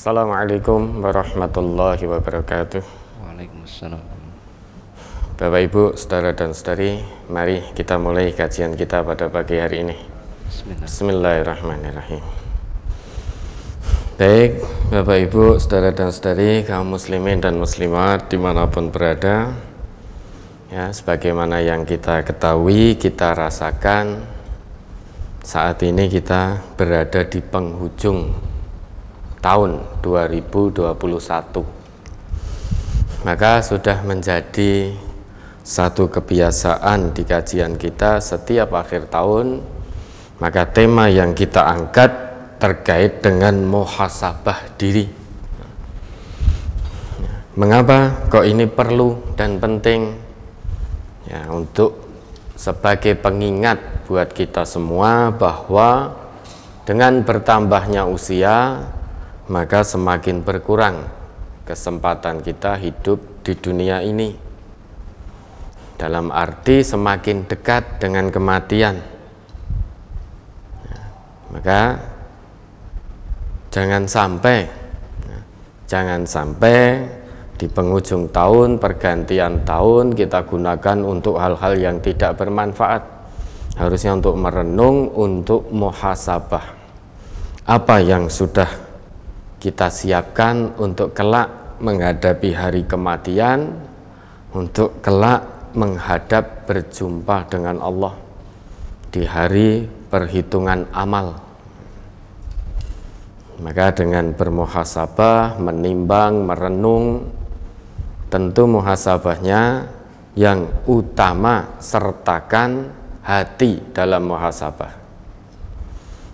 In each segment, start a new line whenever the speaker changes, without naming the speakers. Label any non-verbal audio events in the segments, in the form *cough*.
Assalamualaikum warahmatullahi wabarakatuh. Waalaikumsalam. Bapak Ibu, saudara dan saudari, mari kita mulai kajian kita pada pagi hari ini. Bismillahirrahmanirrahim. Baik, Bapak Ibu, saudara dan saudari, kaum muslimin dan muslimat dimanapun berada, ya, sebagaimana yang kita ketahui, kita rasakan, saat ini kita berada di penghujung tahun 2021 maka sudah menjadi satu kebiasaan di kajian kita setiap akhir tahun maka tema yang kita angkat terkait dengan muhasabah diri mengapa kok ini perlu dan penting ya untuk sebagai pengingat buat kita semua bahwa dengan bertambahnya usia maka semakin berkurang kesempatan kita hidup di dunia ini. Dalam arti semakin dekat dengan kematian. Maka jangan sampai jangan sampai di penghujung tahun pergantian tahun kita gunakan untuk hal-hal yang tidak bermanfaat harusnya untuk merenung untuk muhasabah apa yang sudah kita siapkan untuk kelak menghadapi hari kematian, untuk kelak menghadap berjumpa dengan Allah di hari perhitungan amal. Maka dengan bermuhasabah, menimbang, merenung, tentu muhasabahnya yang utama sertakan hati dalam muhasabah.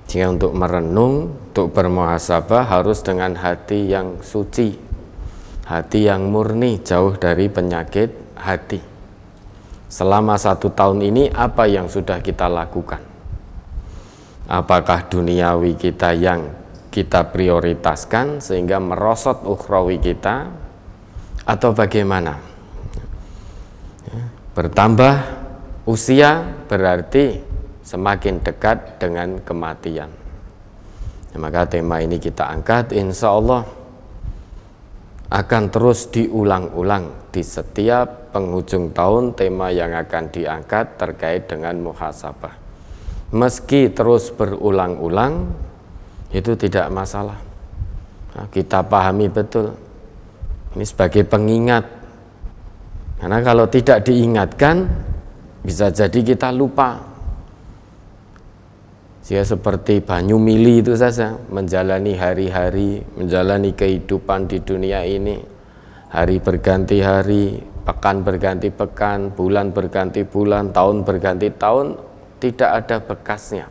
Jika untuk merenung, untuk bermuhasabah harus dengan hati yang suci, hati yang murni, jauh dari penyakit hati. Selama satu tahun ini, apa yang sudah kita lakukan? Apakah duniawi kita yang kita prioritaskan sehingga merosot ukhrawi kita, atau bagaimana? Ya, bertambah usia berarti semakin dekat dengan kematian. Nah, maka tema ini kita angkat insya Allah akan terus diulang-ulang di setiap penghujung tahun tema yang akan diangkat terkait dengan muhasabah. Meski terus berulang-ulang itu tidak masalah. Nah, kita pahami betul. Ini sebagai pengingat. Karena kalau tidak diingatkan bisa jadi kita lupa saya seperti Banyu Mili itu saja, menjalani hari-hari, menjalani kehidupan di dunia ini. Hari berganti hari, pekan berganti pekan, bulan berganti bulan, tahun berganti tahun, tidak ada bekasnya.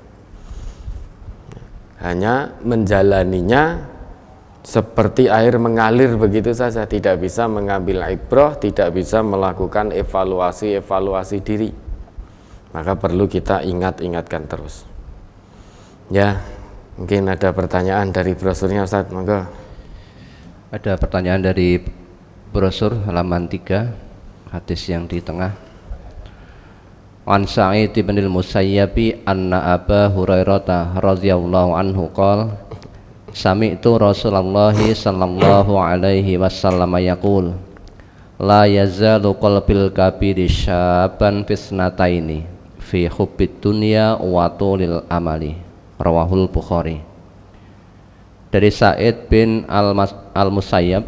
Hanya menjalaninya seperti air mengalir begitu saja tidak bisa mengambil ibroh tidak bisa melakukan evaluasi-evaluasi diri maka perlu kita ingat-ingatkan terus Ya, mungkin ada pertanyaan dari brosurnya Ustaz, monggo.
Ada pertanyaan dari brosur halaman 3 hadis yang di tengah. An Sa'id bin al-Musayyabi anna Aba Hurairah radhiyallahu anhu sami Sami'tu Rasulullah sallallahu alaihi wasallam yaqul La yazalu qalbil kabiri syaban fisnataini fi hubbid dunya wa tulil amali rawahul Bukhari dari Said bin Al-Musayyab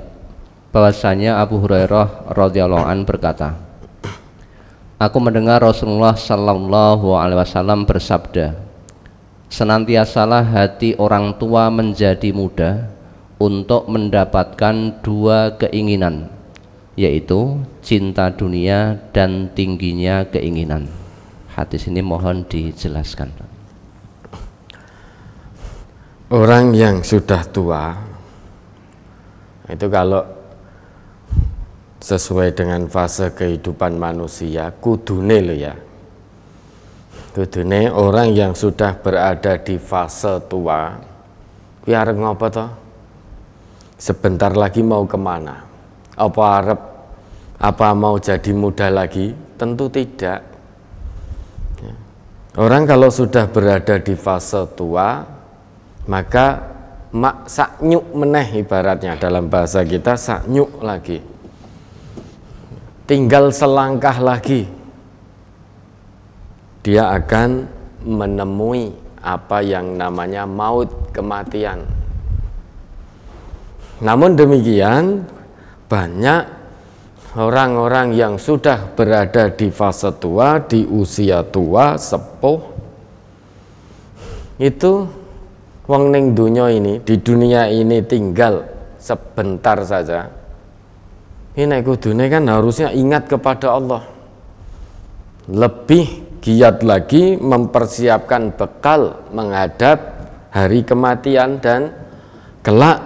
bahwasanya Abu Hurairah radhiyallahu an berkata Aku mendengar Rasulullah sallallahu alaihi wasallam bersabda Senantiasalah hati orang tua menjadi muda untuk mendapatkan dua keinginan yaitu cinta dunia dan tingginya keinginan. Hadis ini mohon dijelaskan orang yang sudah tua
itu kalau sesuai dengan fase kehidupan manusia kudune lo ya kudune orang yang sudah berada di fase tua biar arep ngopo sebentar lagi mau kemana apa arep apa mau jadi muda lagi tentu tidak ya. orang kalau sudah berada di fase tua maka mak saknyuk meneh ibaratnya dalam bahasa kita saknyuk lagi tinggal selangkah lagi dia akan menemui apa yang namanya maut kematian namun demikian banyak orang-orang yang sudah berada di fase tua di usia tua sepuh itu wong ning dunia ini di dunia ini tinggal sebentar saja ini naik dunia kan harusnya ingat kepada Allah lebih giat lagi mempersiapkan bekal menghadap hari kematian dan kelak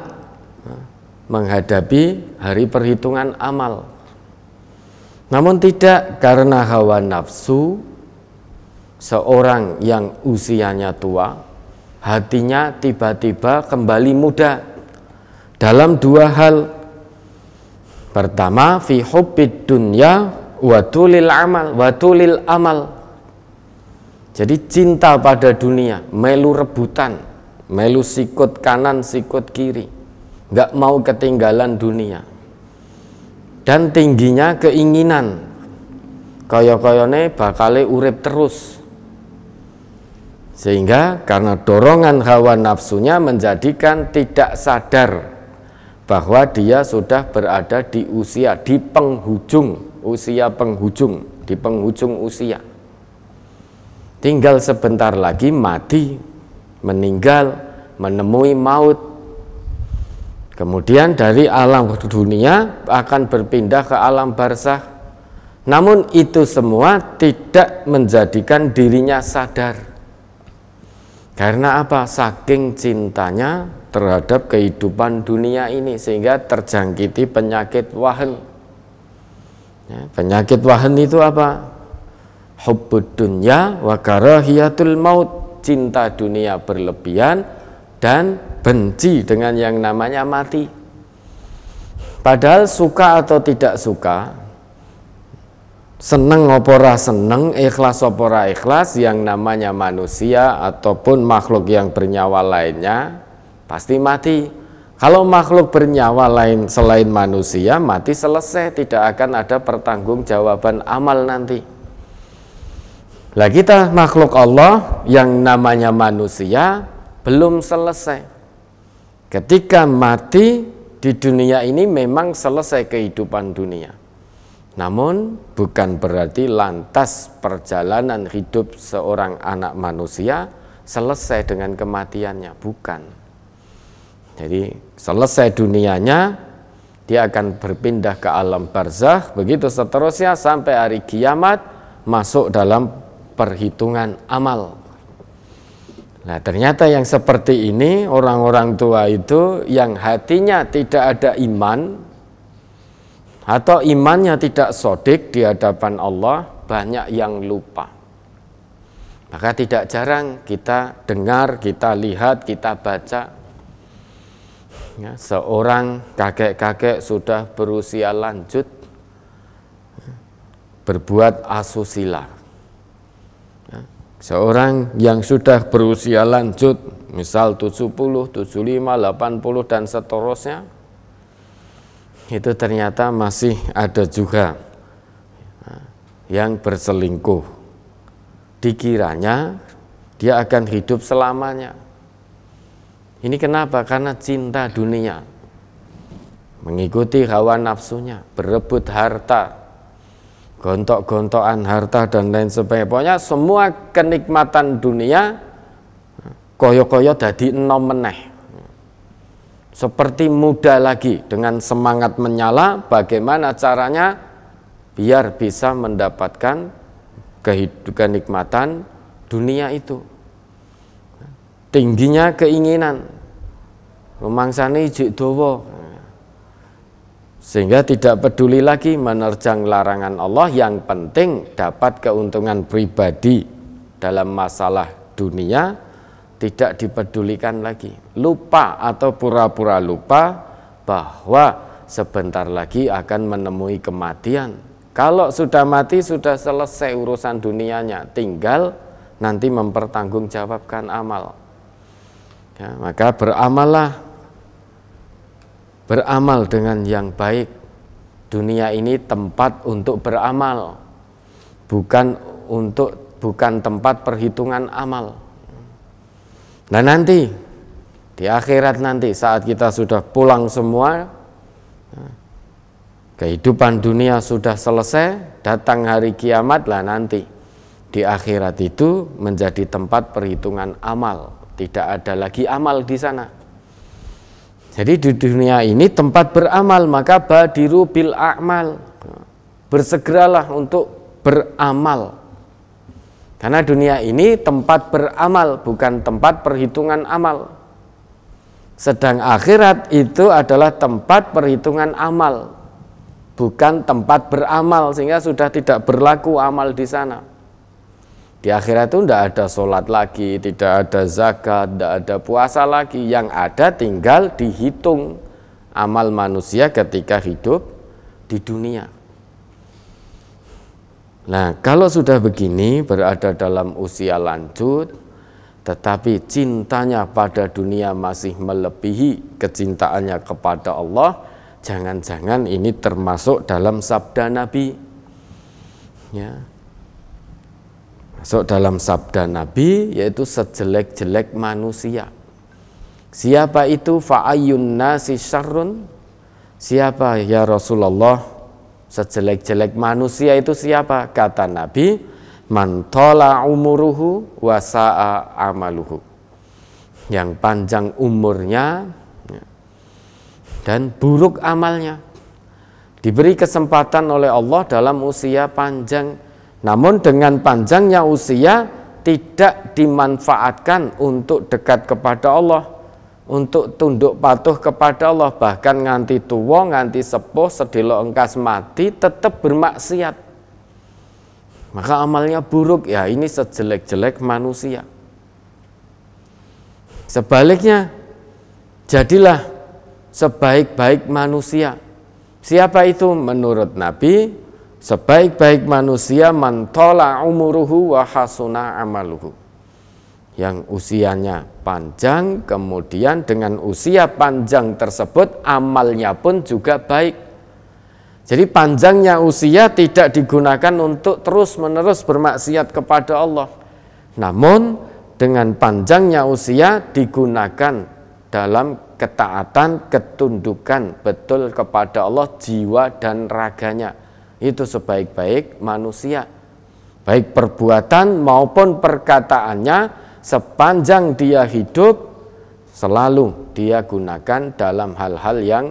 menghadapi hari perhitungan amal namun tidak karena hawa nafsu seorang yang usianya tua hatinya tiba-tiba kembali muda dalam dua hal pertama fi hubbid dunya wa tulil amal wa tulil amal jadi cinta pada dunia melu rebutan melu sikut kanan sikut kiri nggak mau ketinggalan dunia dan tingginya keinginan kaya-kayane bakale urip terus sehingga karena dorongan hawa nafsunya menjadikan tidak sadar bahwa dia sudah berada di usia di penghujung usia penghujung di penghujung usia tinggal sebentar lagi mati meninggal menemui maut Kemudian dari alam dunia akan berpindah ke alam barzah. Namun itu semua tidak menjadikan dirinya sadar. Karena apa? Saking cintanya terhadap kehidupan dunia ini sehingga terjangkiti penyakit wahan. Ya, penyakit wahan itu apa? Hubbud dunya wa karahiyatul maut, cinta dunia berlebihan dan benci dengan yang namanya mati. Padahal suka atau tidak suka, seneng opora seneng, ikhlas opora ikhlas yang namanya manusia ataupun makhluk yang bernyawa lainnya pasti mati. Kalau makhluk bernyawa lain selain manusia mati selesai, tidak akan ada pertanggungjawaban amal nanti. Lah kita makhluk Allah yang namanya manusia belum selesai. Ketika mati di dunia ini memang selesai kehidupan dunia namun bukan berarti lantas perjalanan hidup seorang anak manusia selesai dengan kematiannya, bukan. Jadi selesai dunianya dia akan berpindah ke alam barzah begitu seterusnya sampai hari kiamat masuk dalam perhitungan amal. Nah, ternyata yang seperti ini orang-orang tua itu yang hatinya tidak ada iman atau imannya tidak sodik di hadapan Allah banyak yang lupa maka tidak jarang kita dengar kita lihat kita baca ya, seorang kakek-kakek sudah berusia lanjut berbuat asusila ya, seorang yang sudah berusia lanjut misal 70, 75, 80 dan seterusnya itu ternyata masih ada juga nah, yang berselingkuh. Dikiranya dia akan hidup selamanya. Ini kenapa? Karena cinta dunia. Mengikuti hawa nafsunya, berebut harta, gontok-gontokan harta dan lain sebagainya. Pokoknya semua kenikmatan dunia nah, koyo-koyo dadi enom meneh seperti muda lagi dengan semangat menyala bagaimana caranya biar bisa mendapatkan kehidupan nikmatan dunia itu tingginya keinginan memangsani jikdowo sehingga tidak peduli lagi menerjang larangan Allah yang penting dapat keuntungan pribadi dalam masalah dunia tidak dipedulikan lagi. Lupa atau pura-pura lupa bahwa sebentar lagi akan menemui kematian. Kalau sudah mati sudah selesai urusan dunianya, tinggal nanti mempertanggungjawabkan amal. Ya, maka beramallah, beramal dengan yang baik. Dunia ini tempat untuk beramal, bukan untuk bukan tempat perhitungan amal. Nah nanti di akhirat nanti saat kita sudah pulang semua kehidupan dunia sudah selesai datang hari kiamat lah nanti di akhirat itu menjadi tempat perhitungan amal tidak ada lagi amal di sana jadi di dunia ini tempat beramal maka badiru bil amal bersegeralah untuk beramal karena dunia ini tempat beramal, bukan tempat perhitungan amal. Sedang akhirat itu adalah tempat perhitungan amal, bukan tempat beramal, sehingga sudah tidak berlaku amal di sana. Di akhirat itu tidak ada sholat lagi, tidak ada zakat, tidak ada puasa lagi. Yang ada tinggal dihitung amal manusia ketika hidup di dunia. Nah, kalau sudah begini berada dalam usia lanjut tetapi cintanya pada dunia masih melebihi kecintaannya kepada Allah, jangan-jangan ini termasuk dalam sabda Nabi. Ya. Masuk dalam sabda Nabi yaitu sejelek-jelek manusia. Siapa itu fa'ayyun nasi syarrun? Siapa ya Rasulullah Sejelek-jelek manusia itu siapa? Kata Nabi, mantola umuruhu wasa'a amaluhu. Yang panjang umurnya ya, dan buruk amalnya. Diberi kesempatan oleh Allah dalam usia panjang. Namun dengan panjangnya usia tidak dimanfaatkan untuk dekat kepada Allah untuk tunduk patuh kepada Allah bahkan nganti tua nganti sepuh sedilo engkas mati tetap bermaksiat maka amalnya buruk ya ini sejelek-jelek manusia sebaliknya jadilah sebaik-baik manusia siapa itu menurut Nabi sebaik-baik manusia mantola umuruhu wa hasuna amaluhu yang usianya panjang, kemudian dengan usia panjang tersebut amalnya pun juga baik. Jadi panjangnya usia tidak digunakan untuk terus-menerus bermaksiat kepada Allah. Namun dengan panjangnya usia digunakan dalam ketaatan, ketundukan betul kepada Allah jiwa dan raganya. Itu sebaik-baik manusia. Baik perbuatan maupun perkataannya sepanjang dia hidup selalu dia gunakan dalam hal-hal yang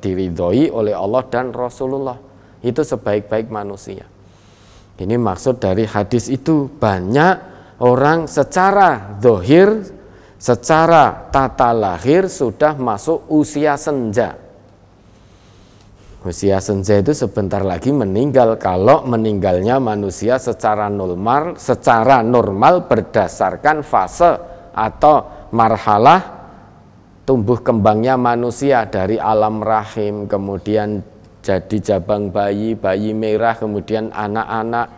diridhoi oleh Allah dan Rasulullah. Itu sebaik-baik manusia. Ini maksud dari hadis itu banyak orang secara dohir, secara tata lahir sudah masuk usia senja. Usia senja itu sebentar lagi meninggal kalau meninggalnya manusia secara normal, secara normal berdasarkan fase atau marhalah tumbuh kembangnya manusia dari alam rahim kemudian jadi jabang bayi, bayi merah, kemudian anak-anak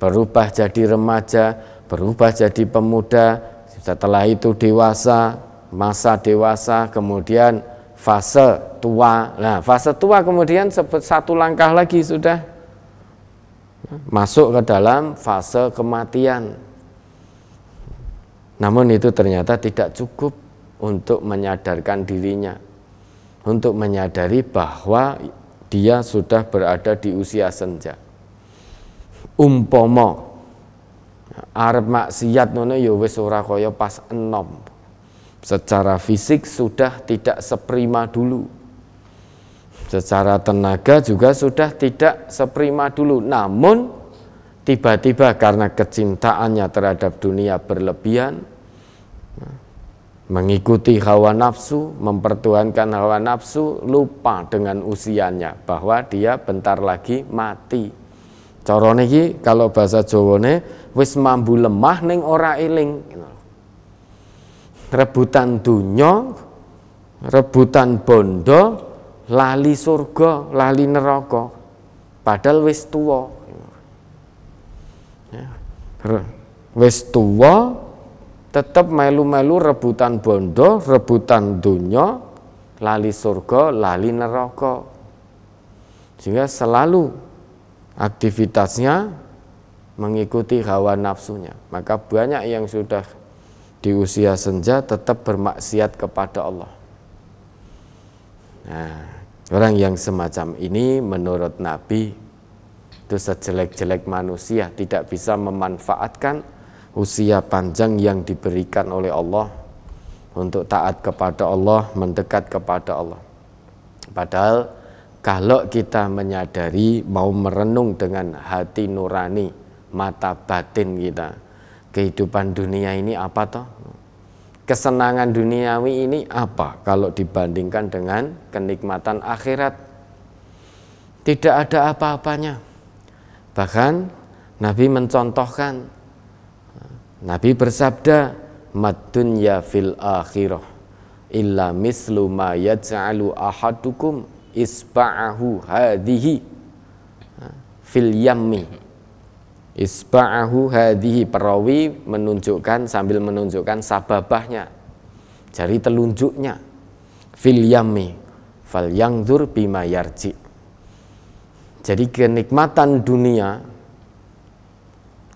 berubah jadi remaja, berubah jadi pemuda, setelah itu dewasa, masa dewasa, kemudian fase tua. Nah, fase tua kemudian satu langkah lagi sudah masuk ke dalam fase kematian. Namun itu ternyata tidak cukup untuk menyadarkan dirinya, untuk menyadari bahwa dia sudah berada di usia senja. Umpomo arep maksiat nono yowes ya ora kaya pas enom secara fisik sudah tidak seprima dulu. Secara tenaga juga sudah tidak seprima dulu. Namun tiba-tiba karena kecintaannya terhadap dunia berlebihan, mengikuti hawa nafsu, mempertuhankan hawa nafsu, lupa dengan usianya bahwa dia bentar lagi mati. Corone kalau bahasa Jawane wis mambu lemah ning ora eling rebutan dunya rebutan bondo lali surga lali neraka padahal wis tua. Ya. wis tua, tetap melu-melu rebutan bondo rebutan dunya lali surga lali neraka sehingga selalu aktivitasnya mengikuti hawa nafsunya maka banyak yang sudah di usia senja tetap bermaksiat kepada Allah. Nah, orang yang semacam ini menurut Nabi itu sejelek-jelek manusia tidak bisa memanfaatkan usia panjang yang diberikan oleh Allah untuk taat kepada Allah, mendekat kepada Allah. Padahal kalau kita menyadari mau merenung dengan hati nurani, mata batin kita, kehidupan dunia ini apa toh? Kesenangan duniawi ini apa kalau dibandingkan dengan kenikmatan akhirat? Tidak ada apa-apanya. Bahkan Nabi mencontohkan Nabi bersabda, dunya fil akhirah illa mislu ma yaj'alu ahadukum isba'ahu hadhihi fil yammi Isba'ahu hadhihi perawi menunjukkan sambil menunjukkan sababahnya. Jari telunjuknya. Fil yami fal yangdur bima yarji. Jadi kenikmatan dunia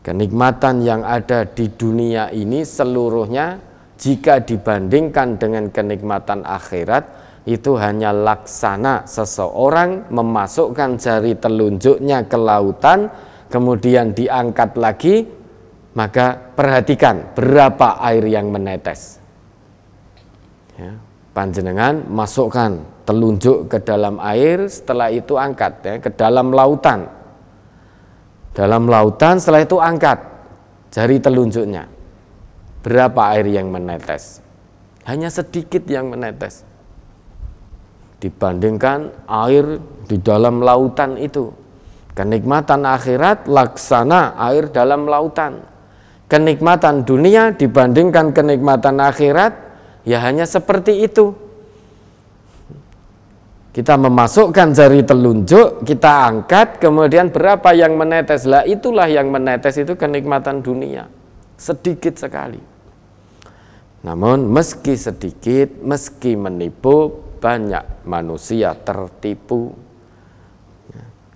kenikmatan yang ada di dunia ini seluruhnya jika dibandingkan dengan kenikmatan akhirat itu hanya laksana seseorang memasukkan jari telunjuknya ke lautan kemudian diangkat lagi, maka perhatikan berapa air yang menetes. Ya, panjenengan masukkan telunjuk ke dalam air, setelah itu angkat ya, ke dalam lautan. Dalam lautan setelah itu angkat jari telunjuknya. Berapa air yang menetes? Hanya sedikit yang menetes dibandingkan air di dalam lautan itu Kenikmatan akhirat laksana air dalam lautan. Kenikmatan dunia dibandingkan kenikmatan akhirat ya hanya seperti itu. Kita memasukkan jari telunjuk, kita angkat, kemudian berapa yang menetes? Lah itulah yang menetes itu kenikmatan dunia. Sedikit sekali. Namun meski sedikit, meski menipu, banyak manusia tertipu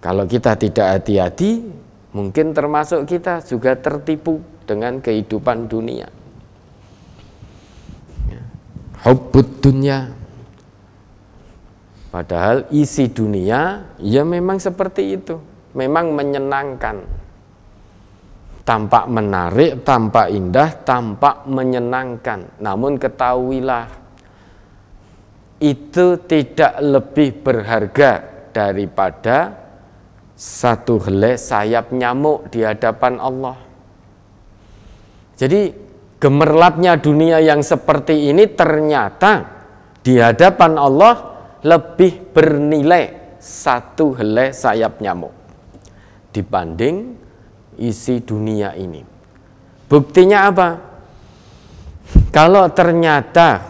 kalau kita tidak hati-hati, mungkin termasuk kita juga tertipu dengan kehidupan dunia. Ya. Hubbud dunia. Padahal isi dunia ya memang seperti itu. Memang menyenangkan. Tampak menarik, tampak indah, tampak menyenangkan. Namun ketahuilah itu tidak lebih berharga daripada satu helai sayap nyamuk di hadapan Allah. Jadi gemerlapnya dunia yang seperti ini ternyata di hadapan Allah lebih bernilai satu helai sayap nyamuk dibanding isi dunia ini. Buktinya apa? Kalau ternyata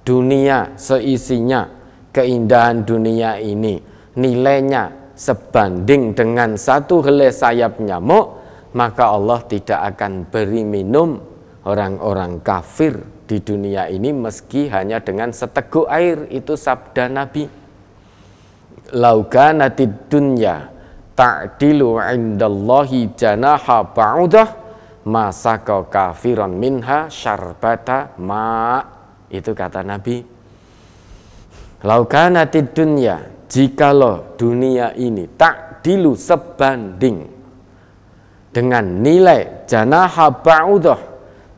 dunia seisinya keindahan dunia ini nilainya sebanding dengan satu helai sayap nyamuk, maka Allah tidak akan beri minum orang-orang kafir di dunia ini meski hanya dengan seteguk air itu sabda Nabi. Laukanatid dunya ta'dilu indallahi janaha ba'udah masaka kafiran minha syarbata ma' itu kata Nabi. Laukanatid dunya jikalau dunia ini tak dilu sebanding dengan nilai janaha ba'udah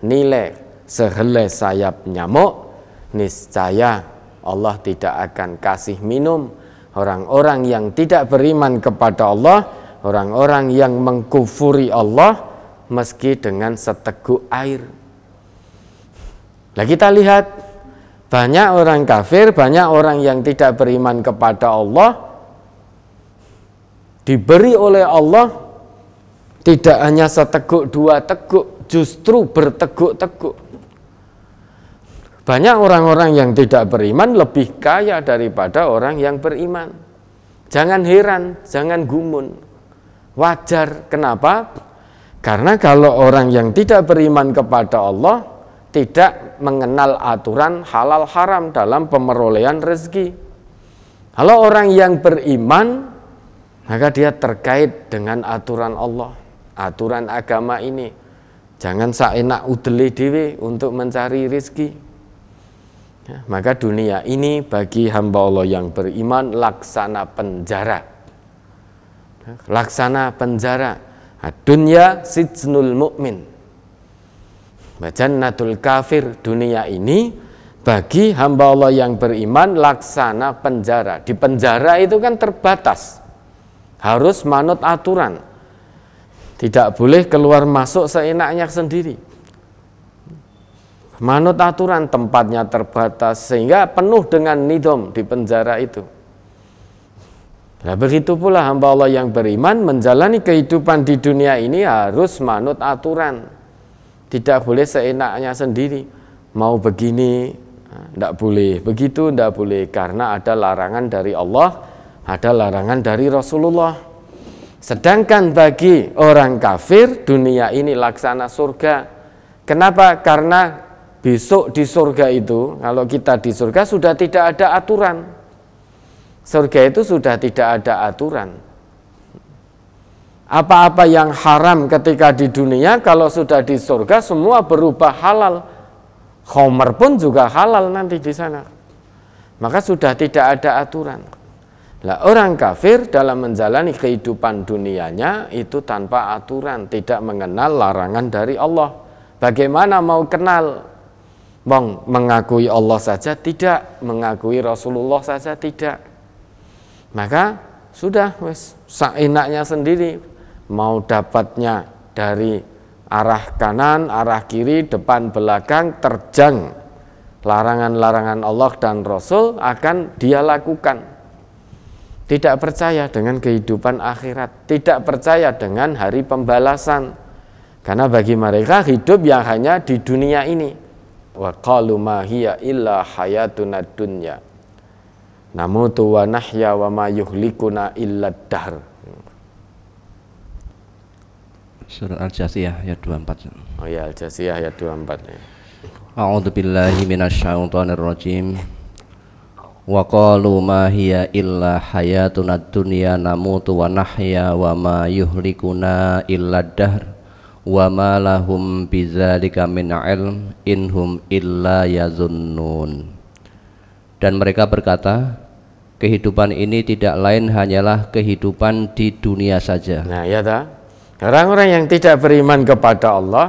nilai sehelai sayap nyamuk niscaya Allah tidak akan kasih minum orang-orang yang tidak beriman kepada Allah orang-orang yang mengkufuri Allah meski dengan seteguk air. Nah kita lihat banyak orang kafir, banyak orang yang tidak beriman kepada Allah diberi oleh Allah tidak hanya seteguk dua teguk, justru berteguk-teguk. Banyak orang-orang yang tidak beriman lebih kaya daripada orang yang beriman. Jangan heran, jangan gumun. Wajar, kenapa? Karena kalau orang yang tidak beriman kepada Allah, tidak mengenal aturan halal haram dalam pemerolehan rezeki. Kalau orang yang beriman, maka dia terkait dengan aturan Allah, aturan agama ini. Jangan seenak udeli dewi untuk mencari rezeki. Ya, maka dunia ini bagi hamba Allah yang beriman laksana penjara. Ya, laksana penjara. Dunia sijnul mu'min. Jannatul kafir dunia ini bagi hamba Allah yang beriman laksana penjara. Di penjara itu kan terbatas. Harus manut aturan. Tidak boleh keluar masuk seenaknya sendiri. Manut aturan tempatnya terbatas sehingga penuh dengan nidom di penjara itu. Nah, begitu pula hamba Allah yang beriman menjalani kehidupan di dunia ini harus manut aturan tidak boleh seenaknya sendiri. Mau begini, tidak boleh. Begitu tidak boleh. Karena ada larangan dari Allah, ada larangan dari Rasulullah. Sedangkan bagi orang kafir, dunia ini laksana surga. Kenapa? Karena besok di surga itu, kalau kita di surga sudah tidak ada aturan. Surga itu sudah tidak ada aturan. Apa-apa yang haram ketika di dunia kalau sudah di surga semua berubah halal. Homer pun juga halal nanti di sana. Maka sudah tidak ada aturan. Lah orang kafir dalam menjalani kehidupan dunianya itu tanpa aturan, tidak mengenal larangan dari Allah. Bagaimana mau kenal? Bang, mengakui Allah saja tidak, mengakui Rasulullah saja tidak. Maka sudah wes seenaknya sendiri mau dapatnya dari arah kanan, arah kiri, depan, belakang, terjang larangan-larangan Allah dan Rasul akan dia lakukan. Tidak percaya dengan kehidupan akhirat, tidak percaya dengan hari pembalasan. Karena bagi mereka hidup yang hanya di dunia ini. Wa qalu ma hiya illa hayatuna dunya. Namutu wa nahya wa ma yuhlikuna illa dahr Surat Al-Jasiyah
ayat 24.
Oh iya, ya Al-Jasiyah ayat 24 ya.
A'udzu billahi minasyaitonir rajim. Wa qalu ma hiya illa hayatuna dunya namutu wa nahya wa ma yuhlikuna illa dahr wa ma lahum bidzalika min ilm inhum illa yazunnun. Dan mereka berkata, kehidupan ini tidak lain hanyalah kehidupan di dunia saja. Nah, ya ta? Orang-orang yang tidak beriman kepada Allah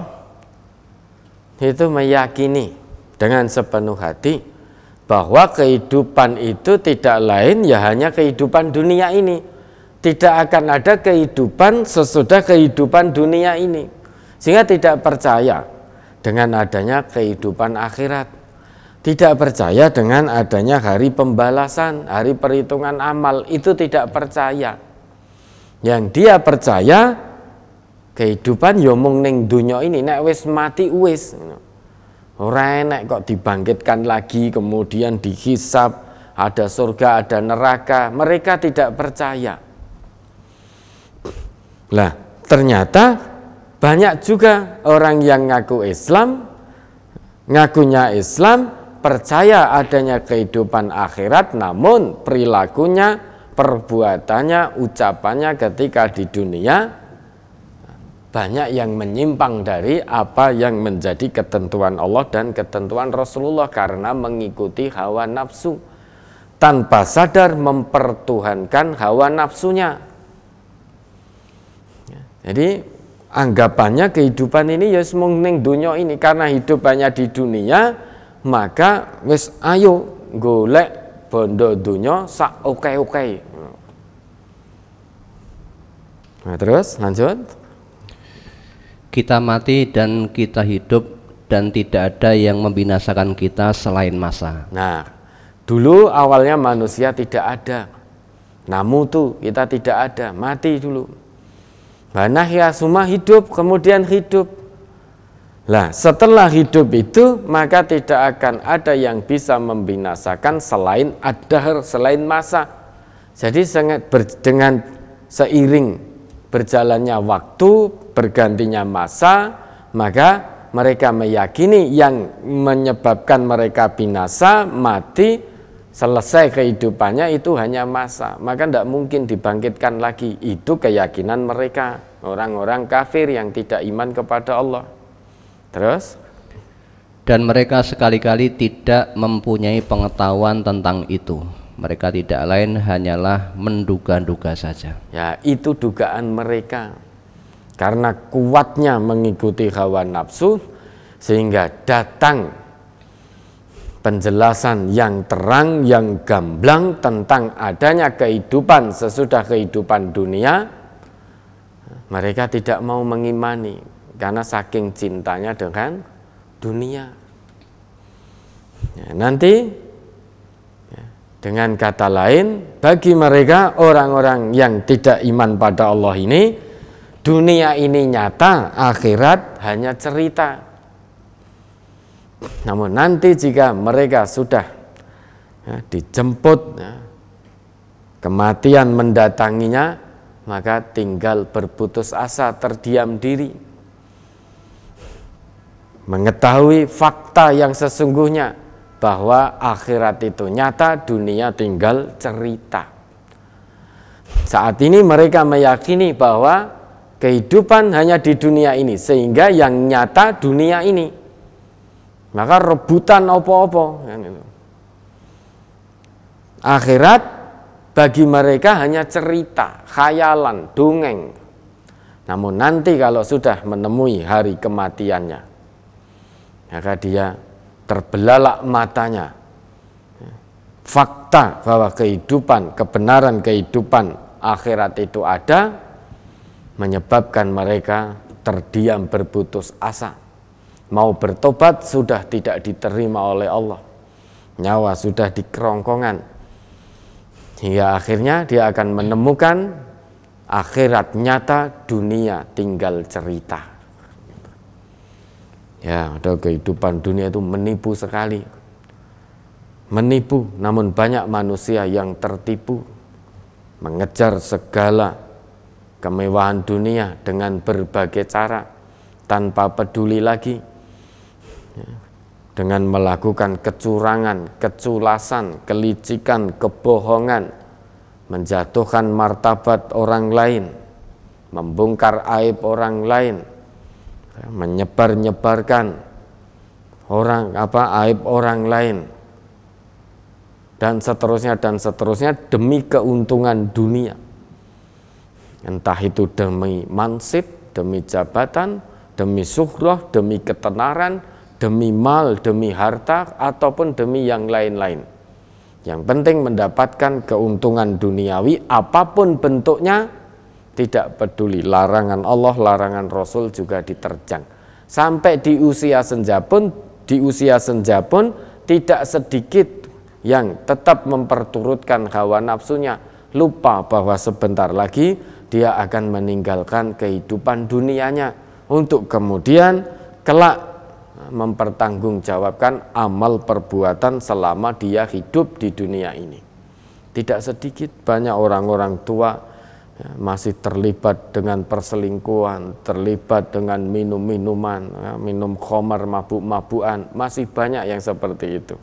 itu meyakini
dengan sepenuh hati bahwa kehidupan itu tidak lain ya hanya kehidupan dunia ini. Tidak akan ada kehidupan sesudah kehidupan dunia ini. Sehingga tidak percaya dengan adanya kehidupan akhirat. Tidak percaya dengan adanya hari pembalasan, hari perhitungan amal itu tidak percaya. Yang dia percaya kehidupan yo ya mung ning donya ini nek wis mati wis ora enak kok dibangkitkan lagi kemudian dihisap ada surga ada neraka mereka tidak percaya lah ternyata banyak juga orang yang ngaku Islam ngakunya Islam percaya adanya kehidupan akhirat namun perilakunya perbuatannya ucapannya ketika di dunia banyak yang menyimpang dari apa yang menjadi ketentuan Allah dan ketentuan Rasulullah karena mengikuti hawa nafsu tanpa sadar mempertuhankan hawa nafsunya. Ya, jadi anggapannya kehidupan ini ya semungning dunia ini karena hidup banyak di dunia maka wis ayo golek bondo dunia sak oke oke.
Nah, terus lanjut kita mati dan kita hidup dan tidak ada yang membinasakan kita selain masa. Nah, dulu awalnya manusia tidak
ada. Namu tuh kita tidak ada, mati dulu. Banah ya semua hidup, kemudian hidup. Lah, setelah hidup itu maka tidak akan ada yang bisa membinasakan selain ada selain masa. Jadi sangat ber, dengan seiring berjalannya waktu, bergantinya masa, maka mereka meyakini yang menyebabkan mereka binasa, mati, selesai kehidupannya itu hanya masa. Maka tidak mungkin dibangkitkan lagi. Itu keyakinan mereka, orang-orang kafir yang tidak iman kepada Allah.
Terus? Dan mereka sekali-kali tidak mempunyai pengetahuan tentang itu mereka tidak lain hanyalah menduga-duga saja. Ya,
itu dugaan mereka. Karena kuatnya mengikuti hawa nafsu sehingga datang penjelasan yang terang yang gamblang tentang adanya kehidupan sesudah kehidupan dunia mereka tidak mau mengimani karena saking cintanya dengan dunia. Ya, nanti dengan kata lain, bagi mereka orang-orang yang tidak iman pada Allah ini, dunia ini nyata, akhirat hanya cerita. Namun nanti jika mereka sudah ya, dijemput, ya, kematian mendatanginya, maka tinggal berputus asa, terdiam diri. Mengetahui fakta yang sesungguhnya, bahwa akhirat itu nyata, dunia tinggal cerita. Saat ini mereka meyakini bahwa kehidupan hanya di dunia ini, sehingga yang nyata dunia ini. Maka rebutan opo-opo. Kan gitu. Akhirat bagi mereka hanya cerita, khayalan, dongeng. Namun nanti kalau sudah menemui hari kematiannya, maka dia terbelalak matanya. Fakta bahwa kehidupan, kebenaran kehidupan akhirat itu ada, menyebabkan mereka terdiam berputus asa. Mau bertobat sudah tidak diterima oleh Allah. Nyawa sudah dikerongkongan. Hingga akhirnya dia akan menemukan akhirat nyata, dunia tinggal cerita. Ya, ada kehidupan dunia itu menipu sekali. Menipu, namun banyak manusia yang tertipu mengejar segala kemewahan dunia dengan berbagai cara tanpa peduli lagi ya, dengan melakukan kecurangan, keculasan, kelicikan, kebohongan, menjatuhkan martabat orang lain, membongkar aib orang lain, menyebar-nyebarkan orang apa aib orang lain dan seterusnya dan seterusnya demi keuntungan dunia entah itu demi mansib demi jabatan demi suhroh demi ketenaran demi mal demi harta ataupun demi yang lain-lain yang penting mendapatkan keuntungan duniawi apapun bentuknya tidak peduli larangan Allah, larangan Rasul juga diterjang. Sampai di usia senja pun, di usia senja pun tidak sedikit yang tetap memperturutkan hawa nafsunya, lupa bahwa sebentar lagi dia akan meninggalkan kehidupan dunianya untuk kemudian kelak mempertanggungjawabkan amal perbuatan selama dia hidup di dunia ini. Tidak sedikit banyak orang-orang tua Ya, masih terlibat dengan perselingkuhan, terlibat dengan minum-minuman, ya, minum khomer, mabuk-mabuan, masih banyak yang seperti itu.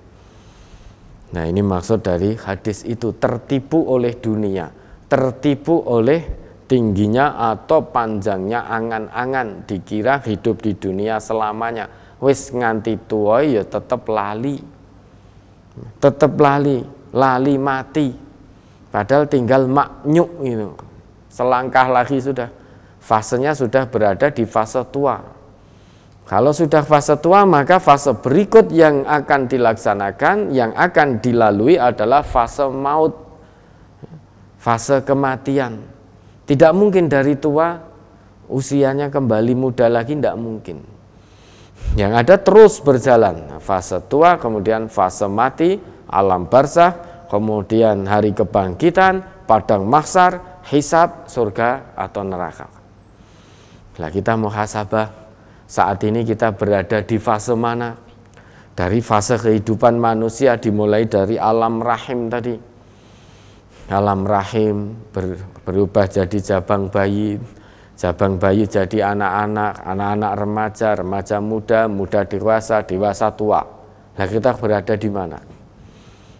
Nah ini maksud dari hadis itu tertipu oleh dunia, tertipu oleh tingginya atau panjangnya angan-angan dikira hidup di dunia selamanya. Wis nganti tua ya tetap lali, tetap lali, lali mati. Padahal tinggal maknyuk itu Selangkah lagi sudah fasenya sudah berada di fase tua. Kalau sudah fase tua, maka fase berikut yang akan dilaksanakan, yang akan dilalui adalah fase maut, fase kematian. Tidak mungkin dari tua usianya kembali muda lagi, tidak mungkin. Yang ada terus berjalan, nah, fase tua, kemudian fase mati, alam barzah, kemudian hari kebangkitan, padang maksar hisab surga atau neraka. Bila kita muhasabah saat ini kita berada di fase mana? Dari fase kehidupan manusia dimulai dari alam rahim tadi. Alam rahim ber, berubah jadi jabang bayi, jabang bayi jadi anak-anak, anak-anak remaja, remaja muda, muda dewasa, dewasa tua. Nah kita berada di mana?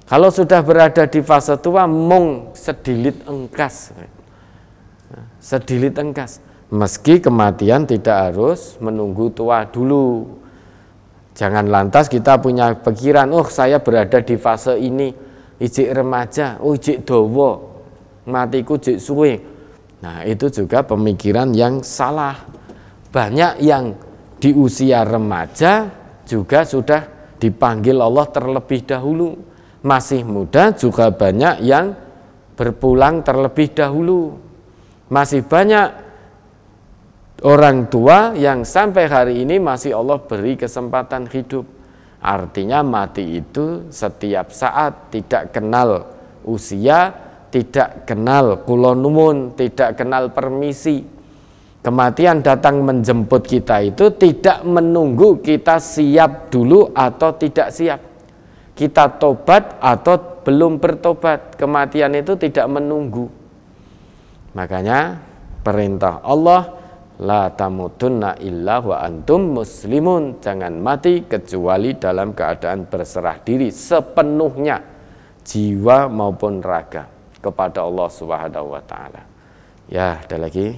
Kalau sudah berada di fase tua, mung sedilit engkas. Sedilit engkas. Meski kematian tidak harus menunggu tua dulu. Jangan lantas kita punya pikiran, oh saya berada di fase ini, ijik remaja, oh ijik dowo, matiku ijik suwe. Nah itu juga pemikiran yang salah. Banyak yang di usia remaja juga sudah dipanggil Allah terlebih dahulu masih muda juga banyak yang berpulang terlebih dahulu. Masih banyak orang tua yang sampai hari ini masih Allah beri kesempatan hidup. Artinya mati itu setiap saat tidak kenal usia, tidak kenal kulonumun, tidak kenal permisi. Kematian datang menjemput kita itu tidak menunggu kita siap dulu atau tidak siap kita tobat atau belum bertobat kematian itu tidak menunggu makanya perintah Allah la tamutunna illa wa antum muslimun jangan mati kecuali dalam keadaan berserah diri sepenuhnya jiwa maupun raga kepada Allah Subhanahu wa taala ya ada lagi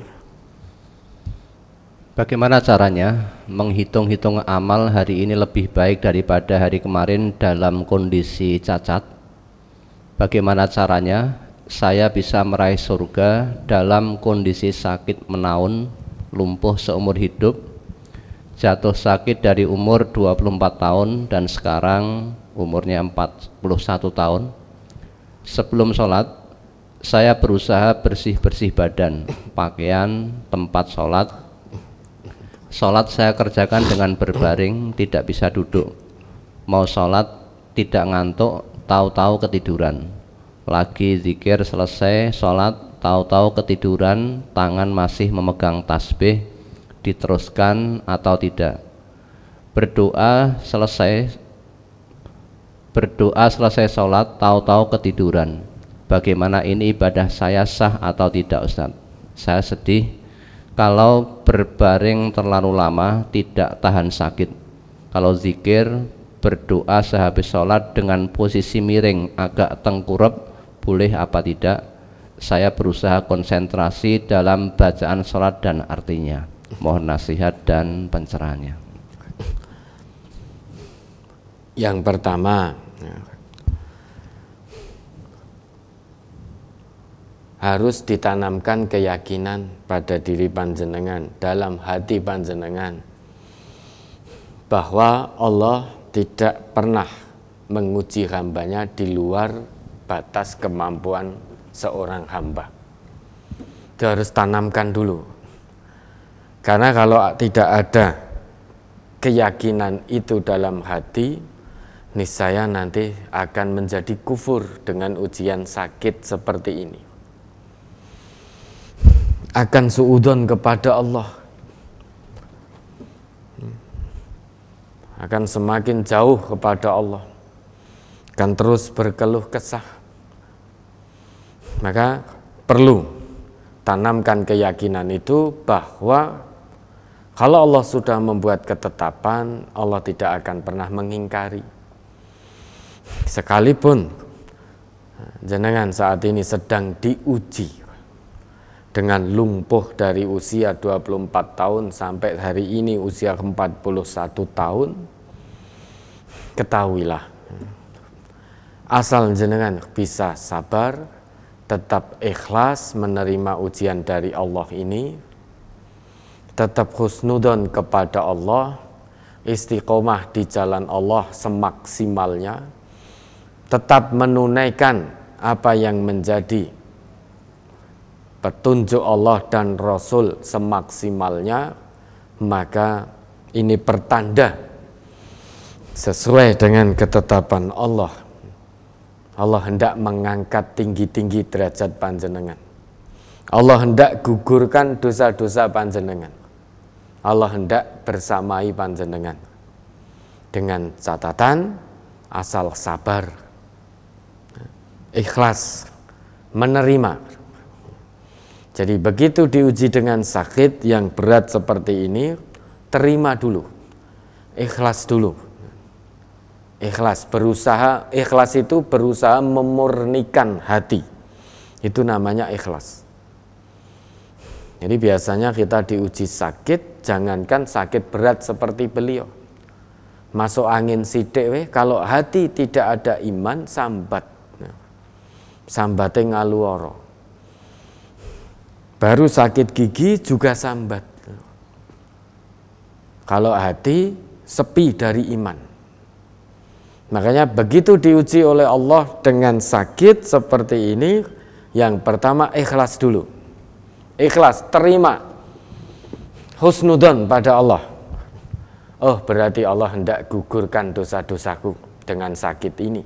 Bagaimana caranya menghitung-hitung amal hari ini lebih baik daripada hari kemarin dalam kondisi cacat? Bagaimana caranya saya bisa meraih surga dalam kondisi sakit menaun, lumpuh seumur hidup, jatuh sakit dari umur 24 tahun dan sekarang umurnya 41 tahun? Sebelum sholat, saya berusaha bersih-bersih badan, pakaian, tempat sholat, Sholat saya kerjakan dengan berbaring, tidak bisa duduk. Mau sholat tidak ngantuk, tahu-tahu ketiduran. Lagi zikir selesai sholat, tahu-tahu ketiduran, tangan masih memegang tasbih, diteruskan atau tidak. Berdoa selesai, berdoa selesai sholat, tahu-tahu ketiduran. Bagaimana ini ibadah saya sah atau tidak Ustaz? Saya sedih, kalau berbaring terlalu lama tidak tahan sakit kalau zikir berdoa sehabis sholat dengan posisi miring agak tengkurap boleh apa tidak saya berusaha konsentrasi dalam bacaan sholat dan artinya mohon nasihat dan pencerahannya yang pertama ya,
harus ditanamkan keyakinan pada diri panjenengan dalam hati panjenengan bahwa Allah tidak pernah menguji hambanya di luar batas kemampuan seorang hamba. Itu harus tanamkan dulu. Karena kalau tidak ada keyakinan itu dalam hati, niscaya nanti akan menjadi kufur dengan ujian sakit seperti ini akan suudon kepada Allah akan semakin jauh kepada Allah akan terus berkeluh kesah maka perlu tanamkan keyakinan itu bahwa kalau Allah sudah membuat ketetapan Allah tidak akan pernah mengingkari sekalipun jenengan saat ini sedang diuji dengan lumpuh dari usia 24 tahun sampai hari ini usia 41 tahun ketahuilah asal jenengan bisa sabar tetap ikhlas menerima ujian dari Allah ini tetap husnudon kepada Allah istiqomah di jalan Allah semaksimalnya tetap menunaikan apa yang menjadi petunjuk Allah dan Rasul semaksimalnya, maka ini pertanda sesuai dengan ketetapan Allah. Allah hendak mengangkat tinggi-tinggi derajat panjenengan. Allah hendak gugurkan dosa-dosa panjenengan. Allah hendak bersamai panjenengan. Dengan catatan asal sabar, ikhlas, menerima jadi begitu diuji dengan sakit yang berat seperti ini, terima dulu. Ikhlas dulu. Ikhlas berusaha, ikhlas itu berusaha memurnikan hati. Itu namanya ikhlas. Jadi biasanya kita diuji sakit, jangankan sakit berat seperti beliau. Masuk angin sidik weh, kalau hati tidak ada iman sambat. Nah, Sambate ngaluoro Baru sakit gigi juga sambat. Kalau hati sepi dari iman. Makanya begitu diuji oleh Allah dengan sakit seperti ini, yang pertama ikhlas dulu. Ikhlas, terima husnudon pada Allah. Oh, berarti Allah hendak gugurkan dosa-dosaku dengan sakit ini.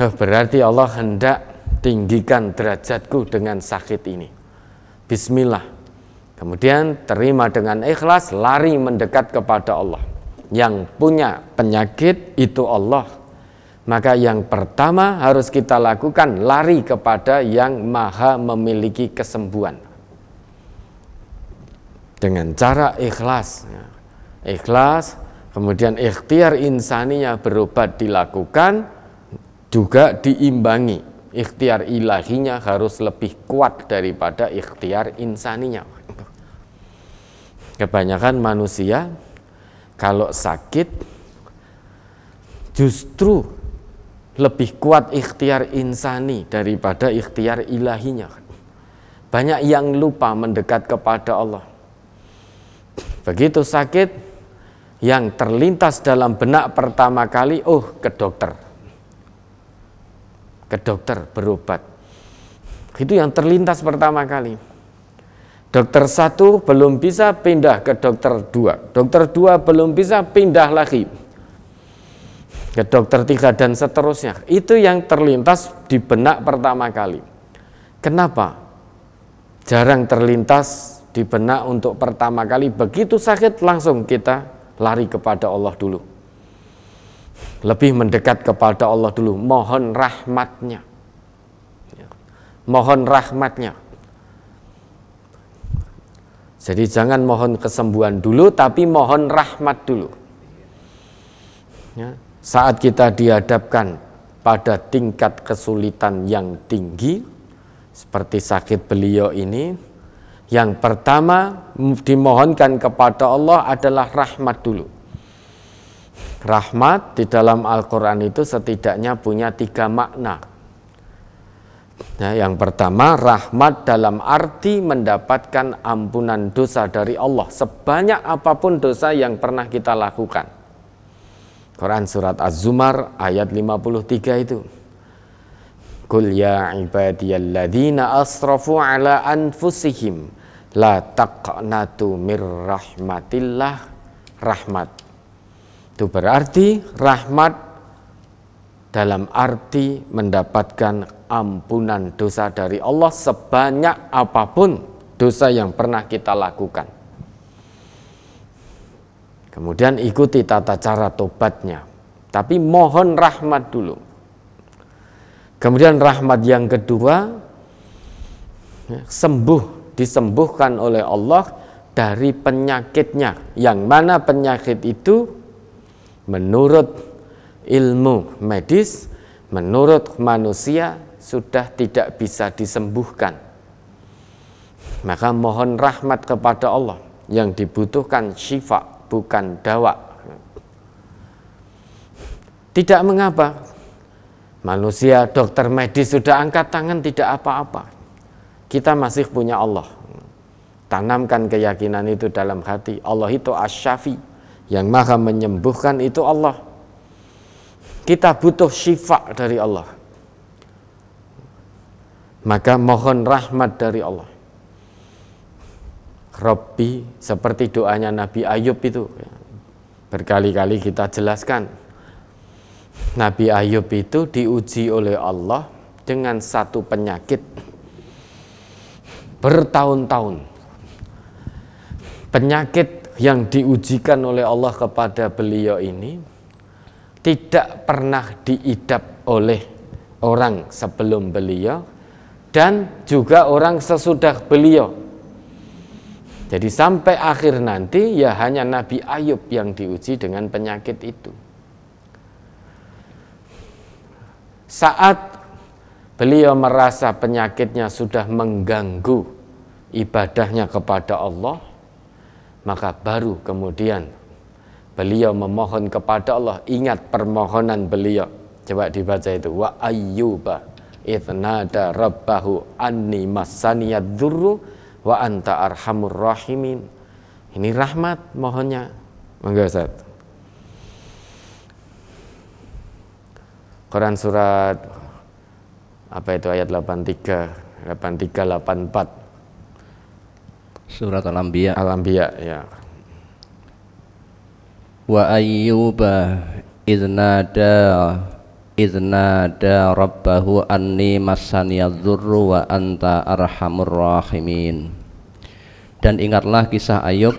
Oh, berarti Allah hendak tinggikan derajatku dengan sakit ini bismillah. Kemudian terima dengan ikhlas, lari mendekat kepada Allah. Yang punya penyakit itu Allah. Maka yang pertama harus kita lakukan lari kepada yang maha memiliki kesembuhan. Dengan cara ikhlas. Ikhlas, kemudian ikhtiar insaninya berobat dilakukan juga diimbangi ikhtiar ilahinya harus lebih kuat daripada ikhtiar insaninya. Kebanyakan manusia kalau sakit justru lebih kuat ikhtiar insani daripada ikhtiar ilahinya. Banyak yang lupa mendekat kepada Allah. Begitu sakit, yang terlintas dalam benak pertama kali, oh ke dokter ke dokter berobat. Itu yang terlintas pertama kali. Dokter satu belum bisa pindah ke dokter dua, dokter dua belum bisa pindah lagi ke dokter tiga dan seterusnya. Itu yang terlintas di benak pertama kali. Kenapa? Jarang terlintas di benak untuk pertama kali begitu sakit langsung kita lari kepada Allah dulu lebih mendekat kepada Allah dulu mohon rahmatnya ya. mohon rahmatnya jadi jangan mohon kesembuhan dulu tapi mohon rahmat dulu ya. saat kita dihadapkan pada tingkat kesulitan yang tinggi seperti sakit beliau ini yang pertama dimohonkan kepada Allah adalah rahmat dulu Rahmat di dalam Al-Quran itu setidaknya punya tiga makna. Nah, yang pertama, rahmat dalam arti mendapatkan ampunan dosa dari Allah sebanyak apapun dosa yang pernah kita lakukan. Quran surat Az-Zumar ayat 53 itu. kul ya ibadiyalladzina asrafu ala anfusihim la taqnatu mir rahmatillah rahmat itu berarti rahmat dalam arti mendapatkan ampunan dosa dari Allah sebanyak apapun dosa yang pernah kita lakukan. Kemudian ikuti tata cara tobatnya. Tapi mohon rahmat dulu. Kemudian rahmat yang kedua sembuh disembuhkan oleh Allah dari penyakitnya yang mana penyakit itu menurut ilmu medis, menurut manusia sudah tidak bisa disembuhkan. Maka mohon rahmat kepada Allah yang dibutuhkan syifa bukan dawa. Tidak mengapa manusia dokter medis sudah angkat tangan tidak apa-apa. Kita masih punya Allah. Tanamkan keyakinan itu dalam hati. Allah itu asyafi. As yang maha menyembuhkan itu Allah. Kita butuh syifa dari Allah. Maka mohon rahmat dari Allah. Robbi seperti doanya Nabi Ayub itu berkali-kali kita jelaskan Nabi Ayub itu diuji oleh Allah dengan satu penyakit bertahun-tahun penyakit yang diujikan oleh Allah kepada beliau ini tidak pernah diidap oleh orang sebelum beliau dan juga orang sesudah beliau. Jadi sampai akhir nanti ya hanya Nabi Ayub yang diuji dengan penyakit itu. Saat beliau merasa penyakitnya sudah mengganggu ibadahnya kepada Allah, maka baru kemudian beliau memohon kepada Allah ingat permohonan beliau coba dibaca itu wa ayyuba itnada rabbahu anni masaniyad dzurru wa anta arhamur rahimin ini rahmat mohonnya monggo Ustaz Quran surat apa itu ayat 83 83 84
Surat Al-Anbiya. Al-Anbiya ya. Wa ayyuba iznada iznada rabbahu anni adzurru wa anta arhamur rahimin. Dan ingatlah kisah Ayub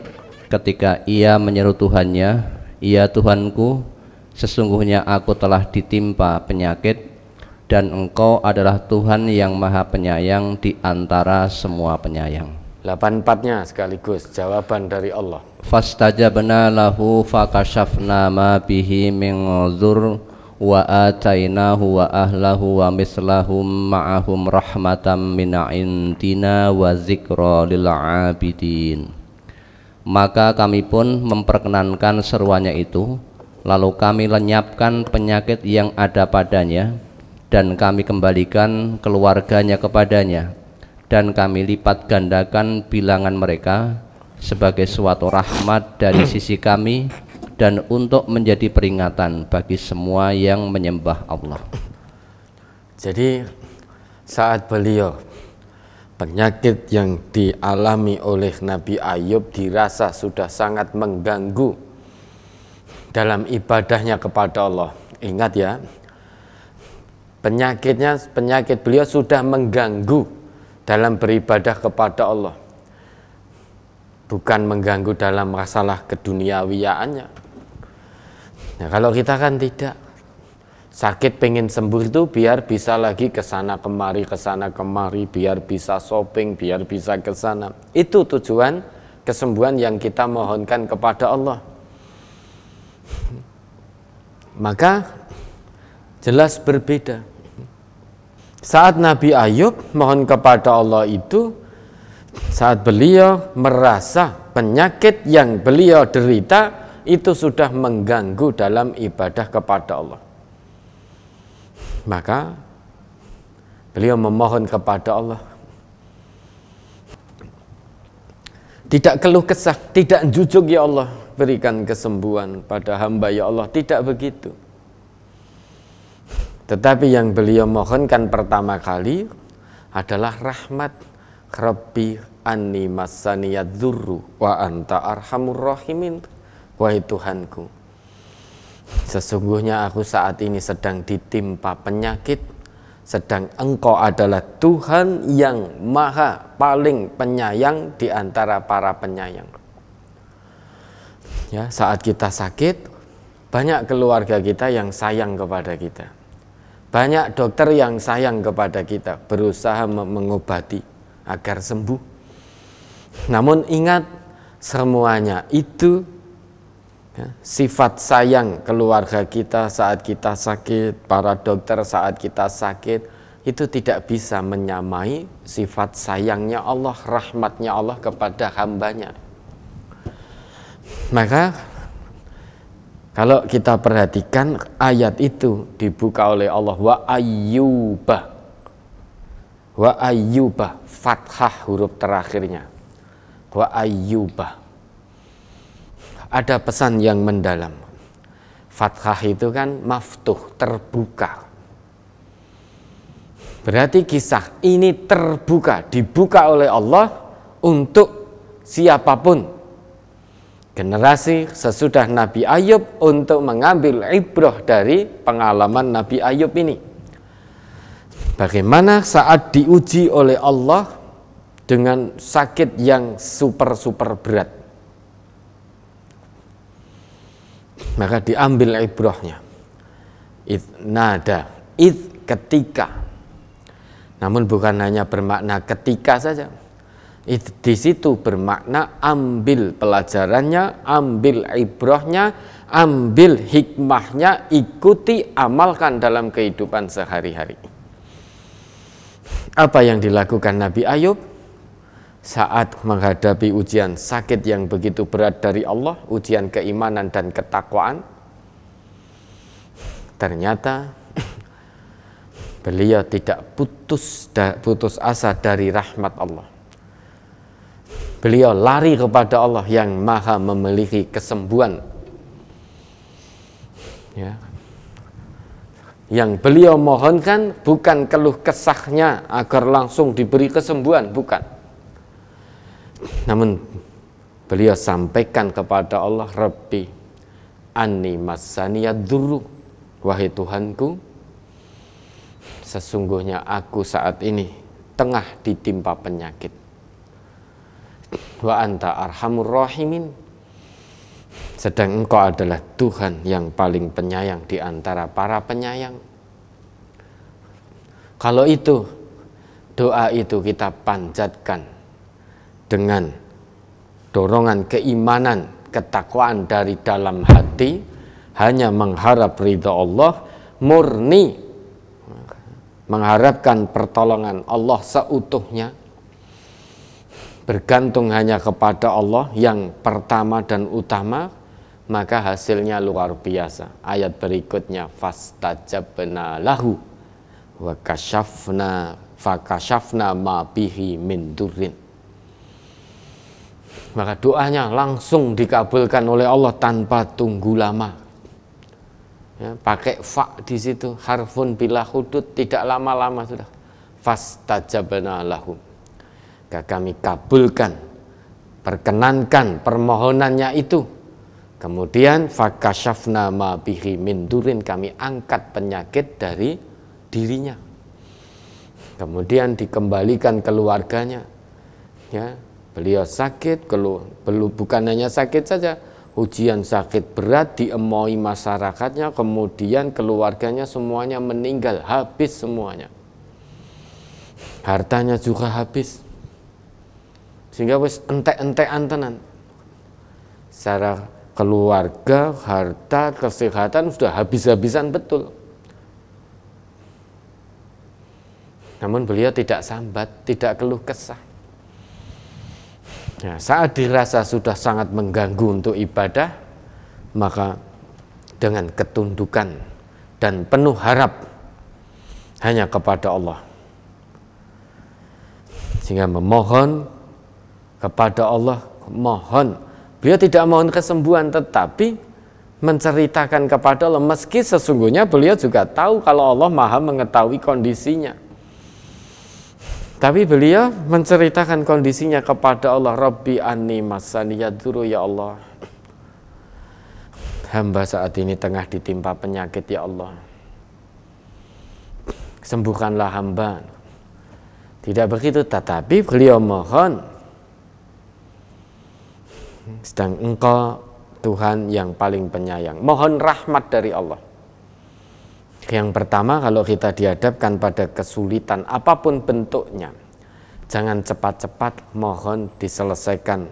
ketika ia menyeru Tuhannya, "Ya Tuhanku, sesungguhnya aku telah ditimpa penyakit dan engkau adalah Tuhan yang maha penyayang di antara semua penyayang.
84-nya sekaligus jawaban dari Allah.
Fastajabna lahu fakashafna ma bihi min dzur wa atainahu wa ahlahu wa mislahum ma'ahum rahmatan min indina wa zikra lil abidin. Maka kami pun memperkenankan seruannya itu lalu kami lenyapkan penyakit yang ada padanya dan kami kembalikan keluarganya kepadanya dan kami lipat gandakan bilangan mereka sebagai suatu rahmat dari *clears throat* sisi kami dan untuk menjadi peringatan bagi semua yang menyembah Allah.
Jadi saat beliau penyakit yang dialami oleh Nabi Ayub dirasa sudah sangat mengganggu dalam ibadahnya kepada Allah. Ingat ya, penyakitnya penyakit beliau sudah mengganggu dalam beribadah kepada Allah bukan mengganggu dalam masalah keduniawiaannya nah, kalau kita kan tidak sakit pengen sembuh itu biar bisa lagi ke sana kemari ke sana kemari biar bisa shopping biar bisa ke sana itu tujuan kesembuhan yang kita mohonkan kepada Allah maka jelas berbeda saat Nabi Ayub mohon kepada Allah itu, saat beliau merasa penyakit yang beliau derita itu sudah mengganggu dalam ibadah kepada Allah. Maka beliau memohon kepada Allah. Tidak keluh kesah, tidak jujur ya Allah, berikan kesembuhan pada hamba ya Allah, tidak begitu. Tetapi yang beliau mohonkan pertama kali adalah rahmat Rabbi anni masaniyad dzurru wa anta arhamur rahimin. Wahai Tuhanku, sesungguhnya aku saat ini sedang ditimpa penyakit sedang engkau adalah Tuhan yang maha paling penyayang di antara para penyayang. Ya, saat kita sakit, banyak keluarga kita yang sayang kepada kita. Banyak dokter yang sayang kepada kita, berusaha mengobati agar sembuh. Namun ingat semuanya itu ya, sifat sayang keluarga kita saat kita sakit, para dokter saat kita sakit itu tidak bisa menyamai sifat sayangnya Allah, rahmatnya Allah kepada hambanya. Maka kalau kita perhatikan ayat itu dibuka oleh Allah wa ayyuba. Wa ayyuba fathah huruf terakhirnya. Wa ayyuba. Ada pesan yang mendalam. Fathah itu kan maftuh, terbuka. Berarti kisah ini terbuka, dibuka oleh Allah untuk siapapun generasi sesudah Nabi Ayub untuk mengambil ibroh dari pengalaman Nabi Ayub ini. Bagaimana saat diuji oleh Allah dengan sakit yang super-super berat. Maka diambil ibrohnya. Id nada, id ketika. Namun bukan hanya bermakna ketika saja, di situ bermakna ambil pelajarannya, ambil ibrahnya, ambil hikmahnya, ikuti, amalkan dalam kehidupan sehari-hari. Apa yang dilakukan Nabi Ayub saat menghadapi ujian sakit yang begitu berat dari Allah, ujian keimanan dan ketakwaan? Ternyata beliau tidak putus putus asa dari rahmat Allah Beliau lari kepada Allah yang maha memiliki kesembuhan. Ya. Yang beliau mohonkan bukan keluh kesahnya agar langsung diberi kesembuhan, bukan. Namun beliau sampaikan kepada Allah, Rabbi, anni masaniya dulu, wahai Tuhanku, sesungguhnya aku saat ini tengah ditimpa penyakit wa anta arhamur rahimin sedang engkau adalah Tuhan yang paling penyayang di antara para penyayang kalau itu doa itu kita panjatkan dengan dorongan keimanan ketakwaan dari dalam hati hanya mengharap ridha Allah murni mengharapkan pertolongan Allah seutuhnya bergantung hanya kepada Allah yang pertama dan utama maka hasilnya luar biasa ayat berikutnya fastajabna lahu wa kasyafna kasyafna ma bihi min durrin maka doanya langsung dikabulkan oleh Allah tanpa tunggu lama ya, pakai fa di situ harfun bila hudud tidak lama-lama sudah fastajabna lahu maka kami kabulkan, perkenankan permohonannya itu. Kemudian fakashafna ma bihi min durin kami angkat penyakit dari dirinya. Kemudian dikembalikan keluarganya. Ya, beliau sakit, belum bukan hanya sakit saja, ujian sakit berat diemoi masyarakatnya, kemudian keluarganya semuanya meninggal, habis semuanya. Hartanya juga habis sehingga wis entek-entekan tenan secara keluarga, harta, kesehatan sudah habis-habisan betul. Namun beliau tidak sambat, tidak keluh kesah. Nah, saat dirasa sudah sangat mengganggu untuk ibadah, maka dengan ketundukan dan penuh harap hanya kepada Allah. Sehingga memohon kepada Allah mohon. Beliau tidak mohon kesembuhan tetapi menceritakan kepada Allah meski sesungguhnya beliau juga tahu kalau Allah Maha mengetahui kondisinya. Tapi beliau menceritakan kondisinya kepada Allah Rabbi anni masani ya Allah. Hamba saat ini tengah ditimpa penyakit ya Allah. Sembuhkanlah hamba. Tidak begitu tetapi beliau mohon sedang engkau Tuhan yang paling penyayang. Mohon rahmat dari Allah. Yang pertama kalau kita dihadapkan pada kesulitan apapun bentuknya, jangan cepat-cepat mohon diselesaikan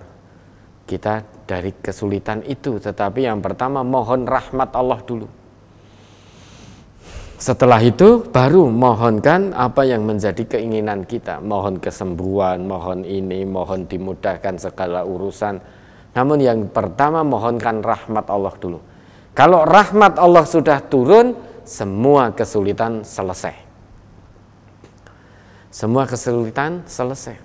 kita dari kesulitan itu. Tetapi yang pertama mohon rahmat Allah dulu. Setelah itu baru mohonkan apa yang menjadi keinginan kita. Mohon kesembuhan, mohon ini, mohon dimudahkan segala urusan namun yang pertama mohonkan rahmat Allah dulu. Kalau rahmat Allah sudah turun, semua kesulitan selesai. Semua kesulitan selesai.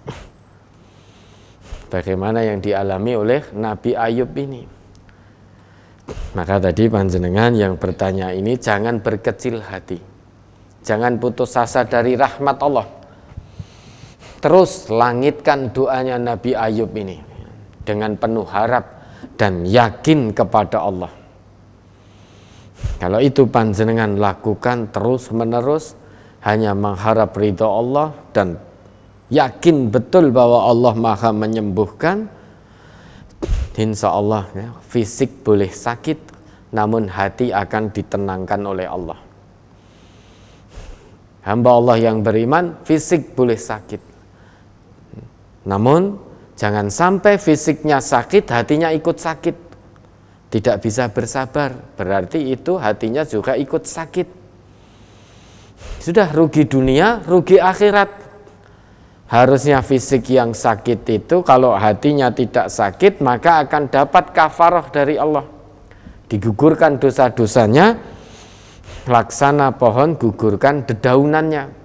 Bagaimana yang dialami oleh Nabi Ayub ini? Maka tadi panjenengan yang bertanya ini jangan berkecil hati. Jangan putus asa dari rahmat Allah. Terus langitkan doanya Nabi Ayub ini dengan penuh harap dan yakin kepada Allah. Kalau itu panjenengan lakukan terus-menerus hanya mengharap ridho Allah dan yakin betul bahwa Allah Maha menyembuhkan, insya Allah ya, fisik boleh sakit, namun hati akan ditenangkan oleh Allah. Hamba Allah yang beriman, fisik boleh sakit, namun Jangan sampai fisiknya sakit, hatinya ikut sakit. Tidak bisa bersabar, berarti itu hatinya juga ikut sakit. Sudah rugi dunia, rugi akhirat. Harusnya fisik yang sakit itu kalau hatinya tidak sakit maka akan dapat kafaroh dari Allah. Digugurkan dosa-dosanya, laksana pohon gugurkan dedaunannya,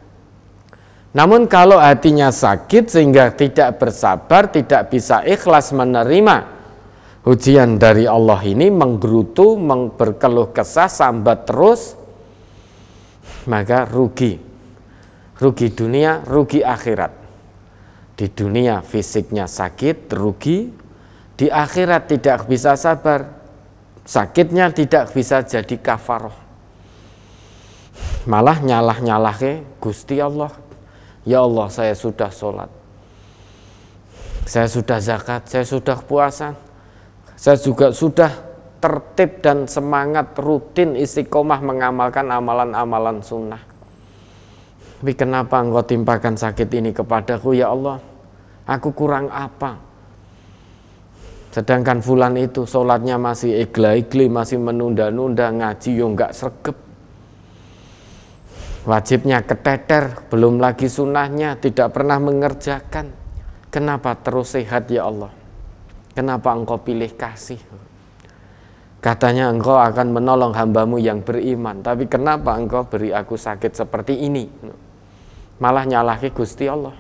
namun kalau hatinya sakit sehingga tidak bersabar, tidak bisa ikhlas menerima ujian dari Allah ini menggerutu, berkeluh kesah, sambat terus, maka rugi. Rugi dunia, rugi akhirat. Di dunia fisiknya sakit, rugi. Di akhirat tidak bisa sabar. Sakitnya tidak bisa jadi kafaroh. Malah nyalah-nyalahnya Gusti Allah Ya Allah saya sudah sholat Saya sudah zakat Saya sudah puasa Saya juga sudah tertib dan semangat rutin istiqomah mengamalkan amalan-amalan sunnah Tapi kenapa engkau timpakan sakit ini kepadaku ya Allah Aku kurang apa Sedangkan fulan itu sholatnya masih igla-igli Masih menunda-nunda ngaji yo nggak sergep wajibnya keteter, belum lagi sunnahnya, tidak pernah mengerjakan. Kenapa terus sehat ya Allah? Kenapa engkau pilih kasih? Katanya engkau akan menolong hambamu yang beriman, tapi kenapa engkau beri aku sakit seperti ini? Malah nyalahi Gusti Allah.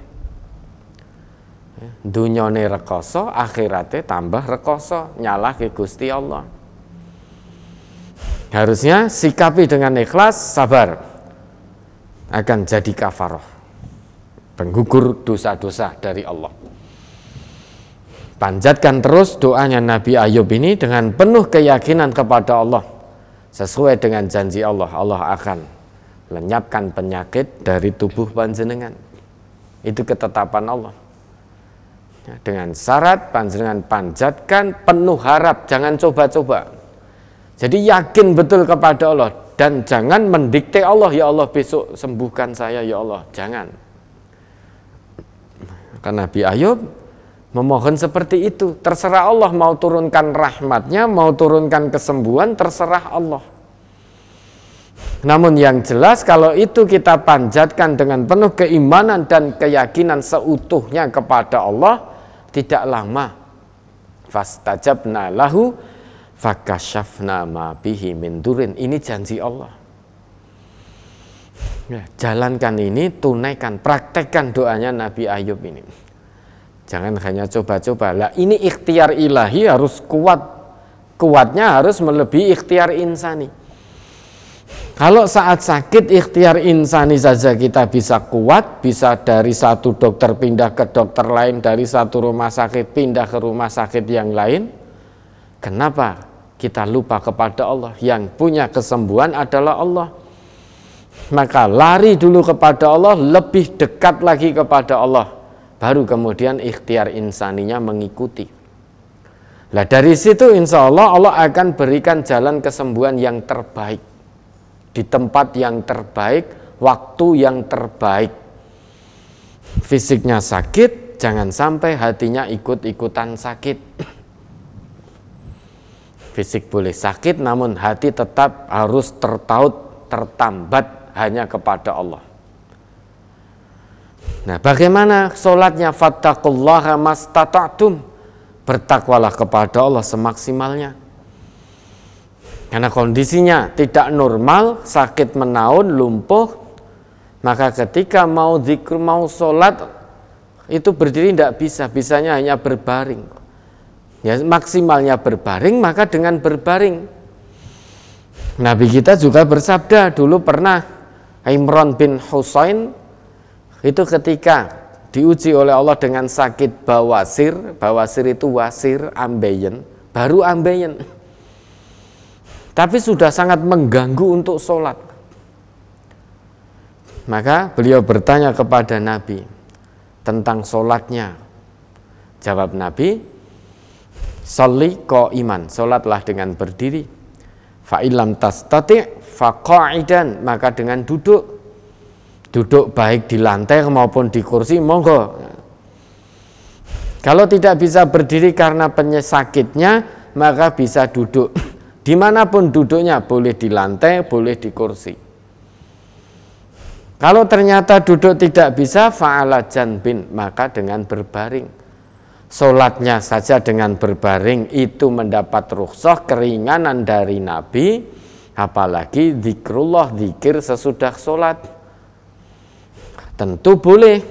Ya, Dunyone rekoso, akhirate tambah rekoso, nyalahi Gusti Allah. Harusnya sikapi dengan ikhlas, sabar akan jadi kafaroh penggugur dosa-dosa dari Allah panjatkan terus doanya Nabi Ayub ini dengan penuh keyakinan kepada Allah sesuai dengan janji Allah Allah akan lenyapkan penyakit dari tubuh panjenengan itu ketetapan Allah ya, dengan syarat panjenengan panjatkan penuh harap jangan coba-coba jadi yakin betul kepada Allah dan jangan mendikte Allah ya Allah besok sembuhkan saya ya Allah jangan karena Nabi Ayub memohon seperti itu terserah Allah mau turunkan rahmatnya mau turunkan kesembuhan terserah Allah namun yang jelas kalau itu kita panjatkan dengan penuh keimanan dan keyakinan seutuhnya kepada Allah tidak lama fastajabna lahu Fakashafna ma bihi min durin. Ini janji Allah. Ya, jalankan ini, tunaikan, praktekkan doanya Nabi Ayub ini. Jangan hanya coba-coba. Lah ini ikhtiar ilahi harus kuat. Kuatnya harus melebihi ikhtiar insani. Kalau saat sakit ikhtiar insani saja kita bisa kuat, bisa dari satu dokter pindah ke dokter lain, dari satu rumah sakit pindah ke rumah sakit yang lain, Kenapa kita lupa kepada Allah? Yang punya kesembuhan adalah Allah. Maka lari dulu kepada Allah, lebih dekat lagi kepada Allah. Baru kemudian ikhtiar insaninya mengikuti. Nah dari situ insya Allah Allah akan berikan jalan kesembuhan yang terbaik. Di tempat yang terbaik, waktu yang terbaik. Fisiknya sakit, jangan sampai hatinya ikut-ikutan sakit fisik boleh sakit namun hati tetap harus tertaut tertambat hanya kepada Allah nah bagaimana sholatnya fattakullaha mastata'tum bertakwalah kepada Allah semaksimalnya karena kondisinya tidak normal sakit menaun lumpuh maka ketika mau zikr, mau sholat itu berdiri tidak bisa bisanya hanya berbaring ya maksimalnya berbaring maka dengan berbaring Nabi kita juga bersabda dulu pernah Imran bin Husain itu ketika diuji oleh Allah dengan sakit bawasir, bawasir itu wasir ambeien, baru ambeien. Tapi sudah sangat mengganggu untuk sholat. Maka beliau bertanya kepada Nabi tentang sholatnya. Jawab Nabi, Soli ko iman, solatlah dengan berdiri. Fa'ilam tas tati, fakoidan maka dengan duduk. Duduk baik di lantai maupun di kursi, monggo. Kalau tidak bisa berdiri karena penyakitnya, maka bisa duduk. *laughs* Dimanapun duduknya, boleh di lantai, boleh di kursi. Kalau ternyata duduk tidak bisa, fa'ala janbin, maka dengan berbaring Sholatnya saja dengan berbaring itu mendapat rukhsah keringanan dari Nabi apalagi zikrullah zikir sesudah sholat, tentu boleh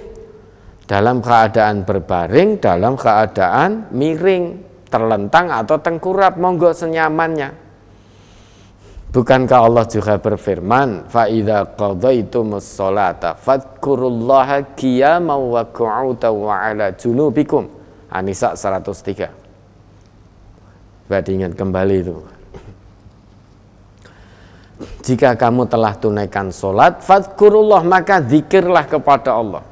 dalam keadaan berbaring dalam keadaan miring terlentang atau tengkurap monggo senyamannya Bukankah Allah juga berfirman, "Fa idza itu sholata fadhkurullaha qiyaman wa qu'udan wa 'ala junubikum." Anisa 103. Coba diingat kembali itu. Jika kamu telah tunaikan sholat, fadkurullah maka zikirlah kepada Allah.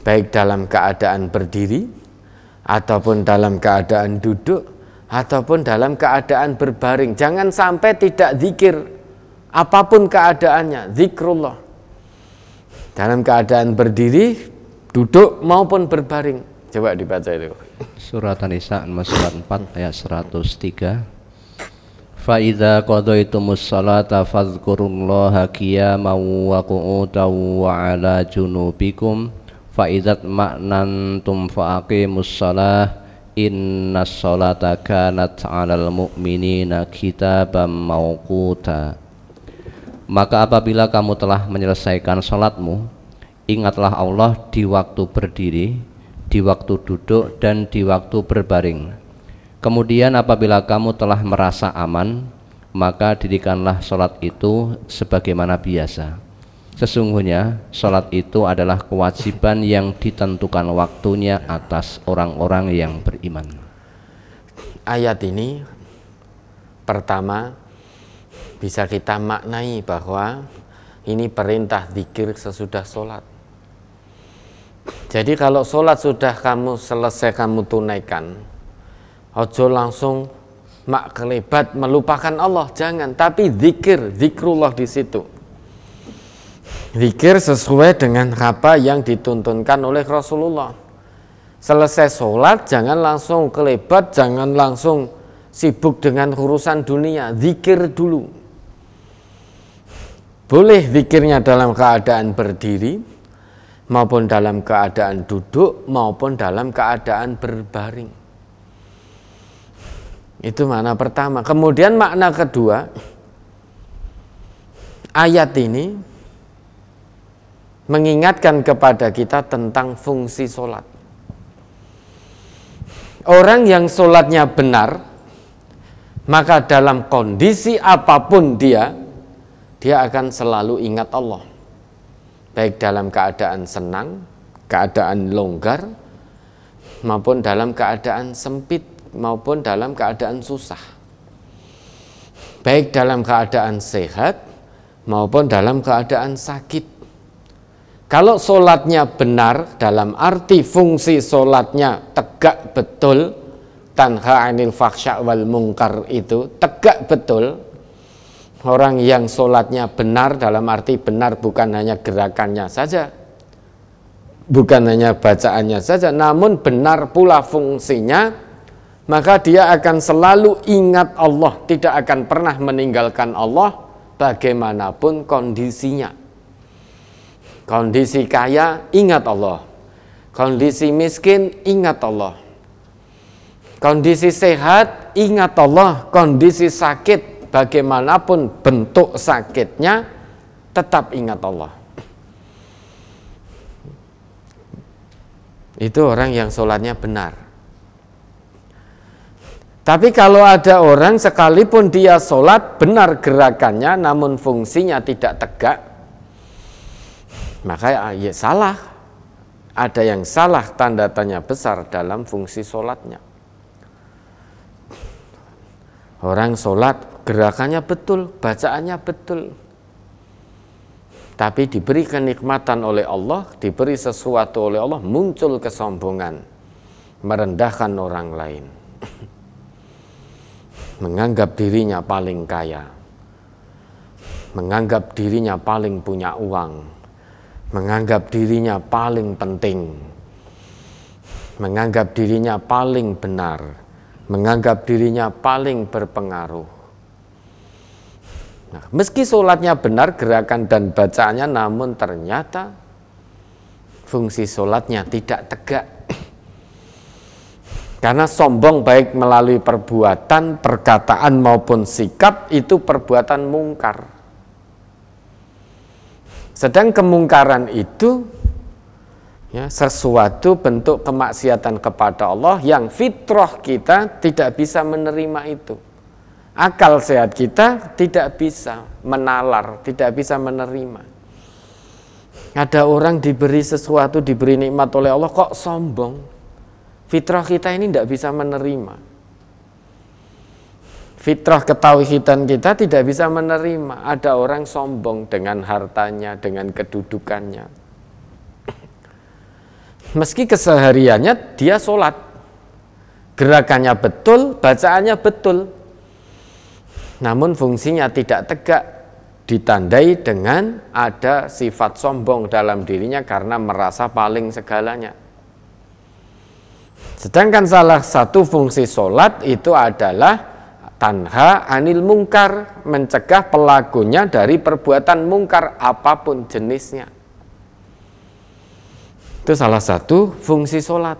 Baik dalam keadaan berdiri, ataupun dalam keadaan duduk, ataupun dalam keadaan berbaring. Jangan sampai tidak zikir apapun keadaannya, zikrullah. Dalam keadaan berdiri,
duduk maupun berbaring.
Coba dibaca itu.
Surat An-Nisa surat 4 ayat 103. Fa idza qadaytumus salata fadhkurullaha qiyaman wa qu'udan wa 'ala junubikum fa idzat ma'nantum fa aqimus salah innas salata kanat 'alal mu'minina kitaban mawquta. Maka apabila kamu telah menyelesaikan salatmu, ingatlah Allah di waktu berdiri di waktu duduk dan di waktu berbaring. Kemudian apabila kamu telah merasa aman, maka dirikanlah sholat itu sebagaimana biasa. Sesungguhnya sholat itu adalah kewajiban yang ditentukan waktunya atas orang-orang yang beriman.
Ayat ini pertama bisa kita maknai bahwa ini perintah zikir sesudah sholat. Jadi kalau sholat sudah kamu selesai kamu tunaikan, ojo langsung mak kelebat melupakan Allah jangan, tapi zikir, zikrullah di situ. Zikir sesuai dengan apa yang dituntunkan oleh Rasulullah. Selesai sholat jangan langsung kelebat, jangan langsung sibuk dengan urusan dunia, zikir dulu. Boleh zikirnya dalam keadaan berdiri, maupun dalam keadaan duduk maupun dalam keadaan berbaring. Itu makna pertama. Kemudian makna kedua, ayat ini mengingatkan kepada kita tentang fungsi sholat. Orang yang sholatnya benar, maka dalam kondisi apapun dia, dia akan selalu ingat Allah baik dalam keadaan senang, keadaan longgar, maupun dalam keadaan sempit, maupun dalam keadaan susah. Baik dalam keadaan sehat, maupun dalam keadaan sakit. Kalau solatnya benar dalam arti fungsi solatnya tegak betul, tanha anil faksha wal mungkar itu tegak betul, orang yang sholatnya benar dalam arti benar bukan hanya gerakannya saja bukan hanya bacaannya saja namun benar pula fungsinya maka dia akan selalu ingat Allah tidak akan pernah meninggalkan Allah bagaimanapun kondisinya kondisi kaya ingat Allah kondisi miskin ingat Allah kondisi sehat ingat Allah kondisi sakit bagaimanapun bentuk sakitnya tetap ingat Allah. Itu orang yang sholatnya benar. Tapi kalau ada orang sekalipun dia sholat benar gerakannya namun fungsinya tidak tegak, maka ah, ya salah. Ada yang salah tanda tanya besar dalam fungsi sholatnya. Orang sholat gerakannya betul, bacaannya betul. Tapi diberi kenikmatan oleh Allah, diberi sesuatu oleh Allah, muncul kesombongan, merendahkan orang lain. *laughs* Menganggap dirinya paling kaya, menganggap dirinya paling punya uang, menganggap dirinya paling penting, menganggap dirinya paling benar, menganggap dirinya paling berpengaruh. Nah, meski sholatnya benar gerakan dan bacaannya, namun ternyata fungsi sholatnya tidak tegak. *clears throat* Karena sombong baik melalui perbuatan, perkataan maupun sikap itu perbuatan mungkar. Sedang kemungkaran itu ya, sesuatu bentuk kemaksiatan kepada Allah yang fitrah kita tidak bisa menerima itu. Akal sehat kita tidak bisa menalar, tidak bisa menerima. Ada orang diberi sesuatu, diberi nikmat oleh Allah, kok sombong? Fitrah kita ini tidak bisa menerima. Fitrah ketauhidan kita tidak bisa menerima. Ada orang sombong dengan hartanya, dengan kedudukannya. Meski kesehariannya dia sholat, gerakannya betul, bacaannya betul, namun fungsinya tidak tegak ditandai dengan ada sifat sombong dalam dirinya karena merasa paling segalanya. Sedangkan salah satu fungsi sholat itu adalah tanha anil mungkar, mencegah pelakunya dari perbuatan mungkar apapun jenisnya. Itu salah satu fungsi sholat.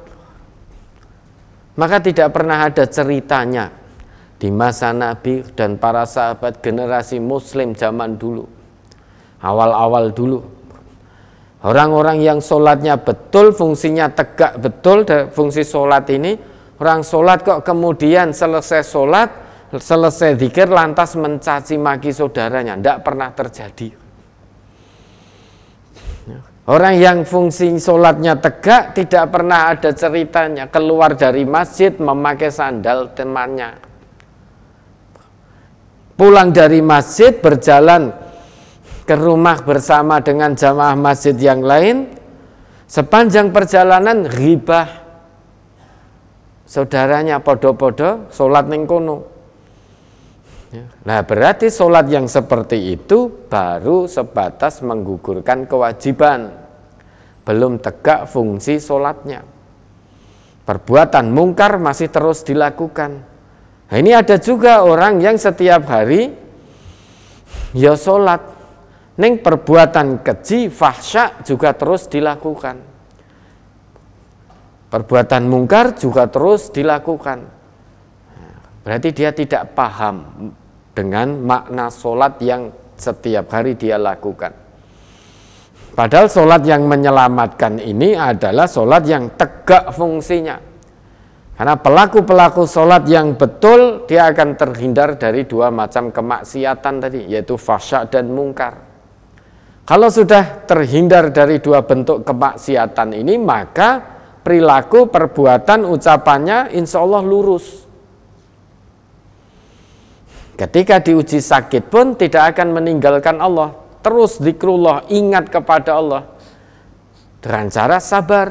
Maka tidak pernah ada ceritanya di masa Nabi dan para sahabat generasi muslim zaman dulu awal-awal dulu orang-orang yang sholatnya betul fungsinya tegak betul fungsi sholat ini orang sholat kok kemudian selesai sholat selesai zikir lantas mencaci maki saudaranya tidak pernah terjadi orang yang fungsi sholatnya tegak tidak pernah ada ceritanya keluar dari masjid memakai sandal temannya pulang dari masjid berjalan ke rumah bersama dengan jamaah masjid yang lain sepanjang perjalanan ribah saudaranya podo-podo sholat nengkono. Ya. Nah berarti sholat yang seperti itu baru sebatas menggugurkan kewajiban Belum tegak fungsi sholatnya Perbuatan mungkar masih terus dilakukan Nah, ini ada juga orang yang setiap hari ya sholat. Neng perbuatan keji, fahsya juga terus dilakukan. Perbuatan mungkar juga terus dilakukan. Berarti dia tidak paham dengan makna sholat yang setiap hari dia lakukan. Padahal sholat yang menyelamatkan ini adalah sholat yang tegak fungsinya karena pelaku-pelaku sholat yang betul dia akan terhindar dari dua macam kemaksiatan tadi yaitu fasya dan mungkar. Kalau sudah terhindar dari dua bentuk kemaksiatan ini maka perilaku, perbuatan, ucapannya insya Allah lurus. Ketika diuji sakit pun tidak akan meninggalkan Allah. Terus zikrullah, ingat kepada Allah. Dengan cara sabar,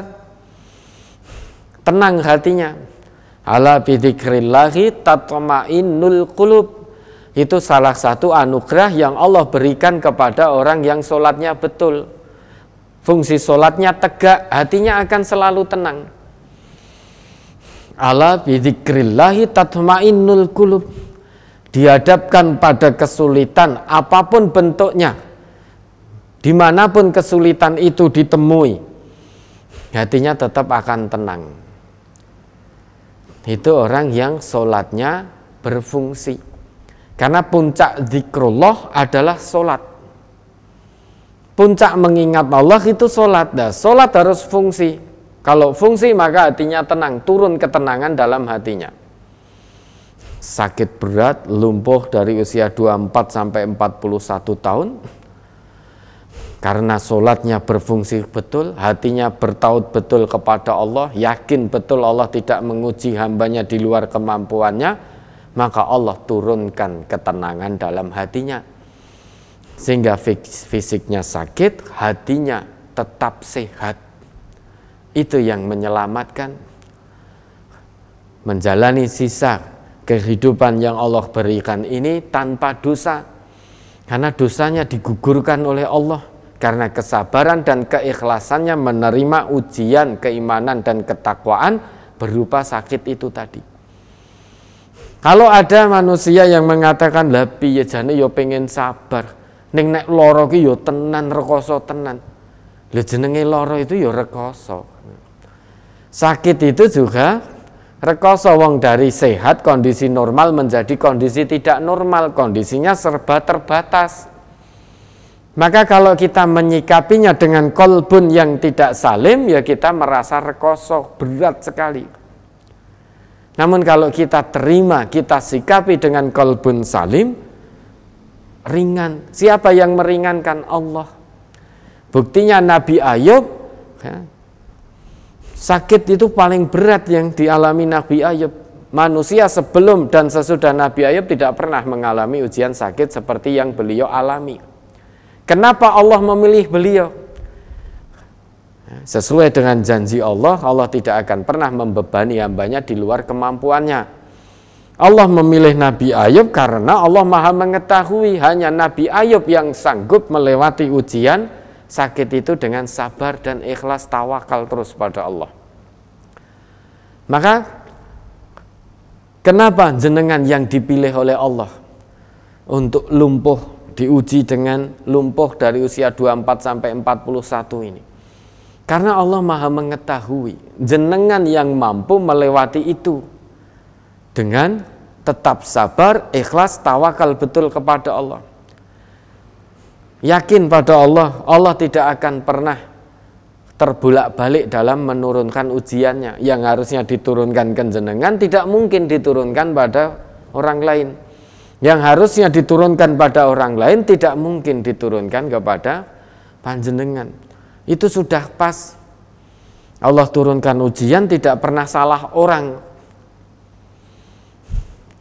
tenang hatinya, Ala bidzikrillahi tatma'innul qulub. Itu salah satu anugerah yang Allah berikan kepada orang yang sholatnya betul. Fungsi sholatnya tegak, hatinya akan selalu tenang. Ala bidzikrillahi tatma'innul qulub. Dihadapkan pada kesulitan apapun bentuknya. Dimanapun kesulitan itu ditemui, hatinya tetap akan tenang itu orang yang sholatnya berfungsi. Karena puncak zikrullah adalah sholat. Puncak mengingat Allah itu sholat. Nah, sholat harus fungsi. Kalau fungsi maka hatinya tenang, turun ketenangan dalam hatinya. Sakit berat, lumpuh dari usia 24 sampai 41 tahun, karena solatnya berfungsi betul, hatinya bertaut betul kepada Allah, yakin betul Allah tidak menguji hambanya di luar kemampuannya, maka Allah turunkan ketenangan dalam hatinya. Sehingga fisiknya sakit, hatinya tetap sehat. Itu yang menyelamatkan. Menjalani sisa kehidupan yang Allah berikan ini tanpa dosa. Karena dosanya digugurkan oleh Allah karena kesabaran dan keikhlasannya menerima ujian keimanan dan ketakwaan berupa sakit itu tadi. Kalau ada manusia yang mengatakan lebih ya jane yo pengen sabar, ning nek lara ki yo tenan rekoso tenan. lu jenenge lara itu yo rekoso. Sakit itu juga rekoso wong dari sehat kondisi normal menjadi kondisi tidak normal, kondisinya serba terbatas. Maka kalau kita menyikapinya dengan kolbun yang tidak salim, ya kita merasa rekoso, berat sekali. Namun kalau kita terima, kita sikapi dengan kolbun salim, ringan. Siapa yang meringankan? Allah. Buktinya Nabi Ayub, ya, sakit itu paling berat yang dialami Nabi Ayub. Manusia sebelum dan sesudah Nabi Ayub tidak pernah mengalami ujian sakit seperti yang beliau alami. Kenapa Allah memilih beliau? Sesuai dengan janji Allah, Allah tidak akan pernah membebani hambanya di luar kemampuannya. Allah memilih Nabi Ayub karena Allah maha mengetahui hanya Nabi Ayub yang sanggup melewati ujian sakit itu dengan sabar dan ikhlas tawakal terus pada Allah. Maka kenapa jenengan yang dipilih oleh Allah untuk lumpuh diuji dengan lumpuh dari usia 24 sampai 41 ini. Karena Allah maha mengetahui jenengan yang mampu melewati itu dengan tetap sabar, ikhlas, tawakal betul kepada Allah. Yakin pada Allah, Allah tidak akan pernah terbulak-balik dalam menurunkan ujiannya yang harusnya diturunkan ke jenengan tidak mungkin diturunkan pada orang lain yang harusnya diturunkan pada orang lain tidak mungkin diturunkan kepada panjenengan. Itu sudah pas. Allah turunkan ujian tidak pernah salah orang.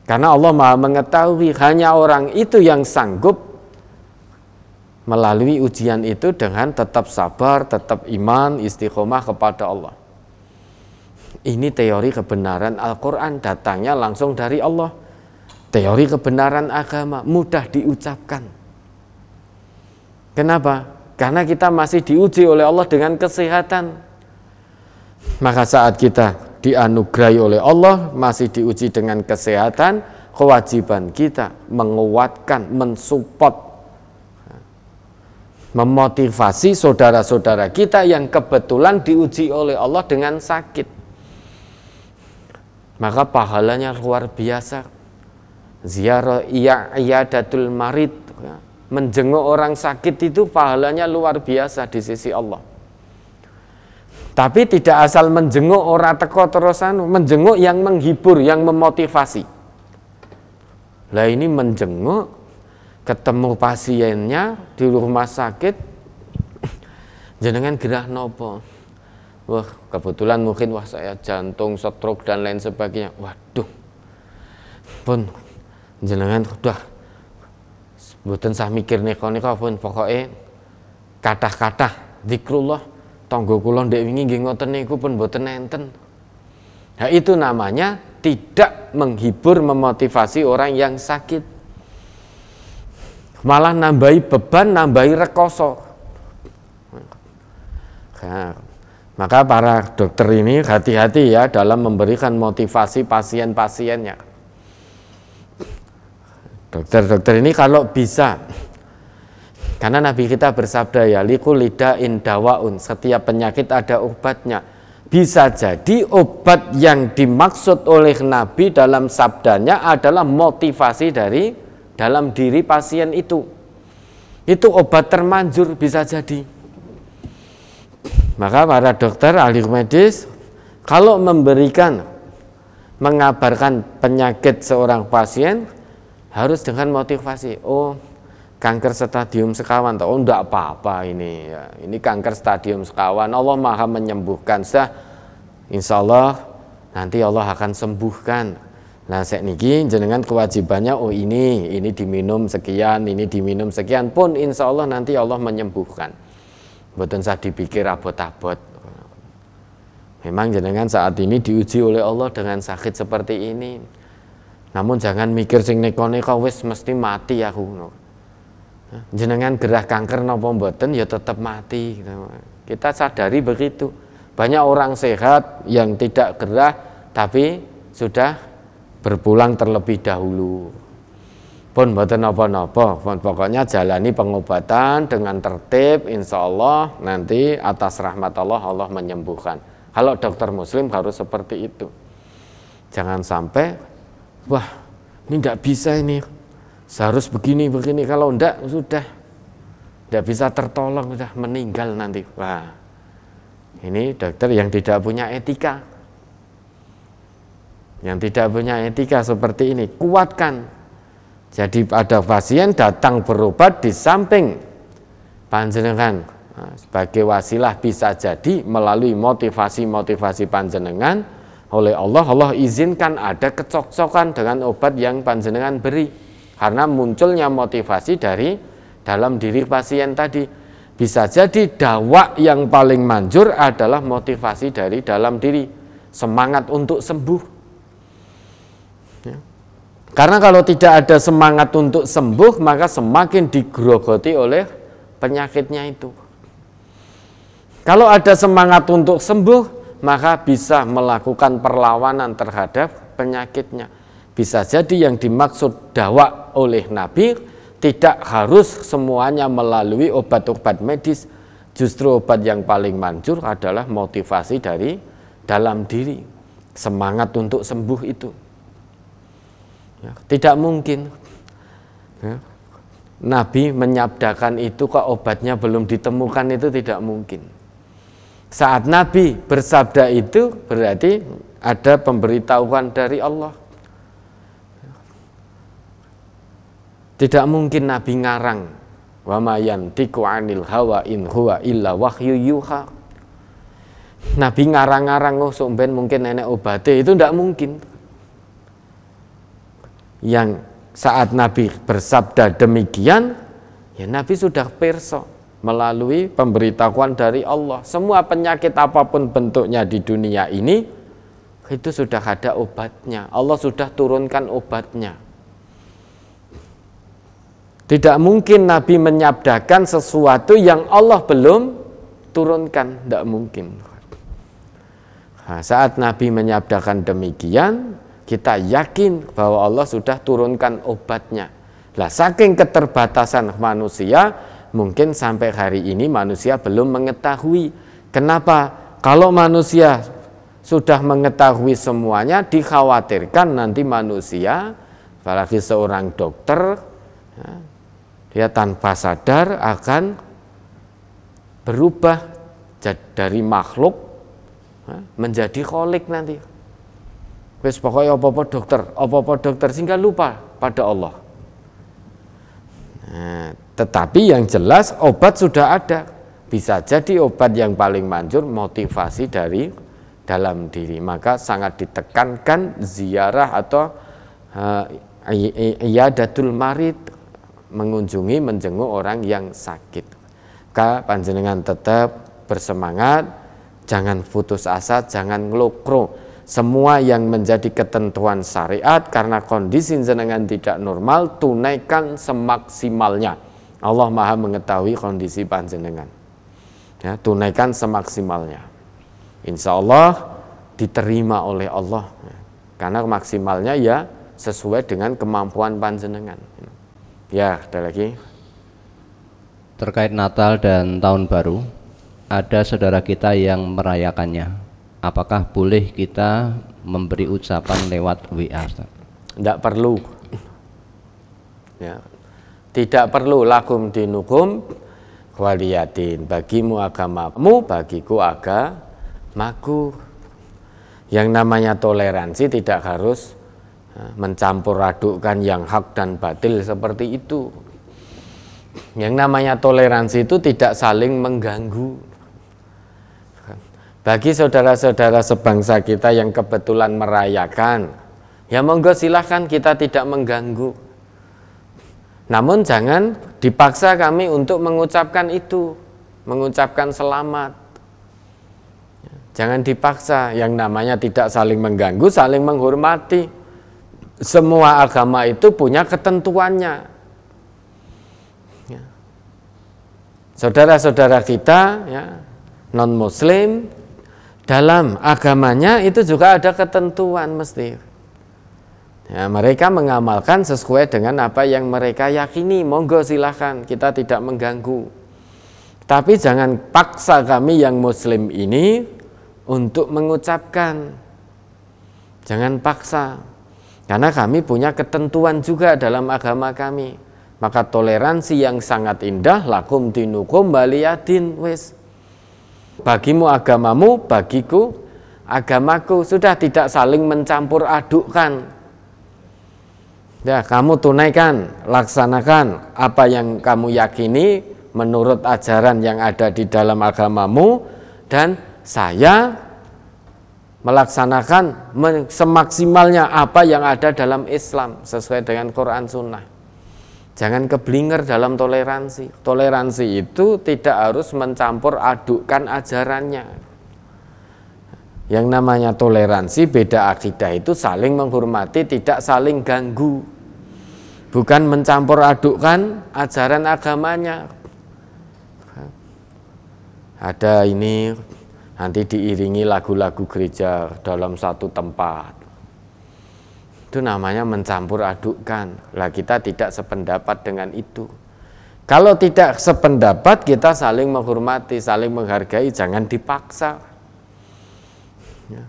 Karena Allah Maha mengetahui hanya orang itu yang sanggup melalui ujian itu dengan tetap sabar, tetap iman, istiqomah kepada Allah. Ini teori kebenaran Al-Qur'an datangnya langsung dari Allah Teori kebenaran agama mudah diucapkan. Kenapa? Karena kita masih diuji oleh Allah dengan kesehatan. Maka saat kita dianugerahi oleh Allah masih diuji dengan kesehatan, kewajiban kita menguatkan, mensupport memotivasi saudara-saudara kita yang kebetulan diuji oleh Allah dengan sakit. Maka pahalanya luar biasa ziarah iya iyadatul marid marit menjenguk orang sakit itu pahalanya luar biasa di sisi Allah tapi tidak asal menjenguk orang teko terusan menjenguk yang menghibur yang memotivasi lah ini menjenguk ketemu pasiennya di rumah sakit *coughs* jenengan gerah nopo wah kebetulan mungkin wah saya jantung stroke dan lain sebagainya waduh pun jenengan udah sebutan sah mikir neko-neko pun pokoknya kata-kata dikruloh tonggo kulon dek wingi nggih niku pun boten nenten. Nah, itu namanya tidak menghibur memotivasi orang yang sakit. Malah nambahi beban, nambahi rekoso. Nah, maka para dokter ini hati-hati ya dalam memberikan motivasi pasien-pasiennya. Dokter-dokter ini kalau bisa karena Nabi kita bersabda ya liku lidah indawaun setiap penyakit ada obatnya. Bisa jadi obat yang dimaksud oleh Nabi dalam sabdanya adalah motivasi dari dalam diri pasien itu. Itu obat termanjur bisa jadi. Maka para dokter ahli medis kalau memberikan mengabarkan penyakit seorang pasien harus dengan motivasi oh kanker stadium sekawan toh oh, enggak apa-apa ini ya. ini kanker stadium sekawan Allah maha menyembuhkan sah insya Allah nanti Allah akan sembuhkan nah saya niki jenengan kewajibannya oh ini ini diminum sekian ini diminum sekian pun insya Allah nanti Allah menyembuhkan betul saya dipikir abot-abot memang jenengan saat ini diuji oleh Allah dengan sakit seperti ini namun jangan mikir sing neko-neko wis mesti mati aku. Jenengan gerah kanker nopo mboten ya tetap mati. Gitu. Kita sadari begitu. Banyak orang sehat yang tidak gerah tapi sudah berpulang terlebih dahulu. Pun mboten napa-napa, pokoknya jalani pengobatan dengan tertib insya Allah nanti atas rahmat Allah Allah menyembuhkan. Kalau dokter muslim harus seperti itu. Jangan sampai wah ini tidak bisa ini seharus begini begini kalau tidak sudah tidak bisa tertolong sudah meninggal nanti wah ini dokter yang tidak punya etika yang tidak punya etika seperti ini kuatkan jadi ada pasien datang berobat di samping panjenengan nah, sebagai wasilah bisa jadi melalui motivasi-motivasi panjenengan oleh Allah, Allah izinkan ada kecocokan dengan obat yang panjenengan beri karena munculnya motivasi dari dalam diri pasien tadi. Bisa jadi dakwah yang paling manjur adalah motivasi dari dalam diri, semangat untuk sembuh. Ya. Karena kalau tidak ada semangat untuk sembuh, maka semakin digerogoti oleh penyakitnya itu. Kalau ada semangat untuk sembuh, maka bisa melakukan perlawanan terhadap penyakitnya. Bisa jadi yang dimaksud dawa oleh Nabi tidak harus semuanya melalui obat-obat medis. Justru obat yang paling manjur adalah motivasi dari dalam diri, semangat untuk sembuh itu. Ya, tidak mungkin ya, Nabi menyabdakan itu kok obatnya belum ditemukan itu tidak mungkin. Saat Nabi bersabda itu berarti ada pemberitahuan dari Allah. Tidak mungkin Nabi ngarang. Wa mayan tiku anil hawa in huwa illa wahyu yuha. Nabi ngarang-ngarang oh sumben mungkin nenek obate itu tidak mungkin. Yang saat Nabi bersabda demikian, ya Nabi sudah perso melalui pemberitahuan dari Allah. Semua penyakit apapun bentuknya di dunia ini itu sudah ada obatnya. Allah sudah turunkan obatnya. Tidak mungkin Nabi menyabdakan sesuatu yang Allah belum turunkan, tidak mungkin. Nah, saat Nabi menyabdakan demikian, kita yakin bahwa Allah sudah turunkan obatnya. Lah saking keterbatasan manusia, mungkin sampai hari ini manusia belum mengetahui. Kenapa? Kalau manusia sudah mengetahui semuanya, dikhawatirkan nanti manusia, apalagi seorang dokter, ya, dia tanpa sadar akan berubah dari makhluk ya, menjadi kolik nanti. Wis pokoknya apa-apa dokter, apa-apa dokter sehingga lupa pada Allah. Nah, tetapi yang jelas obat sudah ada. Bisa jadi obat yang paling manjur motivasi dari dalam diri. Maka sangat ditekankan ziarah atau uh, eh, datul marit mengunjungi menjenguk orang yang sakit. ka panjenengan tetap bersemangat, jangan putus asa, jangan ngelokro semua yang menjadi ketentuan syariat karena kondisi jenengan tidak normal tunaikan semaksimalnya Allah maha mengetahui kondisi panjenengan ya, tunaikan semaksimalnya insya Allah diterima oleh Allah ya, karena maksimalnya ya sesuai dengan kemampuan panjenengan ya ada lagi
terkait Natal dan Tahun Baru ada saudara kita yang merayakannya apakah boleh kita memberi ucapan lewat WA? Tidak perlu.
Ya. Tidak perlu lakum dinukum waliyatin bagimu agamamu bagiku agamaku yang namanya toleransi tidak harus mencampur adukkan yang hak dan batil seperti itu yang namanya toleransi itu tidak saling mengganggu bagi saudara-saudara sebangsa kita yang kebetulan merayakan, ya monggo silahkan kita tidak mengganggu. Namun jangan dipaksa kami untuk mengucapkan itu, mengucapkan selamat. Jangan dipaksa yang namanya tidak saling mengganggu, saling menghormati. Semua agama itu punya ketentuannya, ya. saudara-saudara kita ya, non Muslim dalam agamanya itu juga ada ketentuan mesti. Ya, mereka mengamalkan sesuai dengan apa yang mereka yakini. Monggo silahkan, kita tidak mengganggu. Tapi jangan paksa kami yang muslim ini untuk mengucapkan. Jangan paksa. Karena kami punya ketentuan juga dalam agama kami. Maka toleransi yang sangat indah lakum dinukum baliyadin wis Bagimu agamamu, bagiku agamaku. Sudah tidak saling mencampur adukkan. Ya, kamu tunaikan, laksanakan apa yang kamu yakini menurut ajaran yang ada di dalam agamamu dan saya melaksanakan semaksimalnya apa yang ada dalam Islam sesuai dengan Quran Sunnah. Jangan keblinger dalam toleransi. Toleransi itu tidak harus mencampur adukkan ajarannya. Yang namanya toleransi beda akidah itu saling menghormati, tidak saling ganggu. Bukan mencampur adukkan ajaran agamanya. Ada ini nanti diiringi lagu-lagu gereja dalam satu tempat itu namanya mencampur adukkan. Lah kita tidak sependapat dengan itu. Kalau tidak sependapat kita saling menghormati, saling menghargai, jangan dipaksa. Ya.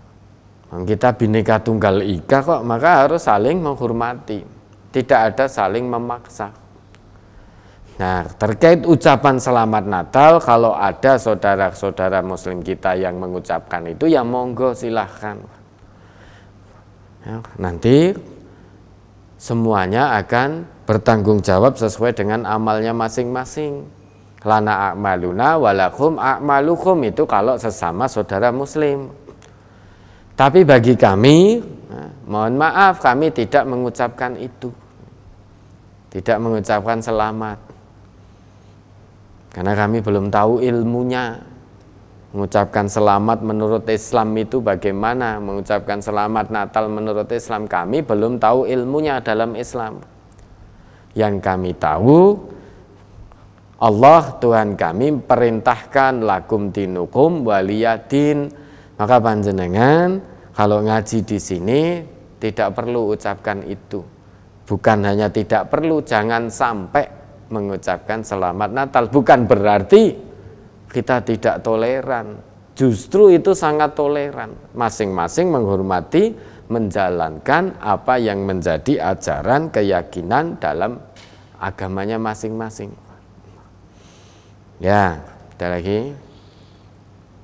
Kita bineka tunggal ika kok, maka harus saling menghormati. Tidak ada saling memaksa. Nah, terkait ucapan selamat Natal, kalau ada saudara-saudara Muslim kita yang mengucapkan itu, ya monggo silahkan. Ya, nanti semuanya akan bertanggung jawab sesuai dengan amalnya masing-masing. Lana akmaluna walakum akmalukum itu kalau sesama saudara muslim. Tapi bagi kami, ya, mohon maaf kami tidak mengucapkan itu. Tidak mengucapkan selamat. Karena kami belum tahu ilmunya. Mengucapkan selamat menurut Islam itu bagaimana? Mengucapkan selamat Natal menurut Islam kami belum tahu ilmunya dalam Islam. Yang kami tahu Allah Tuhan kami perintahkan lakum dinukum waliyadin. Maka panjenengan kalau ngaji di sini tidak perlu ucapkan itu. Bukan hanya tidak perlu, jangan sampai mengucapkan selamat Natal. Bukan berarti kita tidak toleran. Justru itu sangat toleran. Masing-masing menghormati, menjalankan apa yang menjadi ajaran keyakinan dalam agamanya masing-masing.
Ya, ada lagi.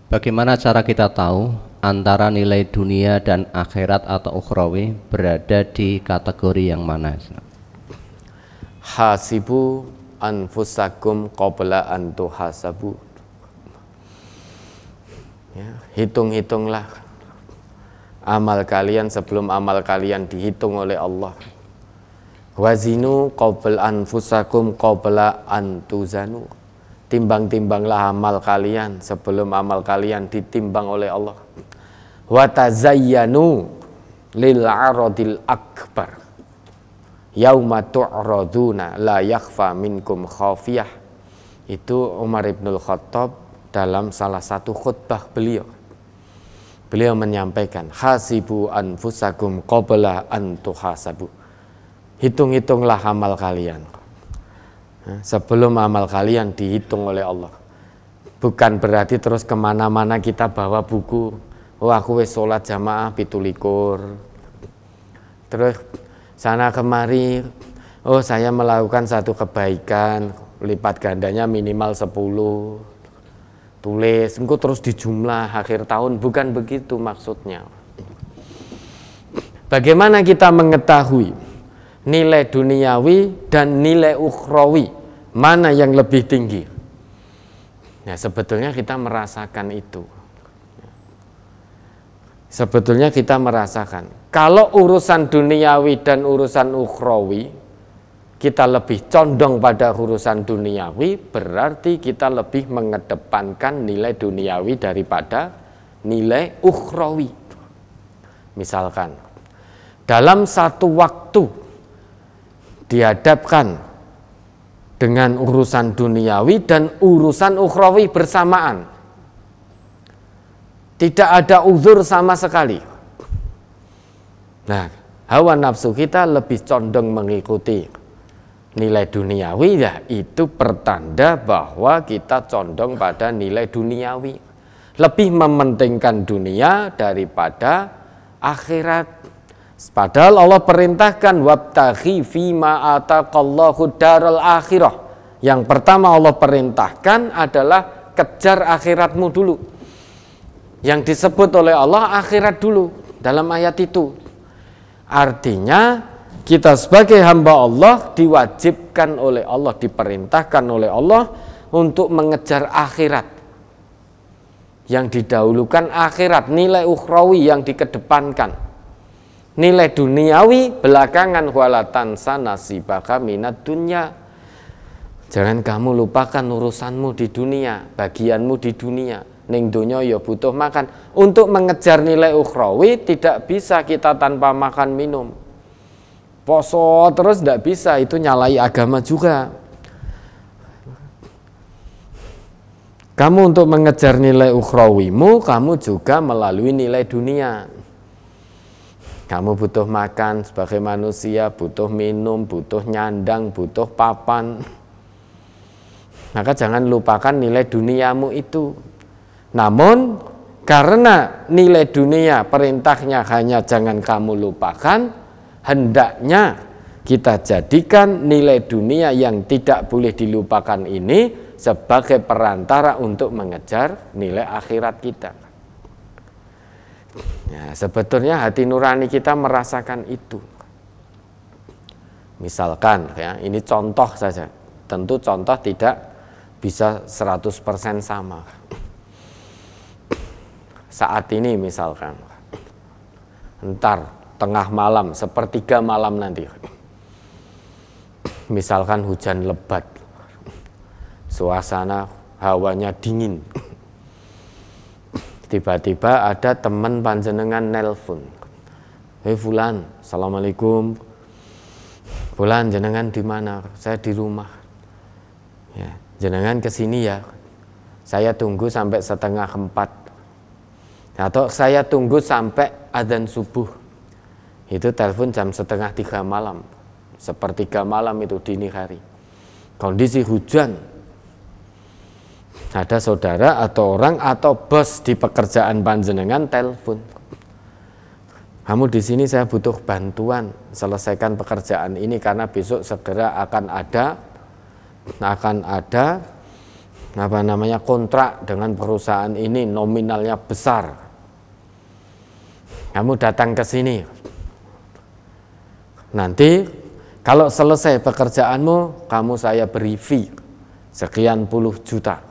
Bagaimana cara kita tahu antara nilai dunia dan akhirat atau ukhrawi berada di kategori yang mana?
Hasibu anfusakum qabla antuhasabu ya, hitung-hitunglah amal kalian sebelum amal kalian dihitung oleh Allah wazinu qabla anfusakum qabla antuzanu timbang-timbanglah amal kalian sebelum amal kalian ditimbang oleh Allah watazayyanu lil aradil akbar yauma tu'raduna la yakhfa minkum khafiyah itu Umar ibn al Khattab dalam salah satu khutbah beliau. Beliau menyampaikan, hasibu anfusakum qobla antuhasabu. Hitung-hitunglah amal kalian. Nah, sebelum amal kalian dihitung oleh Allah. Bukan berarti terus kemana-mana kita bawa buku. Oh aku wis sholat jamaah pitulikur. Terus sana kemari. Oh saya melakukan satu kebaikan. Lipat gandanya minimal 10 tulis, engkau terus dijumlah akhir tahun, bukan begitu maksudnya. Bagaimana kita mengetahui nilai duniawi dan nilai ukhrawi mana yang lebih tinggi? Ya, sebetulnya kita merasakan itu. Sebetulnya kita merasakan kalau urusan duniawi dan urusan ukhrawi kita lebih condong pada urusan duniawi, berarti kita lebih mengedepankan nilai duniawi daripada nilai ukhrawi. Misalkan, dalam satu waktu dihadapkan dengan urusan duniawi dan urusan ukhrawi bersamaan. Tidak ada uzur sama sekali. Nah, hawa nafsu kita lebih condong mengikuti nilai duniawi ya itu pertanda bahwa kita condong pada nilai duniawi lebih mementingkan dunia daripada akhirat padahal Allah perintahkan wabtaghi fima ataqallahu darul akhirah yang pertama Allah perintahkan adalah kejar akhiratmu dulu yang disebut oleh Allah akhirat dulu dalam ayat itu artinya kita sebagai hamba Allah diwajibkan oleh Allah, diperintahkan oleh Allah untuk mengejar akhirat. Yang didahulukan akhirat, nilai ukhrawi yang dikedepankan. Nilai duniawi belakangan walatan sana sibaka minat dunia. Jangan kamu lupakan urusanmu di dunia, bagianmu di dunia. Ning dunia ya butuh makan. Untuk mengejar nilai ukhrawi tidak bisa kita tanpa makan minum Poso terus tidak bisa, itu nyalai agama juga. Kamu untuk mengejar nilai ukhrawimu, kamu juga melalui nilai dunia. Kamu butuh makan sebagai manusia, butuh minum, butuh nyandang, butuh papan. Maka jangan lupakan nilai duniamu itu. Namun karena nilai dunia perintahnya hanya jangan kamu lupakan, hendaknya kita jadikan nilai dunia yang tidak boleh dilupakan ini sebagai perantara untuk mengejar nilai akhirat kita. Ya, sebetulnya hati nurani kita merasakan itu. Misalkan ya, ini contoh saja. Tentu contoh tidak bisa 100% sama. Saat ini misalkan. ntar tengah malam, sepertiga malam nanti. Misalkan hujan lebat, suasana hawanya dingin. Tiba-tiba ada teman panjenengan nelpon. Hei Fulan, Assalamualaikum. Fulan, jenengan di mana? Saya di rumah. Ya, jenengan ke sini ya. Saya tunggu sampai setengah empat. Atau saya tunggu sampai adzan subuh itu telepon jam setengah tiga malam sepertiga malam itu dini hari kondisi hujan ada saudara atau orang atau bos di pekerjaan panjenengan telepon kamu di sini saya butuh bantuan selesaikan pekerjaan ini karena besok segera akan ada akan ada apa namanya kontrak dengan perusahaan ini nominalnya besar kamu datang ke sini Nanti kalau selesai pekerjaanmu, kamu saya beri fee sekian puluh juta.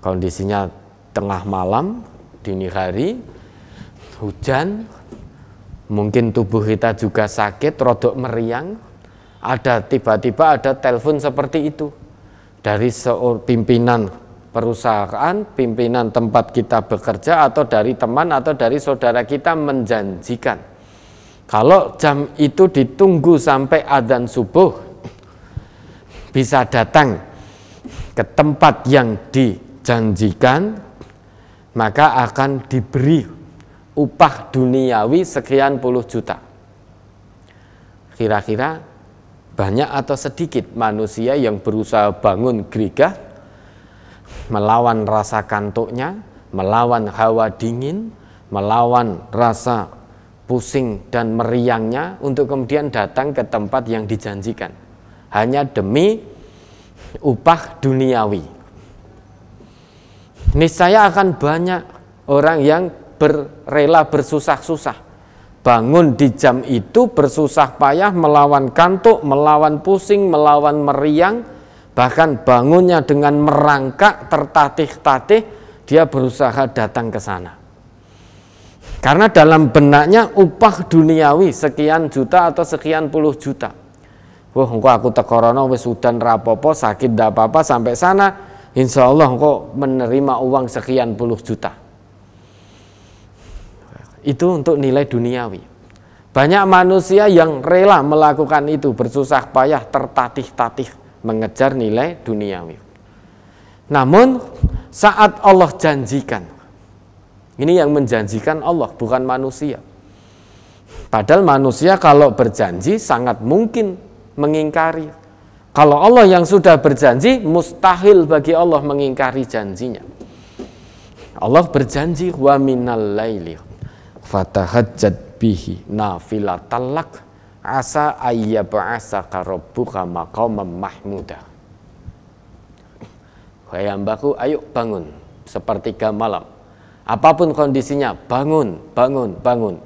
Kondisinya tengah malam, dini hari, hujan, mungkin tubuh kita juga sakit, rodok meriang, ada tiba-tiba ada telepon seperti itu dari seorang pimpinan perusahaan, pimpinan tempat kita bekerja atau dari teman atau dari saudara kita menjanjikan kalau jam itu ditunggu sampai adzan subuh bisa datang ke tempat yang dijanjikan maka akan diberi upah duniawi sekian puluh juta. Kira-kira banyak atau sedikit manusia yang berusaha bangun gerigah melawan rasa kantuknya, melawan hawa dingin, melawan rasa pusing dan meriangnya untuk kemudian datang ke tempat yang dijanjikan hanya demi upah duniawi niscaya akan banyak orang yang berrela bersusah-susah bangun di jam itu bersusah payah melawan kantuk, melawan pusing, melawan meriang, bahkan bangunnya dengan merangkak tertatih-tatih, dia berusaha datang ke sana. Karena dalam benaknya upah duniawi sekian juta atau sekian puluh juta. Wah, engkau aku tekorono wis udan rapopo sakit ndak apa-apa sampai sana insya Allah engkau menerima uang sekian puluh juta. Itu untuk nilai duniawi. Banyak manusia yang rela melakukan itu bersusah payah tertatih-tatih mengejar nilai duniawi. Namun saat Allah janjikan ini yang menjanjikan Allah, bukan manusia. Padahal manusia kalau berjanji sangat mungkin mengingkari. Kalau Allah yang sudah berjanji, mustahil bagi Allah mengingkari janjinya. Allah berjanji wa minal laili fatahajjat bihi nafilatallak asa ayyab'asaka rabbuka maqaman mahmuda. Hai hambaku, ayo bangun sepertiga malam Apapun kondisinya, bangun, bangun, bangun.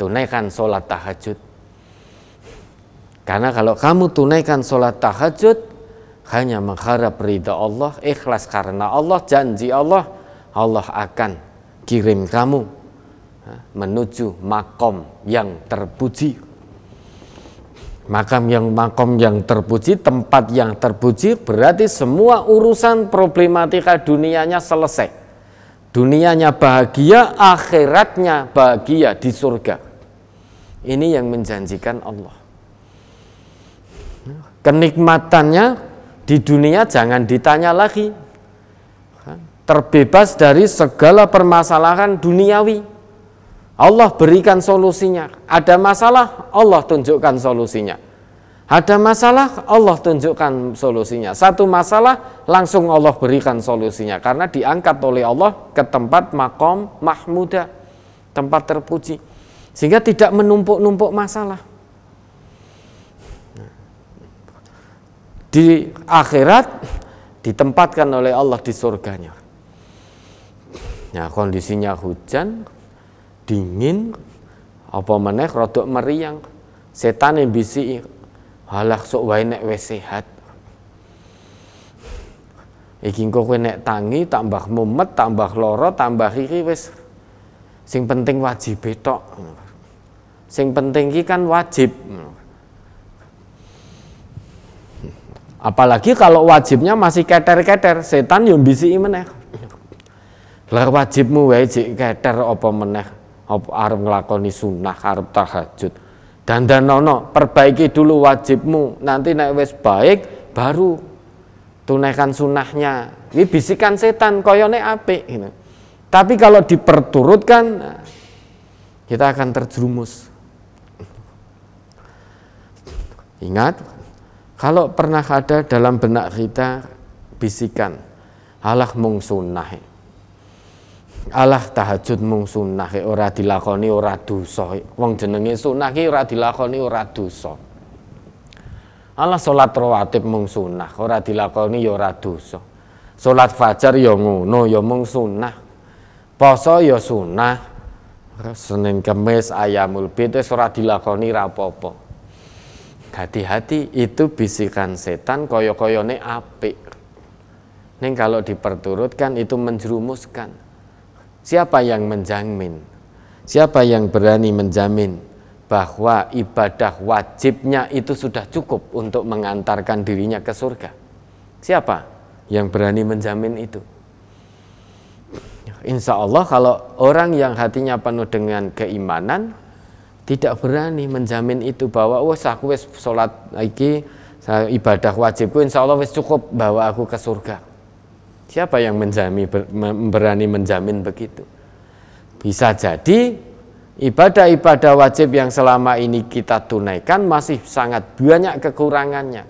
Tunaikan sholat tahajud. Karena kalau kamu tunaikan sholat tahajud, hanya mengharap ridha Allah, ikhlas karena Allah, janji Allah, Allah akan kirim kamu menuju makom yang terpuji makam yang makom yang terpuji, tempat yang terpuji berarti semua urusan problematika dunianya selesai dunianya bahagia, akhiratnya bahagia di surga. Ini yang menjanjikan Allah. Kenikmatannya di dunia jangan ditanya lagi. Terbebas dari segala permasalahan duniawi. Allah berikan solusinya. Ada masalah, Allah tunjukkan solusinya ada masalah, Allah tunjukkan solusinya. Satu masalah, langsung Allah berikan solusinya. Karena diangkat oleh Allah ke tempat makom mahmuda, tempat terpuji. Sehingga tidak menumpuk-numpuk masalah. Di akhirat, ditempatkan oleh Allah di surganya. Nah, kondisinya hujan, dingin, apa meneh, rodok meriang. Setan yang bisi Halak sok wae nek wis sehat. Iki engko kowe nek tangi tambah mumet, tambah lara, tambah iki wis sing penting wajib tok. Sing penting iki kan wajib. Apalagi kalau wajibnya masih keter-keter, setan yo bisi meneh. Lah wajibmu wae jek keter apa meneh? Apa arep nglakoni sunah, arep tahajud. Dan dan nono perbaiki dulu wajibmu. Nanti naik wes baik, baru tunaikan sunnahnya Ini bisikan setan, koyone ape ini gitu. Tapi kalau diperturutkan, nah, kita akan terjerumus. Ingat, kalau pernah ada dalam benak kita bisikan, halah mung sunnah. Allah tahajudmu sunah ora dilakoni ora dosa. Wong jenenge sunah ki ora dilakoni ora dosa. salat rawatib mung ora dilakoni ya ora dosa. Salat fajar ya ngono ya mung Poso ya Senin kemis ayamul bid wis ora dilakoni rapopo. Hati-hati itu bisikan setan kaya-kayane apik. Ning kalau diperturutkan itu menjerumuskan. Siapa yang menjamin? Siapa yang berani menjamin bahwa ibadah wajibnya itu sudah cukup untuk mengantarkan dirinya ke surga? Siapa yang berani menjamin itu? Insya Allah kalau orang yang hatinya penuh dengan keimanan tidak berani menjamin itu bahwa wah oh, aku wes sholat lagi ibadah wajibku insya Allah wes cukup bawa aku ke surga Siapa yang menjamin, berani menjamin begitu? Bisa jadi ibadah-ibadah wajib yang selama ini kita tunaikan masih sangat banyak kekurangannya.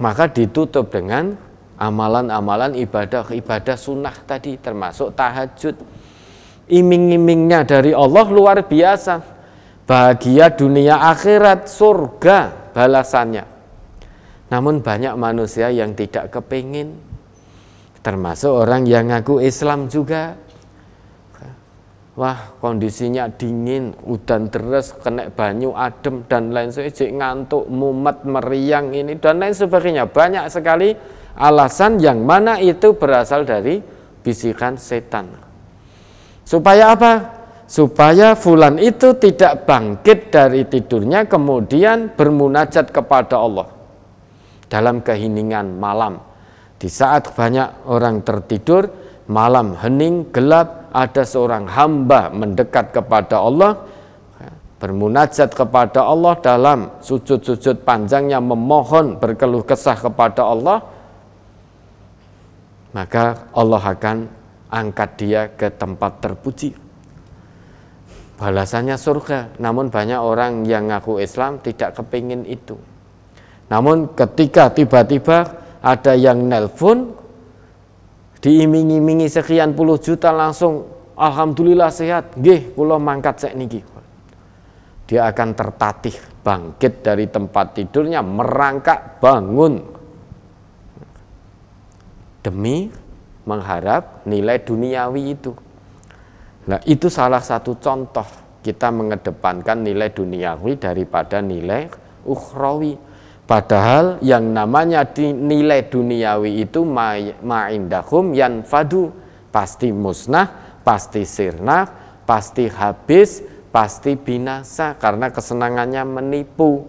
Maka ditutup dengan amalan-amalan ibadah-ibadah sunnah tadi termasuk tahajud. Iming-imingnya dari Allah luar biasa. Bahagia dunia akhirat, surga balasannya. Namun banyak manusia yang tidak kepingin termasuk orang yang ngaku Islam juga wah kondisinya dingin udan deras, kena banyu adem dan lain sebagainya ngantuk mumet meriang ini dan lain sebagainya banyak sekali alasan yang mana itu berasal dari bisikan setan supaya apa supaya fulan itu tidak bangkit dari tidurnya kemudian bermunajat kepada Allah dalam keheningan malam di saat banyak orang tertidur, malam hening, gelap, ada seorang hamba mendekat kepada Allah, bermunajat kepada Allah dalam sujud-sujud panjangnya memohon berkeluh kesah kepada Allah, maka Allah akan angkat dia ke tempat terpuji. Balasannya surga, namun banyak orang yang ngaku Islam tidak kepingin itu. Namun ketika tiba-tiba ada yang nelpon diiming-imingi sekian puluh juta langsung alhamdulillah sehat nggih kula mangkat sek niki dia akan tertatih bangkit dari tempat tidurnya merangkak bangun demi mengharap nilai duniawi itu nah itu salah satu contoh kita mengedepankan nilai duniawi daripada nilai ukhrawi Padahal yang namanya nilai duniawi itu ma'indahum yan fadu pasti musnah, pasti sirna, pasti habis, pasti binasa karena kesenangannya menipu.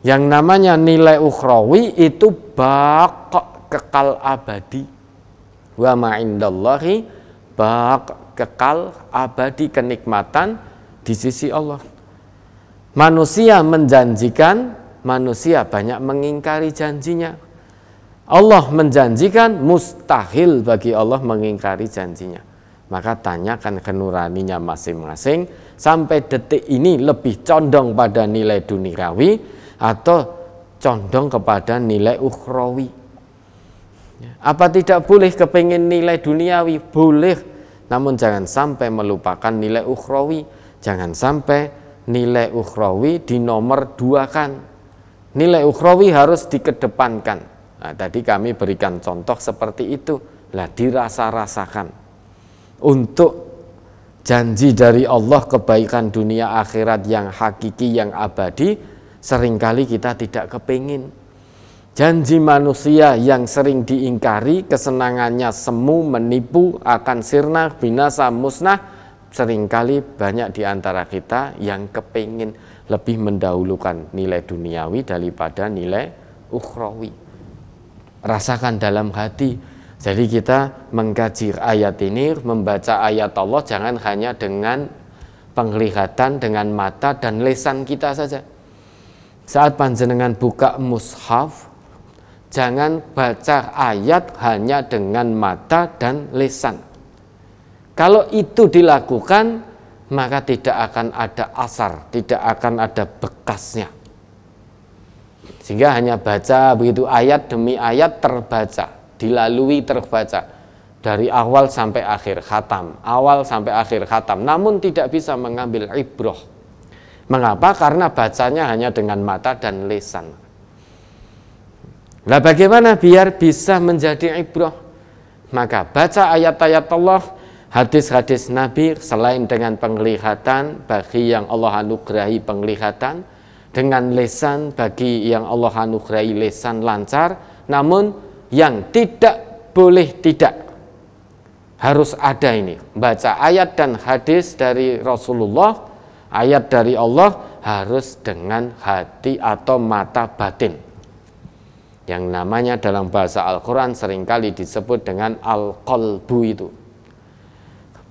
Yang namanya nilai ukhrawi itu bak kekal abadi. Wa ma'indallahi bak kekal abadi kenikmatan di sisi Allah. Manusia menjanjikan manusia banyak mengingkari janjinya. Allah menjanjikan mustahil bagi Allah mengingkari janjinya. Maka tanyakan kenuraninya masing-masing sampai detik ini lebih condong pada nilai duniawi atau condong kepada nilai ukhrawi. Ya, apa tidak boleh kepingin nilai duniawi? Boleh, namun jangan sampai melupakan nilai ukhrawi. Jangan sampai nilai ukhrawi di nomor dua kan Nilai ukrawi harus dikedepankan. Nah, tadi kami berikan contoh seperti itu. Lah dirasa-rasakan. Untuk janji dari Allah kebaikan dunia akhirat yang hakiki, yang abadi, seringkali kita tidak kepingin. Janji manusia yang sering diingkari, kesenangannya semu, menipu, akan sirna, binasa, musnah, seringkali banyak diantara kita yang kepingin lebih mendahulukan nilai duniawi daripada nilai ukhrawi. Rasakan dalam hati. Jadi kita mengkaji ayat ini, membaca ayat Allah jangan hanya dengan penglihatan, dengan mata dan lesan kita saja. Saat panjenengan buka mushaf, jangan baca ayat hanya dengan mata dan lesan. Kalau itu dilakukan, maka tidak akan ada asar, tidak akan ada bekasnya. Sehingga hanya baca begitu ayat demi ayat terbaca, dilalui terbaca dari awal sampai akhir khatam, awal sampai akhir khatam. Namun tidak bisa mengambil ibroh. Mengapa? Karena bacanya hanya dengan mata dan lisan. Nah bagaimana biar bisa menjadi ibroh? Maka baca ayat-ayat Allah, hadis-hadis Nabi selain dengan penglihatan bagi yang Allah anugerahi penglihatan, dengan lesan bagi yang Allah anugerahi lesan lancar, namun yang tidak boleh tidak harus ada ini baca ayat dan hadis dari Rasulullah ayat dari Allah harus dengan hati atau mata batin yang namanya dalam bahasa Al-Quran seringkali disebut dengan al-qalbu itu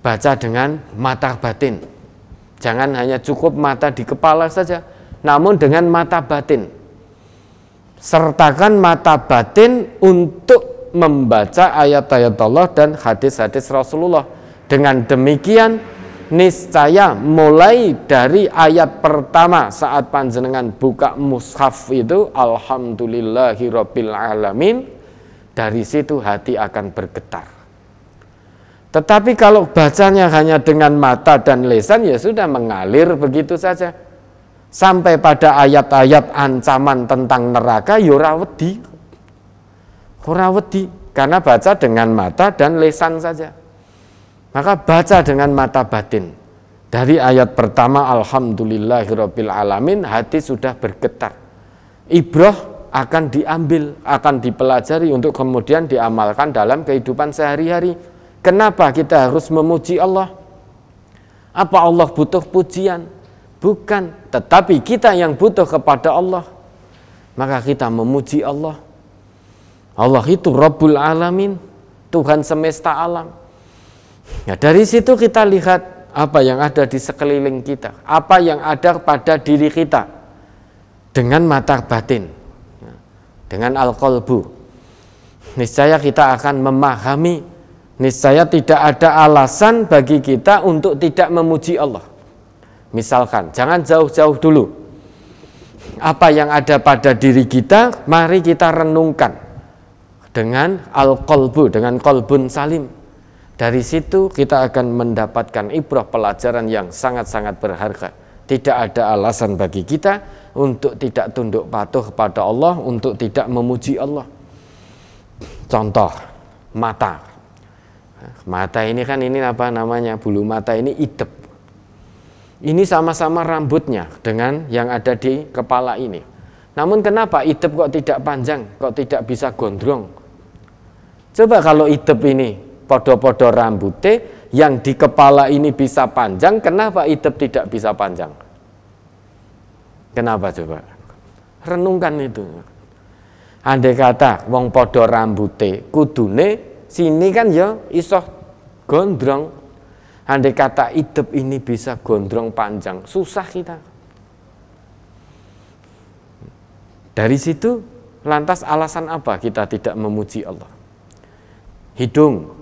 baca dengan mata batin. Jangan hanya cukup mata di kepala saja, namun dengan mata batin. Sertakan mata batin untuk membaca ayat-ayat Allah dan hadis-hadis Rasulullah. Dengan demikian, niscaya mulai dari ayat pertama saat panjenengan buka mushaf itu, Alamin, dari situ hati akan bergetar tetapi kalau bacanya hanya dengan mata dan lesan ya sudah mengalir begitu saja. Sampai pada ayat-ayat ancaman tentang neraka yura ya wedi. karena baca dengan mata dan lesan saja. Maka baca dengan mata batin. Dari ayat pertama alhamdulillahirabbil alamin hati sudah bergetar. Ibroh akan diambil, akan dipelajari untuk kemudian diamalkan dalam kehidupan sehari-hari Kenapa kita harus memuji Allah? Apa Allah butuh pujian? Bukan, tetapi kita yang butuh kepada Allah. Maka kita memuji Allah. Allah itu Rabbul Alamin, Tuhan semesta alam. Ya, dari situ kita lihat apa yang ada di sekeliling kita, apa yang ada pada diri kita dengan mata batin, ya, dengan al-qalbu. Niscaya kita akan memahami niscaya tidak ada alasan bagi kita untuk tidak memuji Allah. Misalkan, jangan jauh-jauh dulu. Apa yang ada pada diri kita, mari kita renungkan dengan al-qalbu, dengan kolbun salim. Dari situ kita akan mendapatkan ibrah pelajaran yang sangat-sangat berharga. Tidak ada alasan bagi kita untuk tidak tunduk patuh kepada Allah, untuk tidak memuji Allah. Contoh, mata Mata ini kan ini apa namanya bulu mata ini idep. Ini sama-sama rambutnya dengan yang ada di kepala ini. Namun kenapa idep kok tidak panjang, kok tidak bisa gondrong? Coba kalau idep ini podo-podo rambutnya yang di kepala ini bisa panjang, kenapa idep tidak bisa panjang? Kenapa coba? Renungkan itu. Andai kata wong podo rambute kudune sini kan ya isoh gondrong andai kata hidup ini bisa gondrong panjang susah kita dari situ lantas alasan apa kita tidak memuji Allah hidung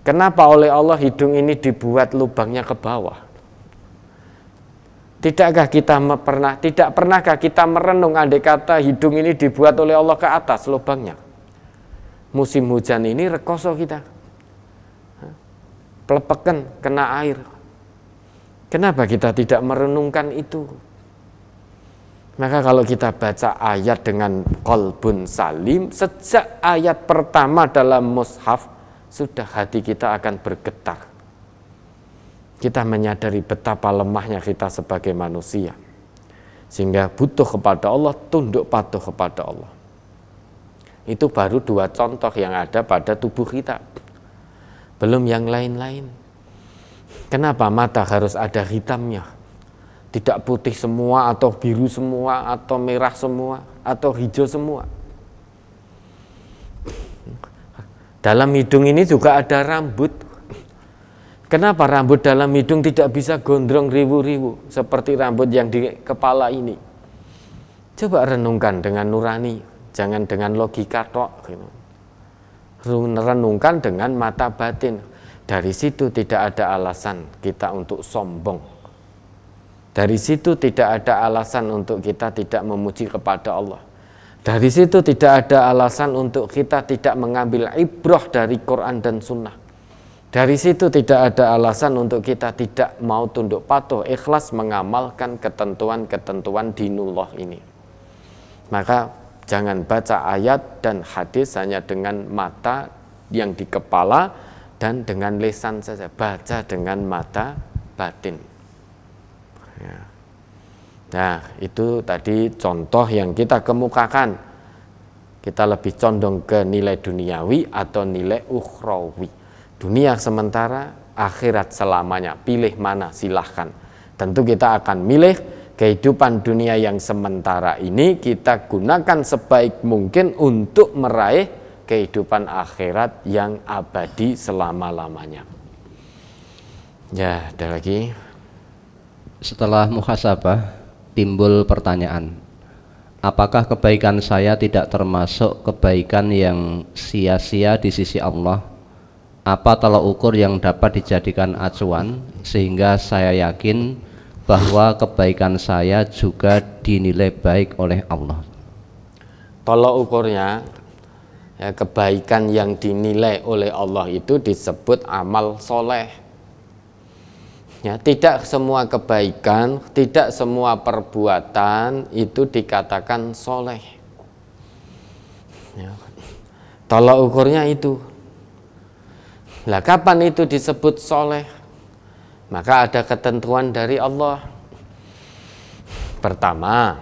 Kenapa oleh Allah hidung ini dibuat lubangnya ke bawah? Tidakkah kita pernah tidak pernahkah kita merenung andai kata hidung ini dibuat oleh Allah ke atas lubangnya? musim hujan ini rekoso kita. Pelepekan, kena air. Kenapa kita tidak merenungkan itu? Maka kalau kita baca ayat dengan kolbun salim, sejak ayat pertama dalam mushaf, sudah hati kita akan bergetar. Kita menyadari betapa lemahnya kita sebagai manusia. Sehingga butuh kepada Allah, tunduk patuh kepada Allah. Itu baru dua contoh yang ada pada tubuh kita. Belum yang lain-lain. Kenapa mata harus ada hitamnya? Tidak putih semua atau biru semua atau merah semua atau hijau semua. Dalam hidung ini juga ada rambut. Kenapa rambut dalam hidung tidak bisa gondrong ribu-ribu seperti rambut yang di kepala ini? Coba renungkan dengan nurani jangan dengan logika tok gitu. renungkan dengan mata batin dari situ tidak ada alasan kita untuk sombong dari situ tidak ada alasan untuk kita tidak memuji kepada Allah dari situ tidak ada alasan untuk kita tidak mengambil ibrah dari Quran dan Sunnah dari situ tidak ada alasan untuk kita tidak mau tunduk patuh ikhlas mengamalkan ketentuan-ketentuan dinullah ini maka Jangan baca ayat dan hadis hanya dengan mata yang di kepala dan dengan lisan saja. Baca dengan mata batin. Ya. Nah, itu tadi contoh yang kita kemukakan. Kita lebih condong ke nilai duniawi atau nilai ukhrawi. Dunia sementara, akhirat selamanya. Pilih mana silahkan. Tentu kita akan milih kehidupan dunia yang sementara ini kita gunakan sebaik mungkin untuk meraih kehidupan akhirat yang abadi selama-lamanya.
Ya, ada lagi. Setelah muhasabah, timbul pertanyaan. Apakah kebaikan saya tidak termasuk kebaikan yang sia-sia di sisi Allah? Apa tolak ukur yang dapat dijadikan acuan sehingga saya yakin bahwa kebaikan saya juga dinilai baik oleh Allah.
Tolok ukurnya ya, kebaikan yang dinilai oleh Allah itu disebut amal soleh. Ya, tidak semua kebaikan, tidak semua perbuatan itu dikatakan soleh. Ya. Tolok ukurnya itu. Lah kapan itu disebut soleh? maka ada ketentuan dari Allah. Pertama,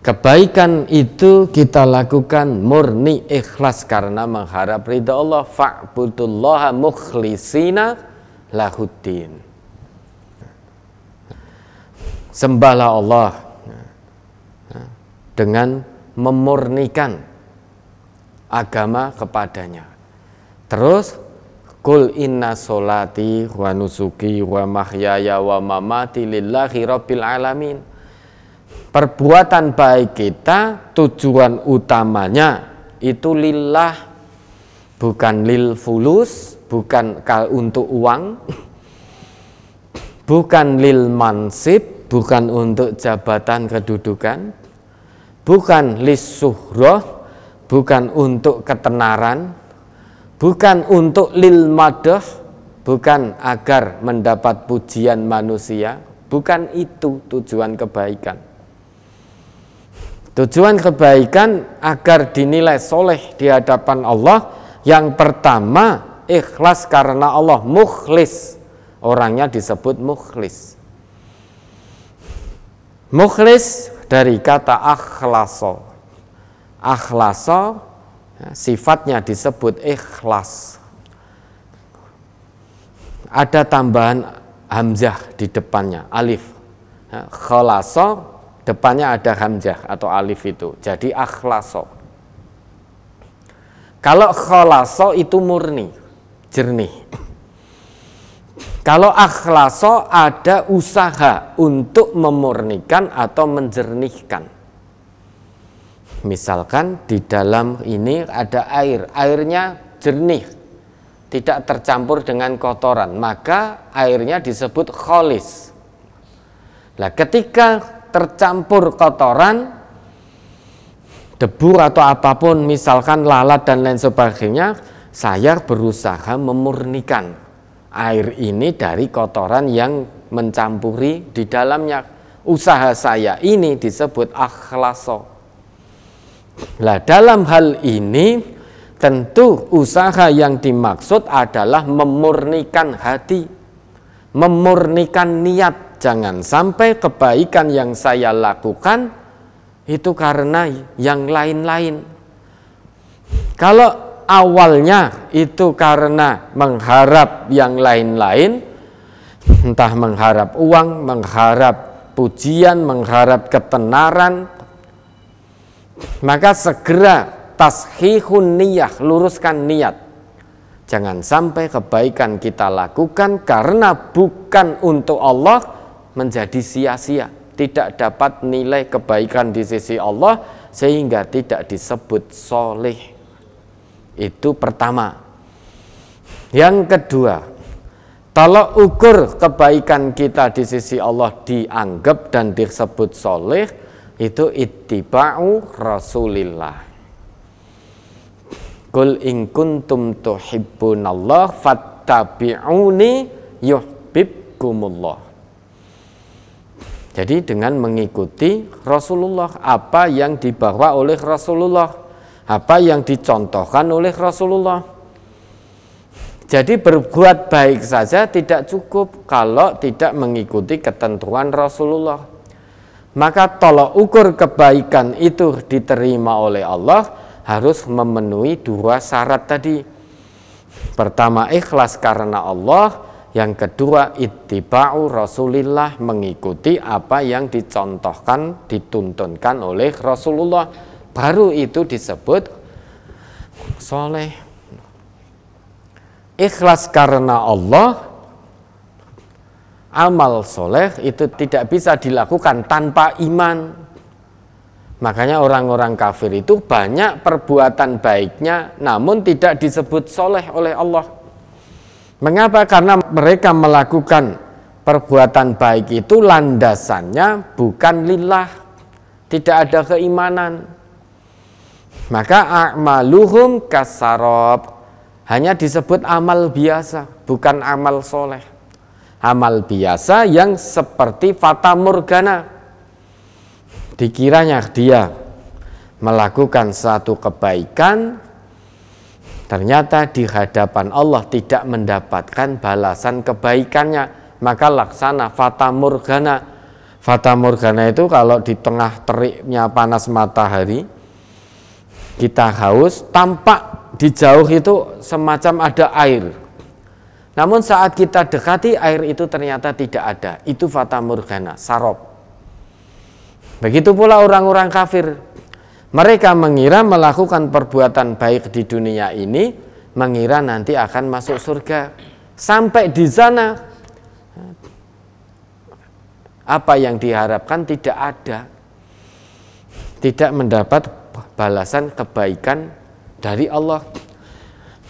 kebaikan itu kita lakukan murni ikhlas karena mengharap ridha Allah. Fa'budullaha mukhlisina lahuddin. Sembahlah Allah dengan memurnikan agama kepadanya. Terus Kul inna solati wa nusuki wa mahyaya wa mamati lillahi rabbil alamin. Perbuatan baik kita tujuan utamanya itu lillah bukan lil fulus, bukan kal untuk uang, bukan lil mansib, bukan untuk jabatan kedudukan, bukan lis suhroh, bukan untuk ketenaran, bukan untuk lil madah bukan agar mendapat pujian manusia bukan itu tujuan kebaikan tujuan kebaikan agar dinilai soleh di hadapan Allah yang pertama ikhlas karena Allah mukhlis orangnya disebut mukhlis mukhlis dari kata akhlaso akhlaso Ya, sifatnya disebut ikhlas. Ada tambahan hamzah di depannya, alif. Ya, kholaso depannya ada hamzah atau alif itu. Jadi akhlaso. Kalau kholaso itu murni, jernih. Kalau akhlaso ada usaha untuk memurnikan atau menjernihkan. Misalkan di dalam ini ada air, airnya jernih, tidak tercampur dengan kotoran, maka airnya disebut kholis. Nah, ketika tercampur kotoran, debu atau apapun, misalkan lalat dan lain sebagainya, saya berusaha memurnikan air ini dari kotoran yang mencampuri di dalamnya. Usaha saya ini disebut akhlaso Nah, dalam hal ini tentu usaha yang dimaksud adalah memurnikan hati, memurnikan niat. Jangan sampai kebaikan yang saya lakukan itu karena yang lain-lain. Kalau awalnya itu karena mengharap yang lain-lain, entah mengharap uang, mengharap pujian, mengharap ketenaran, maka segera tashihun niyah, luruskan niat. Jangan sampai kebaikan kita lakukan karena bukan untuk Allah menjadi sia-sia. Tidak dapat nilai kebaikan di sisi Allah sehingga tidak disebut soleh. Itu pertama. Yang kedua, kalau ukur kebaikan kita di sisi Allah dianggap dan disebut soleh, itu ittiba'u rasulillah Kul in kuntum tuhibbunallah fattabi'uni yuhibbukumullah. Jadi dengan mengikuti Rasulullah, apa yang dibawa oleh Rasulullah, apa yang dicontohkan oleh Rasulullah. Jadi berbuat baik saja tidak cukup kalau tidak mengikuti ketentuan Rasulullah maka tolok ukur kebaikan itu diterima oleh Allah harus memenuhi dua syarat tadi. Pertama ikhlas karena Allah, yang kedua ittiba'u Rasulillah mengikuti apa yang dicontohkan, dituntunkan oleh Rasulullah. Baru itu disebut soleh. Ikhlas karena Allah amal soleh itu tidak bisa dilakukan tanpa iman. Makanya orang-orang kafir itu banyak perbuatan baiknya namun tidak disebut soleh oleh Allah. Mengapa? Karena mereka melakukan perbuatan baik itu landasannya bukan lillah. Tidak ada keimanan. Maka a'maluhum kasarob hanya disebut amal biasa, bukan amal soleh amal biasa yang seperti fata morgana dikiranya dia melakukan satu kebaikan ternyata di hadapan Allah tidak mendapatkan balasan kebaikannya maka laksana fata morgana fata morgana itu kalau di tengah teriknya panas matahari kita haus tampak di jauh itu semacam ada air namun saat kita dekati air itu ternyata tidak ada. Itu fata morgana, sarop. Begitu pula orang-orang kafir. Mereka mengira melakukan perbuatan baik di dunia ini, mengira nanti akan masuk surga. Sampai di sana apa yang diharapkan tidak ada. Tidak mendapat balasan kebaikan dari Allah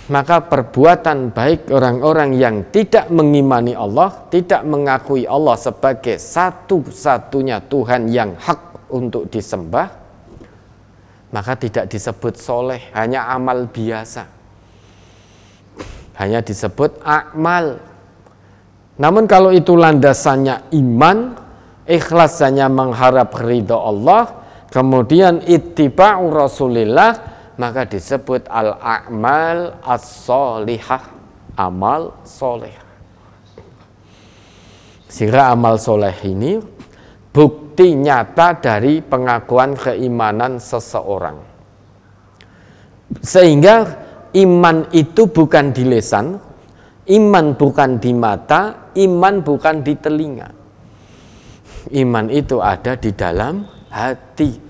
maka perbuatan baik orang-orang yang tidak mengimani Allah, tidak mengakui Allah sebagai satu-satunya Tuhan yang hak untuk disembah, maka tidak disebut soleh, hanya amal biasa. Hanya disebut akmal. Namun kalau itu landasannya iman, ikhlasnya mengharap ridho Allah, kemudian ittiba'u Rasulillah, maka disebut al-a'mal as-solihah amal soleh sehingga amal soleh ini bukti nyata dari pengakuan keimanan seseorang sehingga iman itu bukan di lesan iman bukan di mata iman bukan di telinga iman itu ada di dalam hati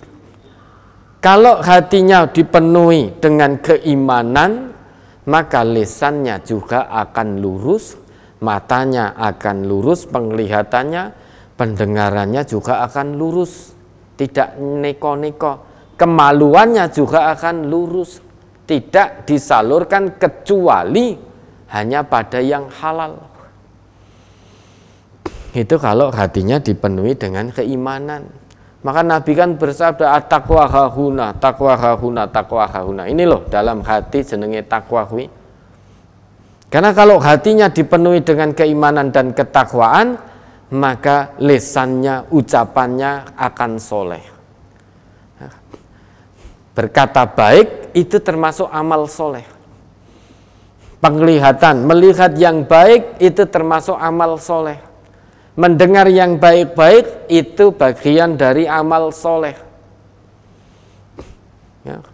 kalau hatinya dipenuhi dengan keimanan, maka lisannya juga akan lurus, matanya akan lurus, penglihatannya, pendengarannya juga akan lurus, tidak neko-neko. Kemaluannya juga akan lurus, tidak disalurkan kecuali hanya pada yang halal. Itu kalau hatinya dipenuhi dengan keimanan. Maka Nabi kan bersabda takwa hahuna, taqwa hahuna, taqwa Ini loh dalam hati jenenge takwa kuwi. Karena kalau hatinya dipenuhi dengan keimanan dan ketakwaan, maka lesannya, ucapannya akan soleh. Berkata baik itu termasuk amal soleh. Penglihatan, melihat yang baik itu termasuk amal soleh Mendengar yang baik-baik itu bagian dari amal soleh. Ya.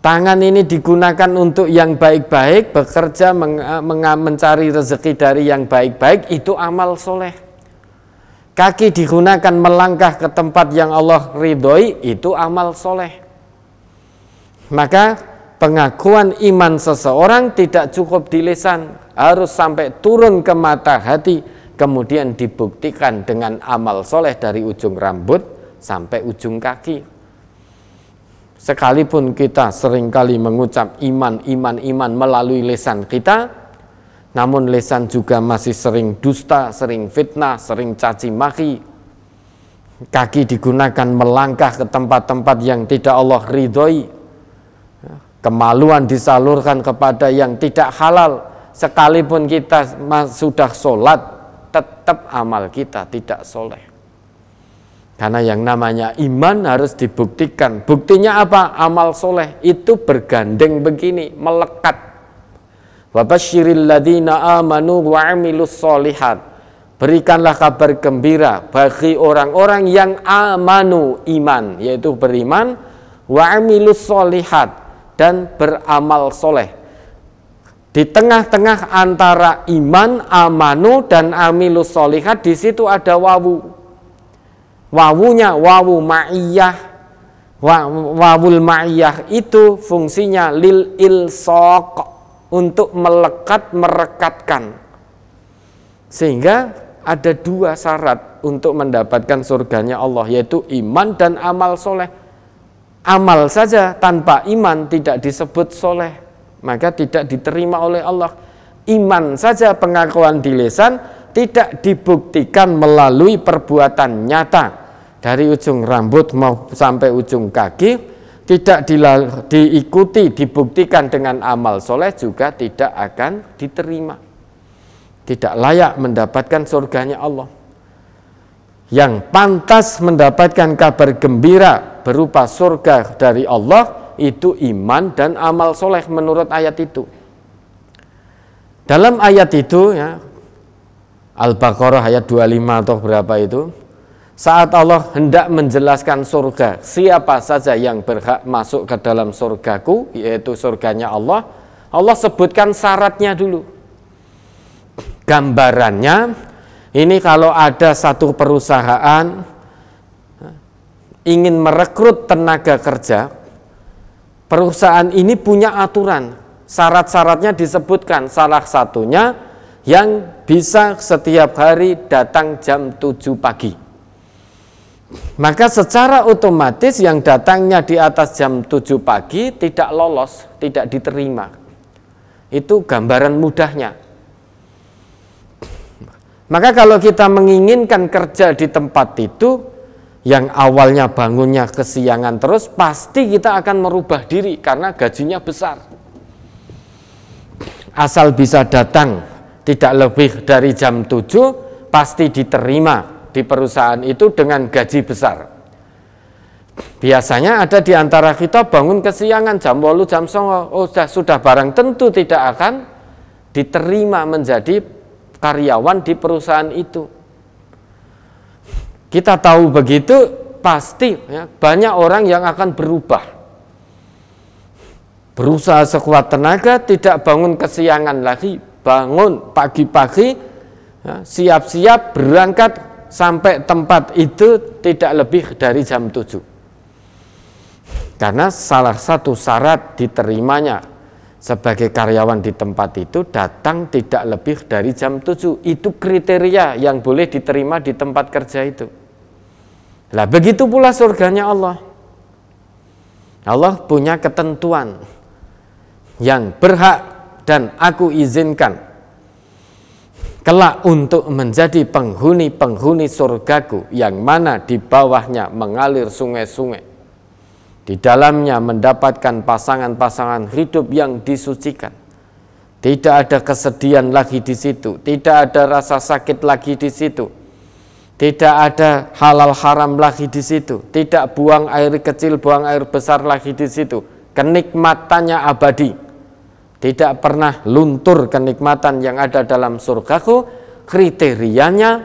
Tangan ini digunakan untuk yang baik-baik, bekerja meng, eh, meng, mencari rezeki dari yang baik-baik, itu amal soleh. Kaki digunakan melangkah ke tempat yang Allah ridhoi, itu amal soleh. Maka pengakuan iman seseorang tidak cukup di lisan, harus sampai turun ke mata hati, kemudian dibuktikan dengan amal soleh dari ujung rambut sampai ujung kaki. Sekalipun kita seringkali mengucap iman, iman, iman melalui lesan kita, namun lesan juga masih sering dusta, sering fitnah, sering caci maki. Kaki digunakan melangkah ke tempat-tempat yang tidak Allah ridhoi. Kemaluan disalurkan kepada yang tidak halal. Sekalipun kita sudah sholat, tetap amal kita tidak soleh. Karena yang namanya iman harus dibuktikan. Buktinya apa? Amal soleh itu bergandeng begini, melekat. Wabashiril ladina amanu wa amilus solihat. Berikanlah kabar gembira bagi orang-orang yang amanu iman, yaitu beriman, wa amilus solihat dan beramal soleh di tengah-tengah antara iman, amanu, dan amilus solihat, di situ ada wawu. Wawunya, wawu ma'iyah. Wawul ma'iyah itu fungsinya lil il ilsok untuk melekat, merekatkan. Sehingga ada dua syarat untuk mendapatkan surganya Allah, yaitu iman dan amal soleh. Amal saja tanpa iman tidak disebut soleh maka tidak diterima oleh Allah. Iman saja pengakuan di lisan tidak dibuktikan melalui perbuatan nyata dari ujung rambut mau sampai ujung kaki tidak diikuti dibuktikan dengan amal soleh juga tidak akan diterima tidak layak mendapatkan surganya Allah yang pantas mendapatkan kabar gembira berupa surga dari Allah itu iman dan amal soleh menurut ayat itu. Dalam ayat itu ya Al-Baqarah ayat 25 atau berapa itu saat Allah hendak menjelaskan surga siapa saja yang berhak masuk ke dalam surgaku yaitu surganya Allah Allah sebutkan syaratnya dulu gambarannya ini kalau ada satu perusahaan ya, ingin merekrut tenaga kerja perusahaan ini punya aturan syarat-syaratnya disebutkan salah satunya yang bisa setiap hari datang jam 7 pagi maka secara otomatis yang datangnya di atas jam 7 pagi tidak lolos, tidak diterima itu gambaran mudahnya maka kalau kita menginginkan kerja di tempat itu yang awalnya bangunnya kesiangan terus, pasti kita akan merubah diri karena gajinya besar. Asal bisa datang tidak lebih dari jam 7, pasti diterima di perusahaan itu dengan gaji besar. Biasanya ada di antara kita bangun kesiangan jam 8, jam 9, oh sudah, sudah barang tentu tidak akan diterima menjadi karyawan di perusahaan itu kita tahu begitu pasti ya, banyak orang yang akan berubah. Berusaha sekuat tenaga, tidak bangun kesiangan lagi, bangun pagi-pagi, siap ya, siap-siap berangkat sampai tempat itu tidak lebih dari jam 7. Karena salah satu syarat diterimanya sebagai karyawan di tempat itu datang tidak lebih dari jam 7. Itu kriteria yang boleh diterima di tempat kerja itu. Lah begitu pula surganya Allah. Allah punya ketentuan yang berhak dan aku izinkan kelak untuk menjadi penghuni-penghuni surgaku yang mana di bawahnya mengalir sungai-sungai di dalamnya mendapatkan pasangan-pasangan hidup yang disucikan. Tidak ada kesedihan lagi di situ, tidak ada rasa sakit lagi di situ. Tidak ada halal haram lagi di situ, tidak buang air kecil, buang air besar lagi di situ. Kenikmatannya abadi. Tidak pernah luntur kenikmatan yang ada dalam surgaku. Kriterianya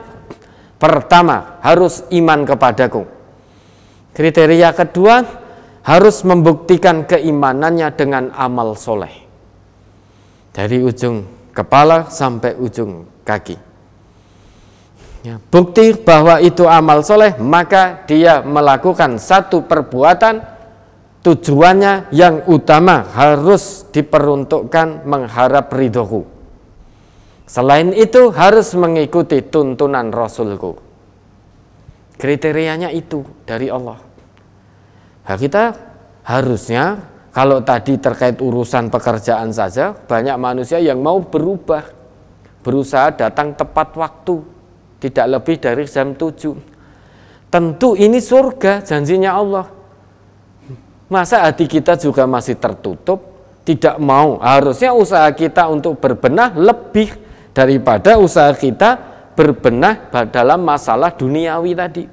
pertama harus iman kepadaku. Kriteria kedua harus membuktikan keimanannya dengan amal soleh. Dari ujung kepala sampai ujung kaki. Ya, bukti bahwa itu amal soleh, maka dia melakukan satu perbuatan tujuannya yang utama harus diperuntukkan mengharap ridhoku. Selain itu harus mengikuti tuntunan Rasulku. Kriterianya itu dari Allah. Nah, kita harusnya kalau tadi terkait urusan pekerjaan saja banyak manusia yang mau berubah, berusaha datang tepat waktu, tidak lebih dari jam 7. Tentu ini surga janjinya Allah. Masa hati kita juga masih tertutup, tidak mau. Harusnya usaha kita untuk berbenah lebih daripada usaha kita berbenah dalam masalah duniawi tadi.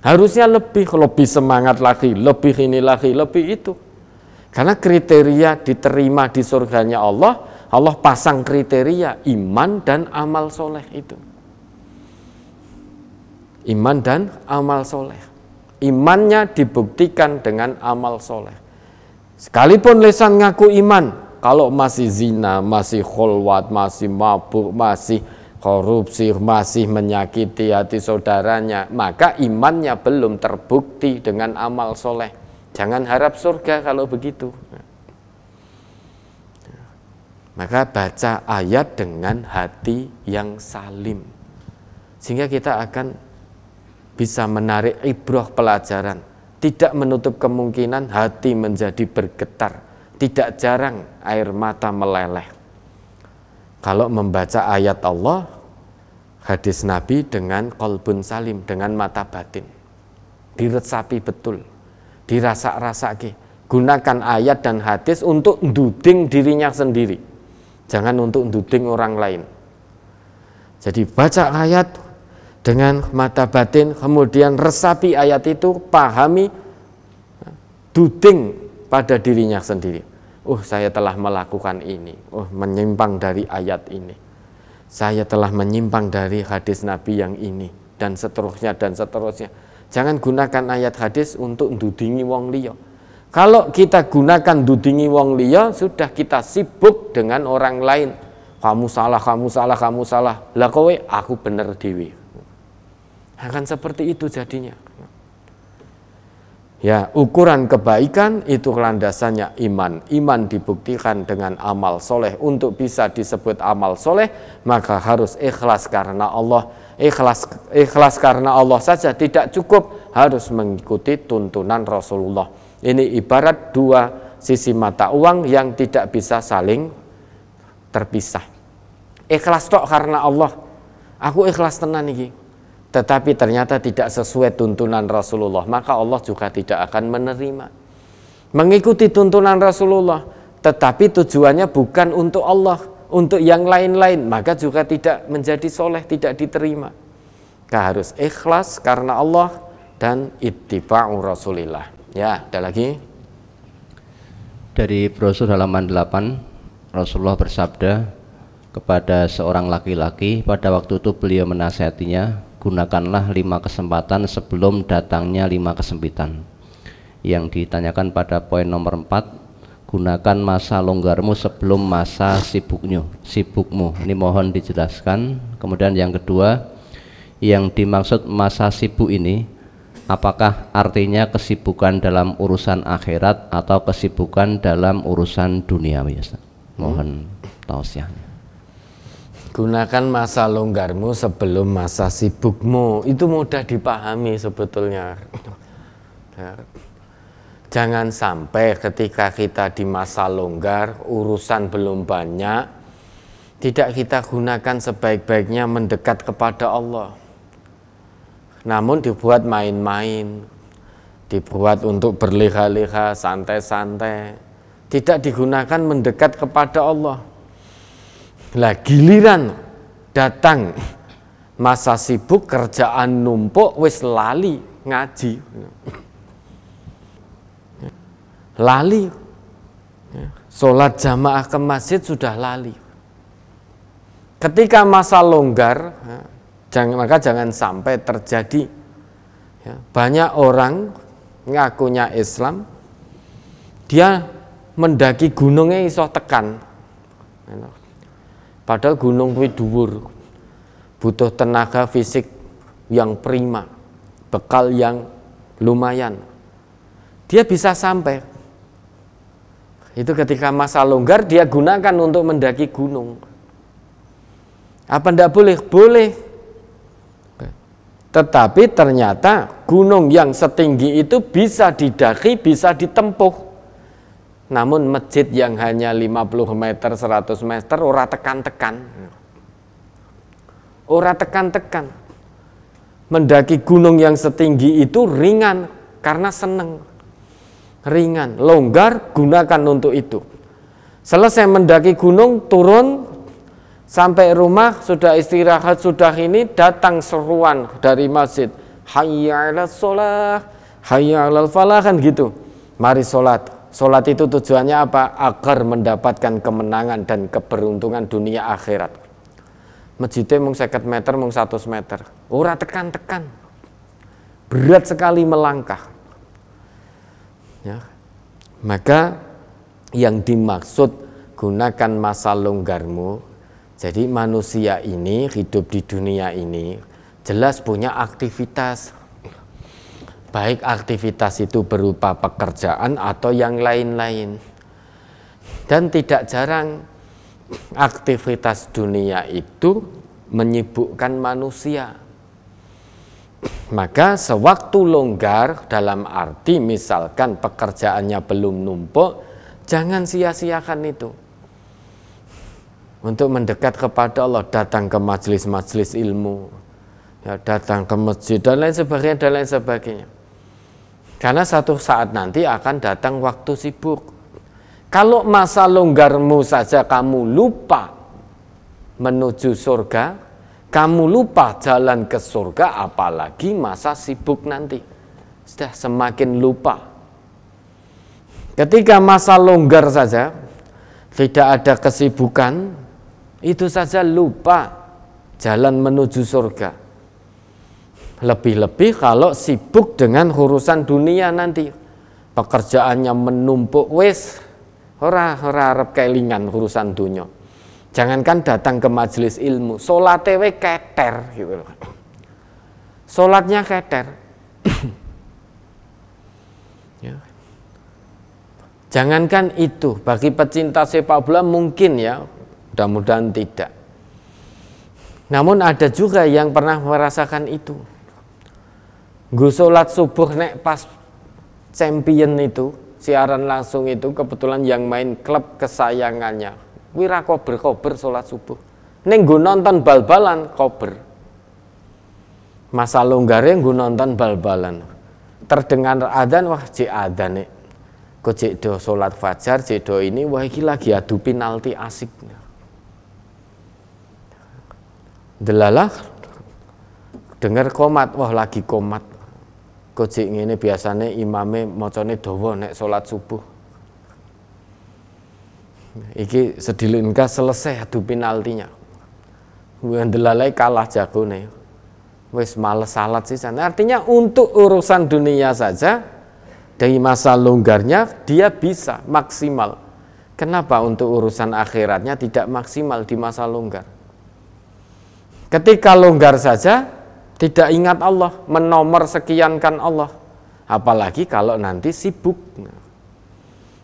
Harusnya lebih, lebih semangat lagi, lebih ini lagi, lebih itu. Karena kriteria diterima di surganya Allah, Allah pasang kriteria iman dan amal soleh itu. Iman dan amal soleh. Imannya dibuktikan dengan amal soleh. Sekalipun lesan ngaku iman, kalau masih zina, masih kholwat, masih mabuk, masih korupsi masih menyakiti hati saudaranya maka imannya belum terbukti dengan amal soleh jangan harap surga kalau begitu maka baca ayat dengan hati yang salim sehingga kita akan bisa menarik ibroh pelajaran tidak menutup kemungkinan hati menjadi bergetar tidak jarang air mata meleleh kalau membaca ayat Allah, hadis Nabi dengan kolbun salim, dengan mata batin. Diresapi betul, dirasa-rasa. Gunakan ayat dan hadis untuk duding dirinya sendiri. Jangan untuk duding orang lain. Jadi baca ayat dengan mata batin, kemudian resapi ayat itu, pahami, duding pada dirinya sendiri oh saya telah melakukan ini, oh menyimpang dari ayat ini, saya telah menyimpang dari hadis Nabi yang ini, dan seterusnya, dan seterusnya. Jangan gunakan ayat hadis untuk dudingi wong liya. Kalau kita gunakan dudingi wong liya, sudah kita sibuk dengan orang lain. Kamu salah, kamu salah, kamu salah. Lah aku bener dewi. Akan seperti itu jadinya. Ya, ukuran kebaikan itu landasannya iman. Iman dibuktikan dengan amal soleh. Untuk bisa disebut amal soleh, maka harus ikhlas karena Allah. Ikhlas, ikhlas karena Allah saja tidak cukup, harus mengikuti tuntunan Rasulullah. Ini ibarat dua sisi mata uang yang tidak bisa saling terpisah. Ikhlas tok karena Allah. Aku ikhlas tenan iki tetapi ternyata tidak sesuai tuntunan Rasulullah, maka Allah juga tidak akan menerima. Mengikuti tuntunan Rasulullah, tetapi tujuannya bukan untuk Allah, untuk yang lain-lain, maka juga tidak menjadi soleh, tidak diterima. Kita harus ikhlas karena Allah dan ittiba'u Rasulillah. Ya, ada lagi.
Dari brosur halaman 8, Rasulullah bersabda kepada seorang laki-laki, pada waktu itu beliau menasihatinya, gunakanlah lima kesempatan sebelum datangnya lima kesempitan yang ditanyakan pada poin nomor 4 gunakan masa longgarmu sebelum masa sibuknya sibukmu ini mohon dijelaskan kemudian yang kedua yang dimaksud masa sibuk ini apakah artinya kesibukan dalam urusan akhirat atau kesibukan dalam urusan dunia mohon mohon tausiahnya
gunakan masa longgarmu sebelum masa sibukmu itu mudah dipahami sebetulnya jangan sampai ketika kita di masa longgar urusan belum banyak tidak kita gunakan sebaik-baiknya mendekat kepada Allah namun dibuat main-main dibuat untuk berleha-leha santai-santai tidak digunakan mendekat kepada Allah lah giliran datang masa sibuk kerjaan numpuk wis lali ngaji. Lali. Sholat jamaah ke masjid sudah lali. Ketika masa longgar, jangan, maka jangan sampai terjadi ya, banyak orang ngakunya Islam, dia mendaki gunungnya iso tekan Padahal gunung kuwi dhuwur. Butuh tenaga fisik yang prima, bekal yang lumayan. Dia bisa sampai. Itu ketika masa longgar dia gunakan untuk mendaki gunung. Apa ndak boleh? Boleh. Tetapi ternyata gunung yang setinggi itu bisa didaki, bisa ditempuh namun masjid yang hanya 50 meter, 100 meter ora tekan-tekan. Ora tekan-tekan. Mendaki gunung yang setinggi itu ringan karena seneng. Ringan, longgar gunakan untuk itu. Selesai mendaki gunung, turun sampai rumah sudah istirahat sudah ini datang seruan dari masjid. Hayya sholat, shalah, hayya ala falah kan gitu. Mari sholat Sholat itu tujuannya apa? Agar mendapatkan kemenangan dan keberuntungan dunia akhirat. Masjidnya mung seket meter, mung satu meter. Ura tekan-tekan. Berat sekali melangkah. Ya. Maka yang dimaksud gunakan masa longgarmu. Jadi manusia ini hidup di dunia ini jelas punya aktivitas Baik aktivitas itu berupa pekerjaan atau yang lain-lain. Dan tidak jarang aktivitas dunia itu menyibukkan manusia. Maka sewaktu longgar dalam arti misalkan pekerjaannya belum numpuk, jangan sia-siakan itu untuk mendekat kepada Allah datang ke majelis-majelis ilmu ya datang ke masjid dan lain sebagainya dan lain sebagainya karena satu saat nanti akan datang waktu sibuk. Kalau masa longgarmu saja kamu lupa menuju surga, kamu lupa jalan ke surga apalagi masa sibuk nanti. Sudah semakin lupa. Ketika masa longgar saja, tidak ada kesibukan, itu saja lupa jalan menuju surga. Lebih-lebih kalau sibuk dengan urusan dunia nanti. Pekerjaannya menumpuk wis ora ora arep kelingan urusan dunia. Jangankan datang ke majelis ilmu, salate we keter gitu Salatnya keter. *coughs* ya. Jangankan itu, bagi pecinta sepak bola mungkin ya, mudah-mudahan tidak. Namun ada juga yang pernah merasakan itu. Gue sholat subuh nek pas champion itu siaran langsung itu kebetulan yang main klub kesayangannya wira kober kober sholat subuh neng gue nonton bal-balan kober masa longgar yang gue nonton bal-balan terdengar adan wah jadane, adan nih kok cik do sholat fajar cik do ini wah ini lagi adu penalti asik delalah dengar komat wah lagi komat kocik ngene biasane imame macane dawa nek salat subuh. Iki sedilinka selesai adu penaltinya. Wendelalai kalah jago nih. Wis males salat sih sana. Artinya untuk urusan dunia saja dari masa longgarnya dia bisa maksimal. Kenapa untuk urusan akhiratnya tidak maksimal di masa longgar? Ketika longgar saja tidak ingat Allah, menomor sekiankan Allah. Apalagi kalau nanti sibuk.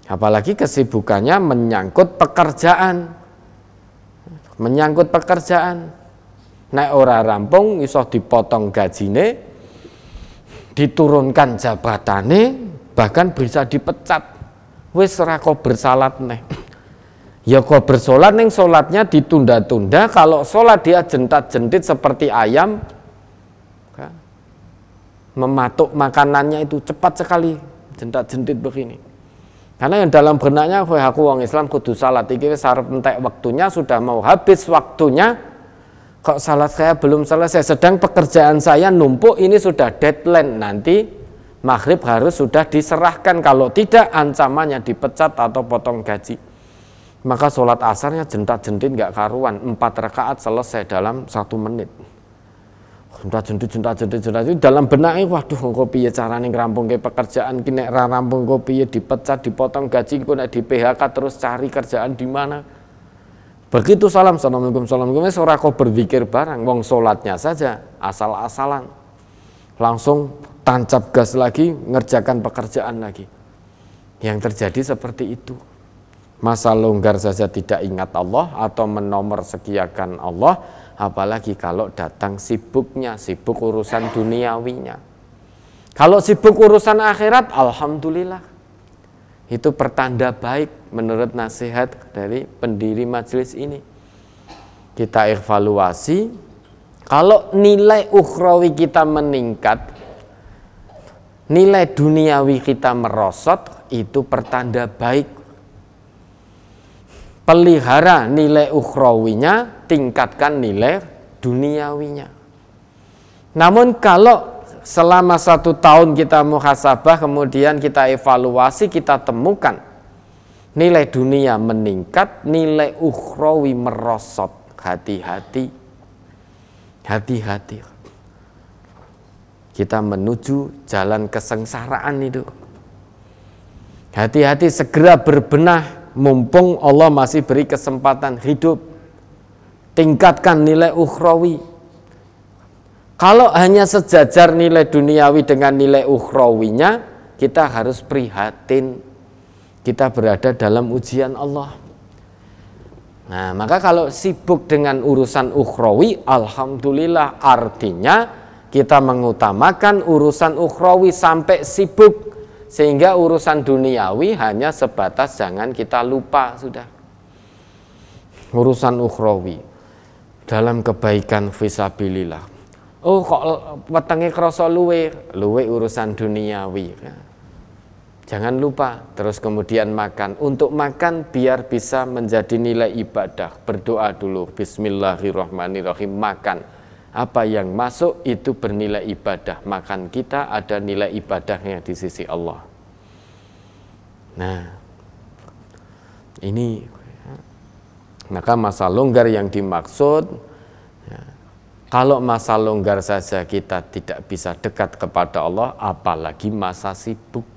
Apalagi kesibukannya menyangkut pekerjaan. Menyangkut pekerjaan. naik ora rampung iso dipotong gajine, diturunkan jabatane, bahkan bisa dipecat. Wis ora bersalat nih. Ya kok bersolat neng solatnya ditunda-tunda. Kalau solat dia jentat-jentit seperti ayam, mematuk makanannya itu cepat sekali jentak jentit begini. Karena yang dalam benaknya wah aku wong Islam kudu salat iki wis arep entek waktunya sudah mau habis waktunya kok salat saya belum selesai sedang pekerjaan saya numpuk ini sudah deadline nanti maghrib harus sudah diserahkan kalau tidak ancamannya dipecat atau potong gaji maka sholat asarnya jentak jentit nggak karuan empat rakaat selesai dalam satu menit Cinta jendit cinta jendit cinta jendit dalam benaknya waduh engko piye caranya ngerampung kayak pekerjaan kini, rampung piye dipecat dipotong gaji engko nak di PHK terus cari kerjaan di mana. Begitu salam assalamualaikum assalamualaikum wis ora kok berzikir barang wong solatnya saja asal-asalan. Langsung tancap gas lagi ngerjakan pekerjaan lagi. Yang terjadi seperti itu. Masa longgar saja tidak ingat Allah atau menomor sekiakan Allah apalagi kalau datang sibuknya, sibuk urusan duniawinya. Kalau sibuk urusan akhirat, alhamdulillah. Itu pertanda baik menurut nasihat dari pendiri majelis ini. Kita evaluasi, kalau nilai ukrawi kita meningkat, nilai duniawi kita merosot, itu pertanda baik pelihara nilai ukhrawinya, tingkatkan nilai duniawinya. Namun kalau selama satu tahun kita muhasabah, kemudian kita evaluasi, kita temukan nilai dunia meningkat, nilai ukhrawi merosot. Hati-hati. Hati-hati. Kita menuju jalan kesengsaraan itu. Hati-hati segera berbenah mumpung Allah masih beri kesempatan hidup tingkatkan nilai ukhrawi kalau hanya sejajar nilai duniawi dengan nilai ukhrawinya kita harus prihatin kita berada dalam ujian Allah nah maka kalau sibuk dengan urusan ukhrawi alhamdulillah artinya kita mengutamakan urusan ukhrawi sampai sibuk sehingga urusan duniawi hanya sebatas jangan kita lupa sudah. Urusan ukhrawi dalam kebaikan visabilillah. Oh kok wetenge krasa luwe, luwe urusan duniawi. Jangan lupa terus kemudian makan. Untuk makan biar bisa menjadi nilai ibadah. Berdoa dulu bismillahirrahmanirrahim makan apa yang masuk itu bernilai ibadah. Makan kita ada nilai ibadahnya di sisi Allah. Nah, ini maka masa longgar yang dimaksud ya, kalau masa longgar saja kita tidak bisa dekat kepada Allah, apalagi masa sibuk.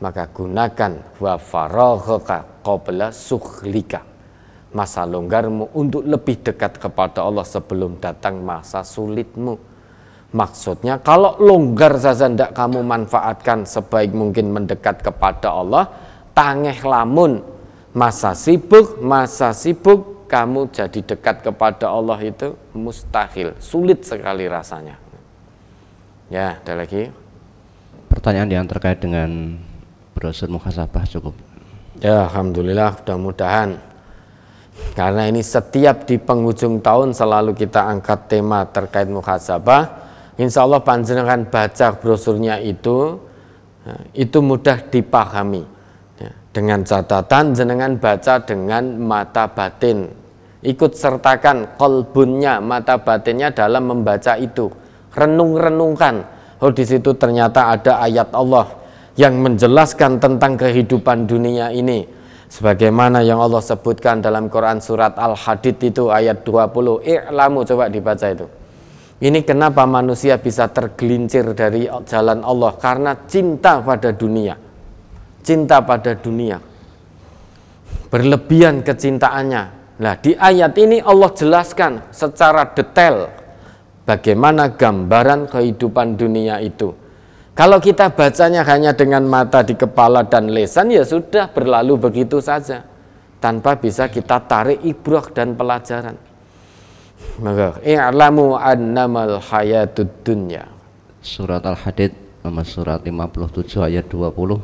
Maka gunakan wa faragha qabla sukhlika masa longgarmu untuk lebih dekat kepada Allah sebelum datang masa sulitmu. Maksudnya kalau longgar saja tidak kamu manfaatkan sebaik mungkin mendekat kepada Allah, tangeh lamun masa sibuk, masa sibuk kamu jadi dekat kepada Allah itu mustahil, sulit sekali rasanya. Ya, ada lagi.
Pertanyaan yang terkait dengan brosur muhasabah cukup. Ya, alhamdulillah mudah-mudahan
karena ini setiap di penghujung tahun selalu kita angkat tema terkait muhasabah. Insya Allah panjenengan baca brosurnya itu, ya, itu mudah dipahami. Ya, dengan catatan jenengan baca dengan mata batin. Ikut sertakan kolbunnya, mata batinnya dalam membaca itu. Renung-renungkan. Oh di situ ternyata ada ayat Allah yang menjelaskan tentang kehidupan dunia ini Sebagaimana yang Allah sebutkan dalam Quran surat Al-Hadid itu ayat 20, i'lamu coba dibaca itu. Ini kenapa manusia bisa tergelincir dari jalan Allah karena cinta pada dunia. Cinta pada dunia. Berlebihan kecintaannya. Nah, di ayat ini Allah jelaskan secara detail bagaimana gambaran kehidupan dunia itu kalau kita bacanya hanya dengan mata di kepala dan lesan ya sudah berlalu begitu saja tanpa bisa kita tarik ibrah dan pelajaran. Maka i'lamu annamal hayatud dunya.
Surat Al-Hadid nomor surat 57 ayat 20.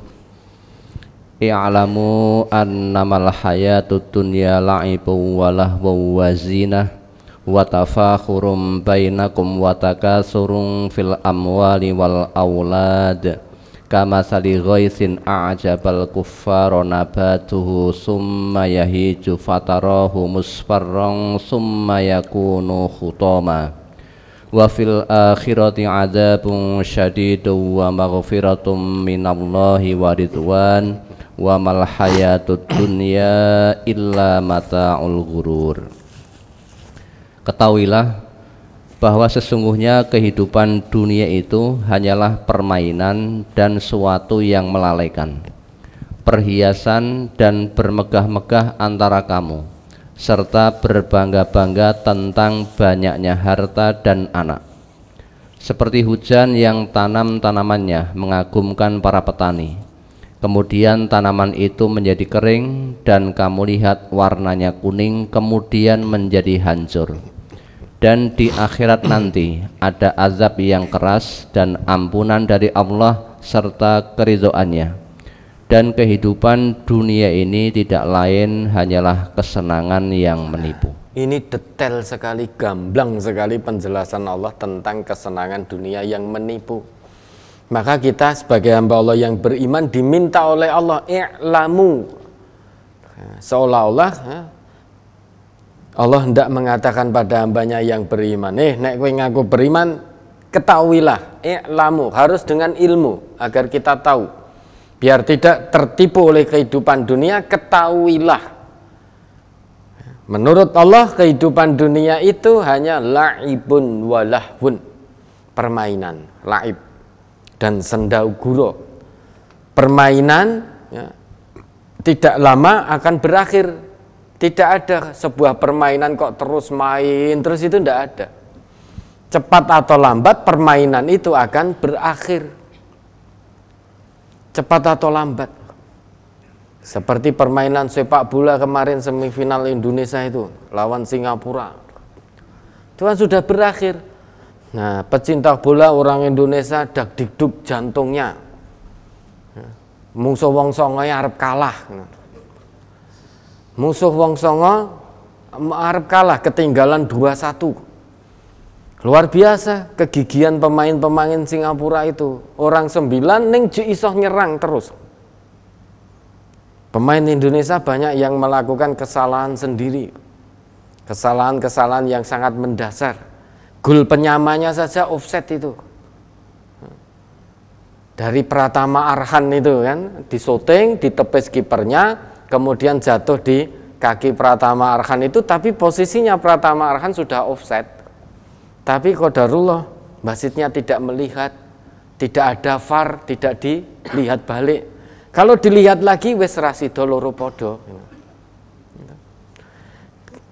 I'lamu annamal hayatud dunya la'ibun wa lahwun wa zinah wa tafakhurum bainakum wa takasurun fil amwali wal aulad kama sali ghaisin a'jabal kuffara nabatuhu summa yahiju fatarahu musfarran summa yakunu khutama wa fil akhirati adzabun syadidu wa maghfiratum minallahi wa ridwan wa mal hayatud dunya illa mata'ul ghurur ketahuilah bahwa sesungguhnya kehidupan dunia itu hanyalah permainan dan suatu yang melalaikan perhiasan dan bermegah-megah antara kamu serta berbangga-bangga tentang banyaknya harta dan anak seperti hujan yang tanam tanamannya mengagumkan para petani Kemudian tanaman itu menjadi kering dan kamu lihat warnanya kuning kemudian menjadi hancur dan di akhirat nanti ada azab yang keras dan ampunan dari Allah serta keridoannya dan kehidupan dunia ini tidak lain hanyalah kesenangan yang menipu.
Ini detail sekali, gamblang sekali penjelasan Allah tentang kesenangan dunia yang menipu.
Maka kita sebagai
hamba Allah yang beriman diminta oleh Allah i'lamu. Seolah-olah Allah tidak mengatakan pada hambanya yang beriman, eh nek kowe ngaku beriman, ketahuilah, eh lamu harus dengan ilmu agar kita tahu. Biar tidak tertipu oleh kehidupan dunia, ketahuilah. Menurut Allah kehidupan dunia itu hanya laibun walahun, permainan, laib dan sendau guru Permainan ya, tidak lama akan berakhir tidak ada sebuah permainan kok terus main, terus itu tidak ada. Cepat atau lambat permainan itu akan berakhir. Cepat atau lambat. Seperti permainan sepak bola kemarin semifinal Indonesia itu lawan Singapura. Tuhan sudah berakhir. Nah, pecinta bola orang Indonesia dak dikduk jantungnya. Nah, Mungso wong songonya harap kalah musuh wong songo Arab kalah ketinggalan 2-1 luar biasa kegigian pemain-pemain Singapura itu orang sembilan ning isoh nyerang terus pemain Indonesia banyak yang melakukan kesalahan sendiri kesalahan-kesalahan yang sangat mendasar gol penyamanya saja offset itu dari Pratama Arhan itu kan disoting ditepis kipernya kemudian jatuh di kaki Pratama Arhan itu tapi posisinya Pratama Arhan sudah offset tapi Qadarullah basitnya tidak melihat tidak ada far tidak dilihat balik kalau dilihat lagi wes rasido loro podo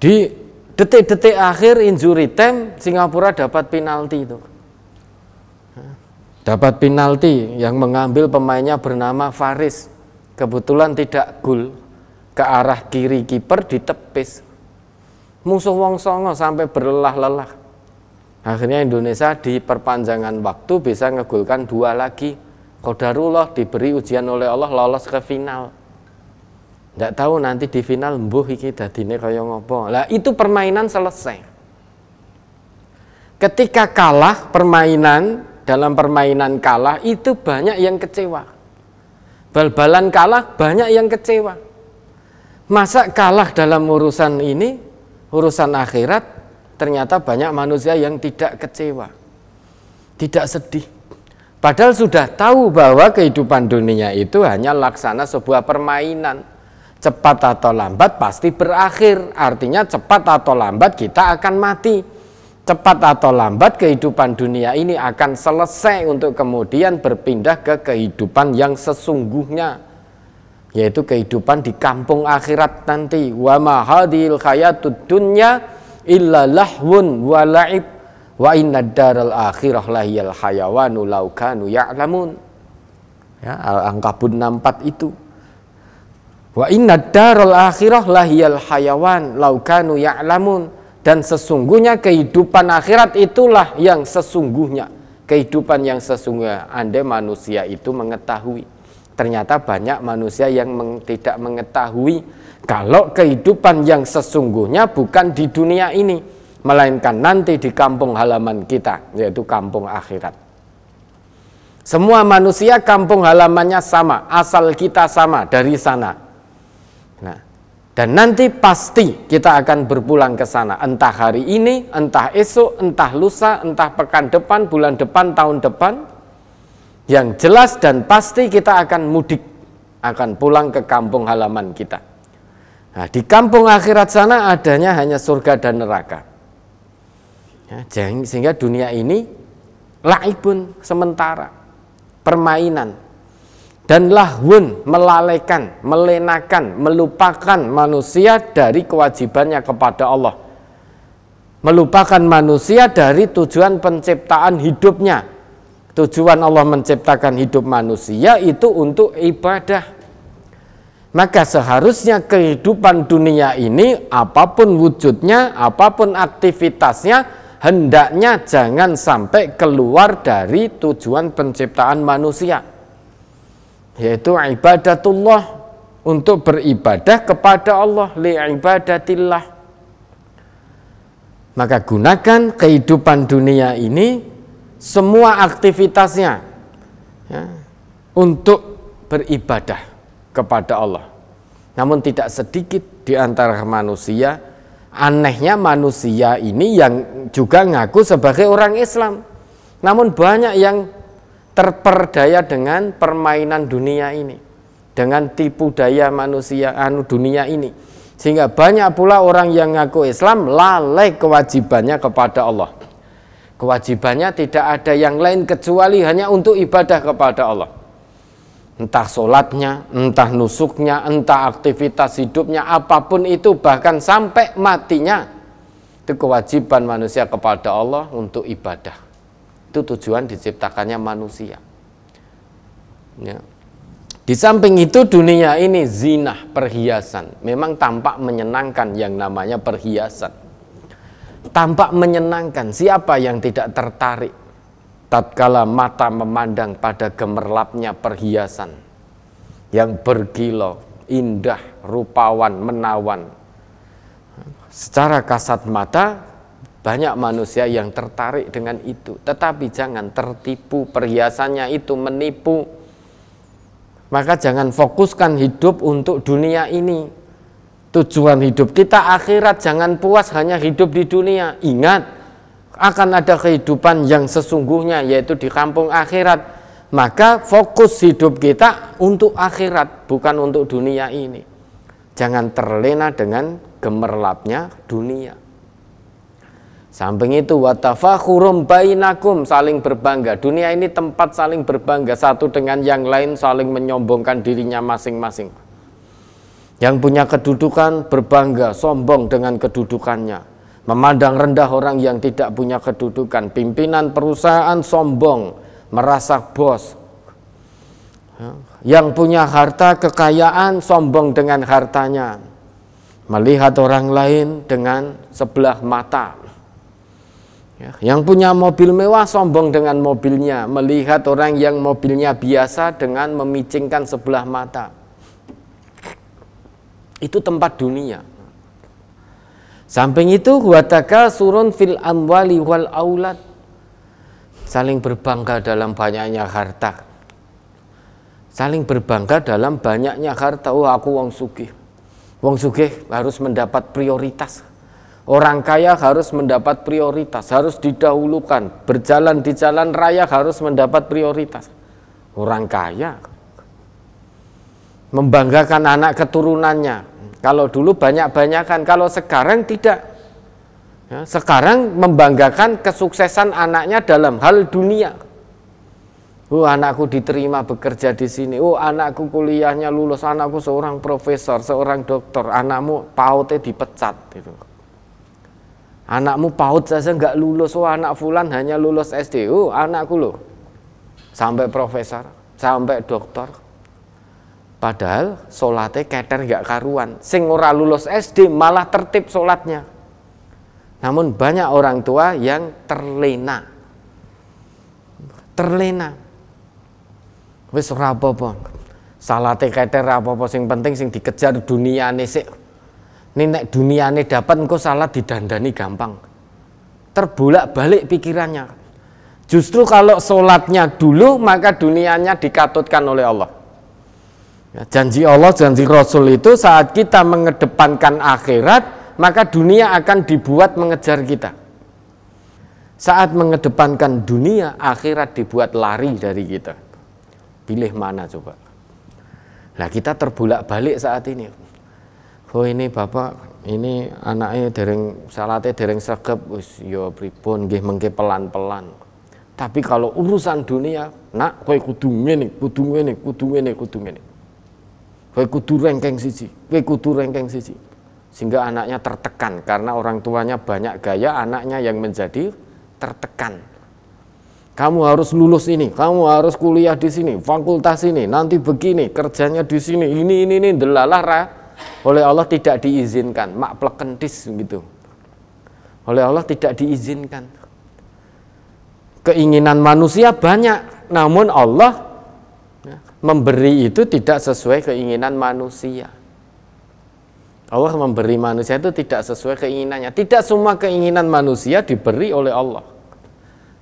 di detik-detik akhir injury time Singapura dapat penalti itu dapat penalti yang mengambil pemainnya bernama Faris kebetulan tidak gol ke arah kiri kiper ditepis. Musuh wong songo sampai berlelah-lelah. Akhirnya Indonesia di perpanjangan waktu bisa ngegulkan dua lagi. Kodarullah diberi ujian oleh Allah lolos ke final. Tidak tahu nanti di final mbuh iki dadine kaya ngopo. Lah itu permainan selesai. Ketika kalah permainan dalam permainan kalah itu banyak yang kecewa. balbalan kalah banyak yang kecewa. Masa kalah dalam urusan ini, urusan akhirat, ternyata banyak manusia yang tidak kecewa, tidak sedih. Padahal sudah tahu bahwa kehidupan dunia itu hanya laksana sebuah permainan. Cepat atau lambat pasti berakhir, artinya cepat atau lambat kita akan mati. Cepat atau lambat kehidupan dunia ini akan selesai untuk kemudian berpindah ke kehidupan yang sesungguhnya yaitu kehidupan di kampung akhirat nanti wa ma hadhil hayatud dunya illa lahwun wa la'ib wa inna daral akhirah lahiyal hayawanu law kanu ya'lamun ya al 64 itu wa inna daral akhirah lahiyal hayawan law kanu ya'lamun dan sesungguhnya kehidupan akhirat itulah yang sesungguhnya kehidupan yang sesungguhnya andai manusia itu mengetahui Ternyata banyak manusia yang meng, tidak mengetahui kalau kehidupan yang sesungguhnya bukan di dunia ini, melainkan nanti di kampung halaman kita, yaitu kampung akhirat. Semua manusia kampung halamannya sama, asal kita sama dari sana. Nah, dan nanti pasti kita akan berpulang ke sana, entah hari ini, entah esok, entah lusa, entah pekan depan, bulan depan, tahun depan, yang jelas dan pasti kita akan mudik, akan pulang ke kampung halaman kita. Nah, di kampung akhirat sana adanya hanya surga dan neraka. Ya, sehingga dunia ini pun sementara, permainan, dan lahun melalaikan, melenakan, melupakan manusia dari kewajibannya kepada Allah. Melupakan manusia dari tujuan penciptaan hidupnya, Tujuan Allah menciptakan hidup manusia itu untuk ibadah. Maka seharusnya kehidupan dunia ini apapun wujudnya, apapun aktivitasnya hendaknya jangan sampai keluar dari tujuan penciptaan manusia yaitu ibadatullah untuk beribadah kepada Allah li ibadatillah maka gunakan kehidupan dunia ini semua aktivitasnya ya, untuk beribadah kepada Allah. Namun tidak sedikit di antara manusia, anehnya manusia ini yang juga ngaku sebagai orang Islam. Namun banyak yang terperdaya dengan permainan dunia ini, dengan tipu daya manusia anu dunia ini. Sehingga banyak pula orang yang ngaku Islam lalai kewajibannya kepada Allah. Kewajibannya tidak ada yang lain kecuali hanya untuk ibadah kepada Allah. Entah solatnya, entah nusuknya, entah aktivitas hidupnya, apapun itu bahkan sampai matinya. Itu kewajiban manusia kepada Allah untuk ibadah. Itu tujuan diciptakannya manusia. Ya. Di samping itu dunia ini zinah perhiasan. Memang tampak menyenangkan yang namanya perhiasan tampak menyenangkan. Siapa yang tidak tertarik tatkala mata memandang pada gemerlapnya perhiasan yang berkilau, indah, rupawan, menawan. Secara kasat mata banyak manusia yang tertarik dengan itu, tetapi jangan tertipu perhiasannya itu menipu. Maka jangan fokuskan hidup untuk dunia ini, Tujuan hidup kita akhirat, jangan puas hanya hidup di dunia. Ingat, akan ada kehidupan yang sesungguhnya, yaitu di kampung akhirat. Maka fokus hidup kita untuk akhirat, bukan untuk dunia ini. Jangan terlena dengan gemerlapnya dunia. Samping itu watafakhurum bainakum saling berbangga. Dunia ini tempat saling berbangga satu dengan yang lain saling menyombongkan dirinya masing-masing yang punya kedudukan berbangga, sombong dengan kedudukannya. Memandang rendah orang yang tidak punya kedudukan, pimpinan perusahaan sombong, merasa bos. Ya. Yang punya harta kekayaan sombong dengan hartanya. Melihat orang lain dengan sebelah mata. Ya. Yang punya mobil mewah sombong dengan mobilnya, melihat orang yang mobilnya biasa dengan memicingkan sebelah mata itu tempat dunia. Samping itu wataka surun fil amwali wal aulad saling berbangga dalam banyaknya harta. Saling berbangga dalam banyaknya harta. Oh, aku wong sugih. Wong sugih harus mendapat prioritas. Orang kaya harus mendapat prioritas, harus didahulukan. Berjalan di jalan raya harus mendapat prioritas. Orang kaya membanggakan anak keturunannya, kalau dulu banyak-banyakan, kalau sekarang tidak. Ya, sekarang membanggakan kesuksesan anaknya dalam hal dunia. Oh anakku diterima bekerja di sini. Oh anakku kuliahnya lulus. Anakku seorang profesor, seorang dokter. Anakmu pautnya dipecat. Gitu. Anakmu paut saja nggak lulus. Oh anak Fulan hanya lulus SD. Oh anakku loh sampai profesor, sampai dokter. Padahal solatnya keter nggak karuan. Sing ora lulus SD malah tertib solatnya. Namun banyak orang tua yang terlena. Terlena. Wis ora apa-apa. Salate keter apa-apa sing penting sing dikejar duniane sik. dunia duniane dapat engko salat didandani gampang. Terbolak-balik pikirannya. Justru kalau solatnya dulu maka dunianya dikatutkan oleh Allah Ya, janji Allah, janji Rasul itu saat kita mengedepankan akhirat, maka dunia akan dibuat mengejar kita. Saat mengedepankan dunia, akhirat dibuat lari dari kita. Pilih mana coba? Nah kita terbolak-balik saat ini. Oh ini bapak, ini anaknya dereng salate dereng segep, us yo ya pripun nggih mengke pelan-pelan. Tapi kalau urusan dunia, nak kowe kudu ngene, kudu ngene, kudu ngene, kudu ngene. Kue kudu rengkeng siji, kue kudu rengkeng siji. Sehingga anaknya tertekan karena orang tuanya banyak gaya, anaknya yang menjadi tertekan. Kamu harus lulus ini, kamu harus kuliah di sini, fakultas ini, nanti begini, kerjanya di sini, ini ini ini delalah Oleh Allah tidak diizinkan, mak plekentis gitu. Oleh Allah tidak diizinkan. Keinginan manusia banyak, namun Allah memberi itu tidak sesuai keinginan manusia. Allah memberi manusia itu tidak sesuai keinginannya. Tidak semua keinginan manusia diberi oleh Allah.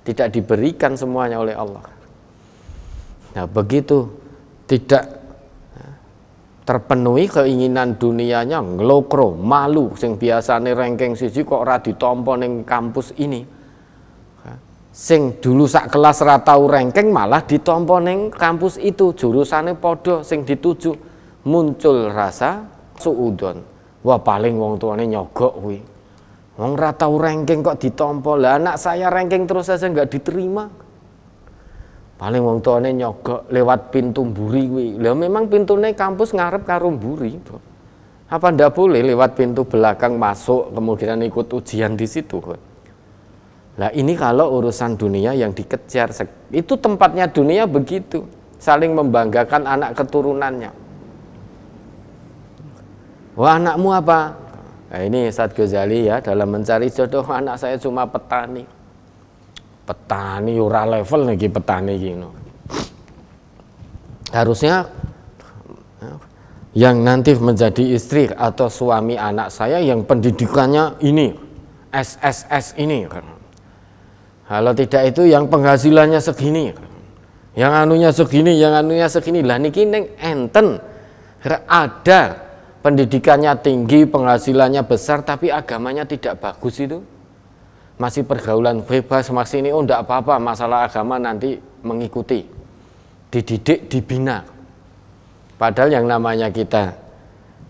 Tidak diberikan semuanya oleh Allah. Nah, begitu tidak ya, terpenuhi keinginan dunianya ngelokro malu sing biasane ranking siji kok ora ditampa ning kampus ini sing dulu sak kelas ratau ranking malah ditompo kampus itu jurusannya podo sing dituju muncul rasa suudon wah paling wong tuane nyogok wi wong ratau ranking kok ditompo lah anak saya ranking terus saja nggak diterima paling wong tuane nyogok lewat pintu buri wi lah memang pintunya kampus ngarep karung buri apa ndak boleh lewat pintu belakang masuk kemudian ikut ujian di situ kok Nah ini kalau urusan dunia yang dikejar, itu tempatnya dunia begitu, saling membanggakan anak keturunannya. Wah anakmu apa? Nah, ini saat Ghazali ya dalam mencari jodoh anak saya cuma petani. Petani ura ya level lagi petani gini. Harusnya yang nanti menjadi istri atau suami anak saya yang pendidikannya ini SSS ini Karena kalau tidak itu yang penghasilannya segini, yang anunya segini, yang anunya segini. Lah niki neng enten ada pendidikannya tinggi, penghasilannya besar tapi agamanya tidak bagus itu. Masih pergaulan bebas, masih ini oh tidak apa-apa, masalah agama nanti mengikuti. Dididik, dibina. Padahal yang namanya kita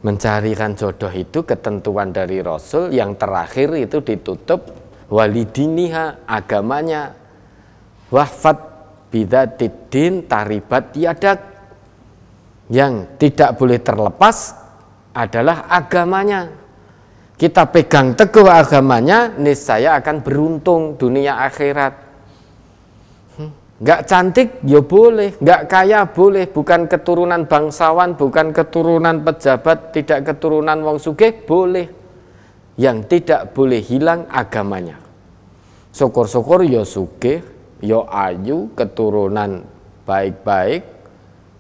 mencarikan jodoh itu ketentuan dari Rasul yang terakhir itu ditutup walidiniha agamanya wahfat Bidatidin taribat yadak yang tidak boleh terlepas adalah agamanya kita pegang teguh agamanya niscaya akan beruntung dunia akhirat hmm, nggak cantik ya boleh nggak kaya boleh bukan keturunan bangsawan bukan keturunan pejabat tidak keturunan wong sugih boleh yang tidak boleh hilang agamanya. Syukur-syukur yo ya sugih, yo ya ayu, keturunan baik-baik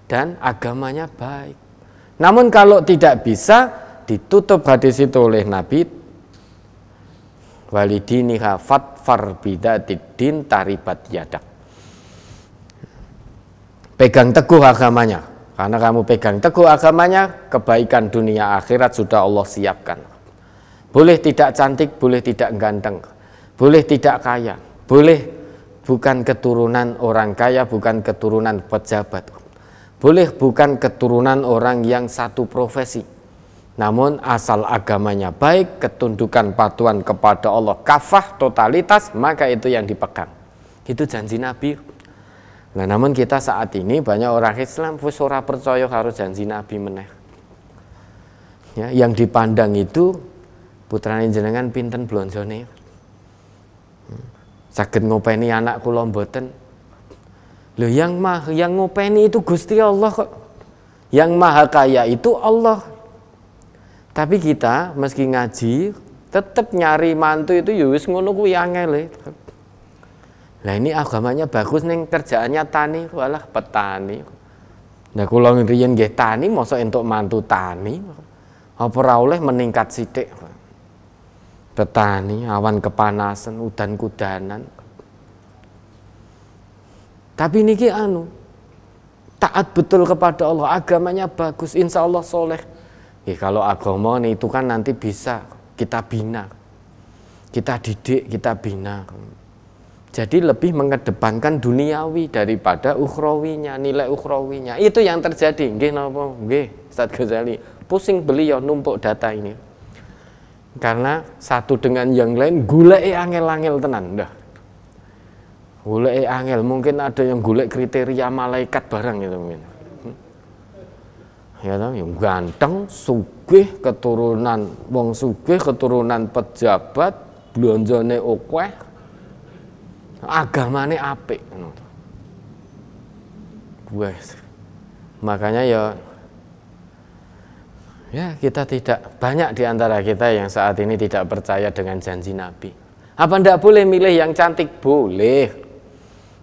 dan agamanya baik. Namun kalau tidak bisa ditutup hadis itu oleh Nabi hafat fatfar bidatid taribat yadak. Pegang teguh agamanya. Karena kamu pegang teguh agamanya, kebaikan dunia akhirat sudah Allah siapkan. Boleh tidak cantik, boleh tidak ganteng, boleh tidak kaya, boleh bukan keturunan orang kaya, bukan keturunan pejabat. Boleh bukan keturunan orang yang satu profesi. Namun asal agamanya baik, ketundukan patuan kepada Allah, kafah totalitas, maka itu yang dipegang. Itu janji Nabi. Nah, namun kita saat ini banyak orang Islam wis percaya harus janji Nabi meneh. Ya, yang dipandang itu putrane jenengan pinten blonjone hmm. sakit ngopeni anak kula mboten lho yang mah yang ngopeni itu Gusti Allah kok yang maha kaya itu Allah tapi kita meski ngaji tetap nyari mantu itu yus ya ngono kuwi angel lah ini agamanya bagus neng kerjaannya tani walah petani nah kula ngriyen nggih tani mosok entuk mantu tani apa ora oleh meningkat sidik petani, awan kepanasan, udan kudanan. Tapi niki anu taat betul kepada Allah, agamanya bagus, insya Allah soleh. Ya, kalau agama nih itu kan nanti bisa kita bina, kita didik, kita bina. Jadi lebih mengedepankan duniawi daripada ukhrawinya, nilai ukhrawinya. Itu yang terjadi. Nggih napa? Nggih, Ustaz Ghazali. Pusing beliau numpuk data ini. Karena satu dengan yang lain gulai angel-angel tenan dah. Gulai angel, mungkin ada yang gulai kriteria malaikat barang itu mungkin. Ya tahu yang ganteng, sugih, keturunan wong sugih, keturunan pejabat, blonjone oke, agamane apik. Wes. Makanya ya Ya, kita tidak banyak di antara kita yang saat ini tidak percaya dengan janji Nabi. Apa ndak boleh milih yang cantik? Boleh.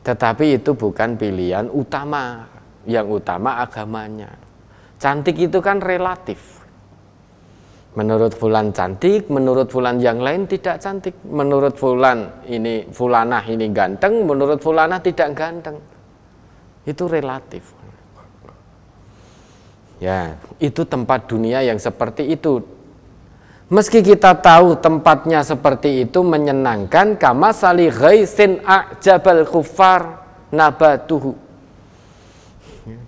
Tetapi itu bukan pilihan utama. Yang utama agamanya. Cantik itu kan relatif. Menurut fulan cantik, menurut fulan yang lain tidak cantik. Menurut fulan ini fulanah ini ganteng, menurut fulanah tidak ganteng. Itu relatif. Ya, itu tempat dunia yang seperti itu. Meski kita tahu tempatnya seperti itu menyenangkan, kama sali ghaisin a'jabal kufar nabatuhu.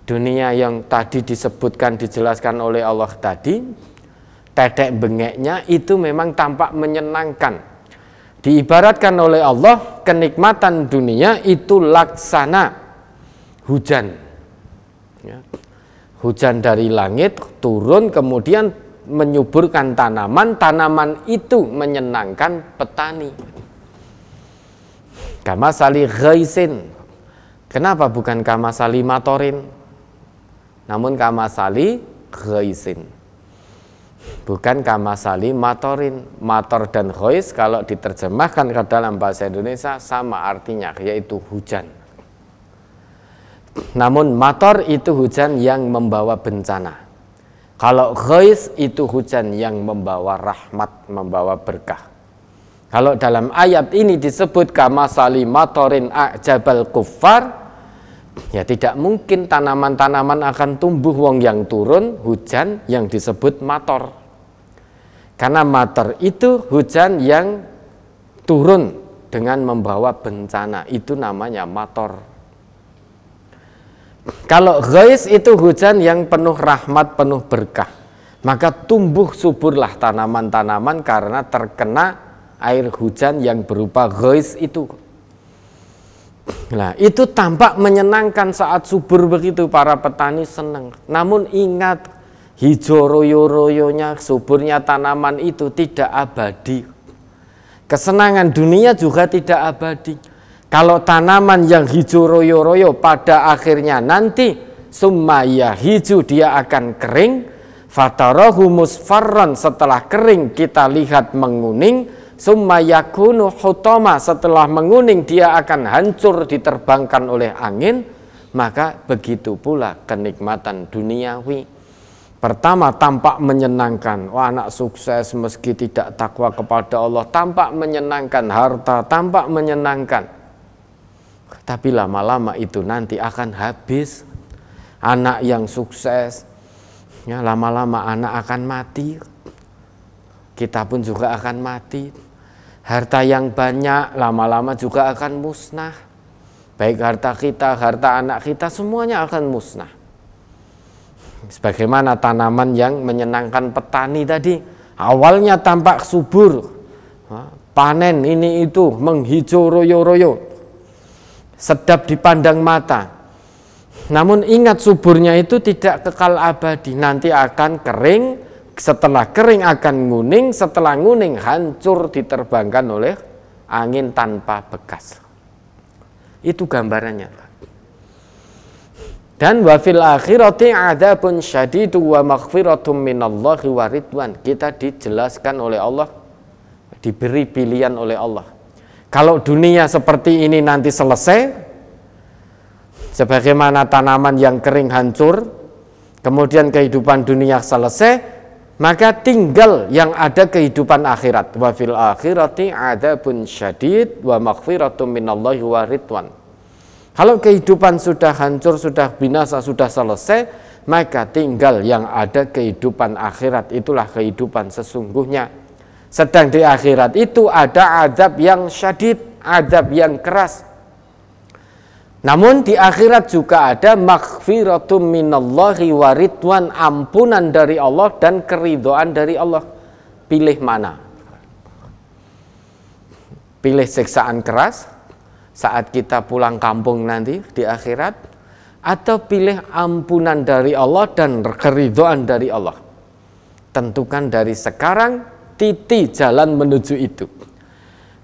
Dunia yang tadi disebutkan, dijelaskan oleh Allah tadi, tetek bengeknya itu memang tampak menyenangkan. Diibaratkan oleh Allah, kenikmatan dunia itu laksana hujan. Ya hujan dari langit turun kemudian menyuburkan tanaman, tanaman itu menyenangkan petani. Kama sali ghaisin. Kenapa bukan kama sali matorin? Namun kama sali ghaisin. Bukan kama sali matorin. Mator dan ghois kalau diterjemahkan ke dalam bahasa Indonesia sama artinya yaitu hujan. Namun mator itu hujan yang membawa bencana. Kalau ghais itu hujan yang membawa rahmat, membawa berkah. Kalau dalam ayat ini disebut kama salimatorin ajabal kufar, ya tidak mungkin tanaman-tanaman akan tumbuh wong yang turun hujan yang disebut mator. Karena mator itu hujan yang turun dengan membawa bencana, itu namanya mator. Kalau ghais itu hujan yang penuh rahmat, penuh berkah. Maka tumbuh suburlah tanaman-tanaman karena terkena air hujan yang berupa ghais itu. Nah, itu tampak menyenangkan saat subur begitu para petani senang. Namun ingat hijau royo-royonya suburnya tanaman itu tidak abadi. Kesenangan dunia juga tidak abadi kalau tanaman yang hijau royo-royo pada akhirnya nanti sumaya hijau dia akan kering, fatarohu musfarron setelah kering kita lihat menguning, sumaya kunu hutoma setelah menguning dia akan hancur diterbangkan oleh angin, maka begitu pula kenikmatan duniawi. Pertama tampak menyenangkan, wah anak sukses meski tidak takwa kepada Allah, tampak menyenangkan harta, tampak menyenangkan tapi lama-lama itu nanti akan habis. Anak yang sukses, ya lama-lama anak akan mati. Kita pun juga akan mati. Harta yang banyak lama-lama juga akan musnah. Baik harta kita, harta anak kita semuanya akan musnah. Sebagaimana tanaman yang menyenangkan petani tadi, awalnya tampak subur, panen ini itu menghijau royo-royo sedap dipandang mata. Namun ingat suburnya itu tidak kekal abadi, nanti akan kering, setelah kering akan nguning, setelah nguning hancur diterbangkan oleh angin tanpa bekas. Itu gambarannya. Dan wafil akhirati adabun syadidu wa maghfiratum minallahi waridwan. Kita dijelaskan oleh Allah, diberi pilihan oleh Allah kalau dunia seperti ini nanti selesai, sebagaimana tanaman yang kering hancur, kemudian kehidupan dunia selesai, maka tinggal yang ada kehidupan akhirat. Wa fil akhirati adabun syadid wa maghfiratum minallahi wa ridwan. Kalau kehidupan sudah hancur, sudah binasa, sudah selesai, maka tinggal yang ada kehidupan akhirat itulah kehidupan sesungguhnya sedang di akhirat itu ada azab yang syadid, azab yang keras. Namun di akhirat juga ada maghfiratum minallahi wa ridwan ampunan dari Allah dan keridoan dari Allah. Pilih mana? Pilih siksaan keras saat kita pulang kampung nanti di akhirat atau pilih ampunan dari Allah dan keridoan dari Allah. Tentukan dari sekarang titi jalan menuju itu.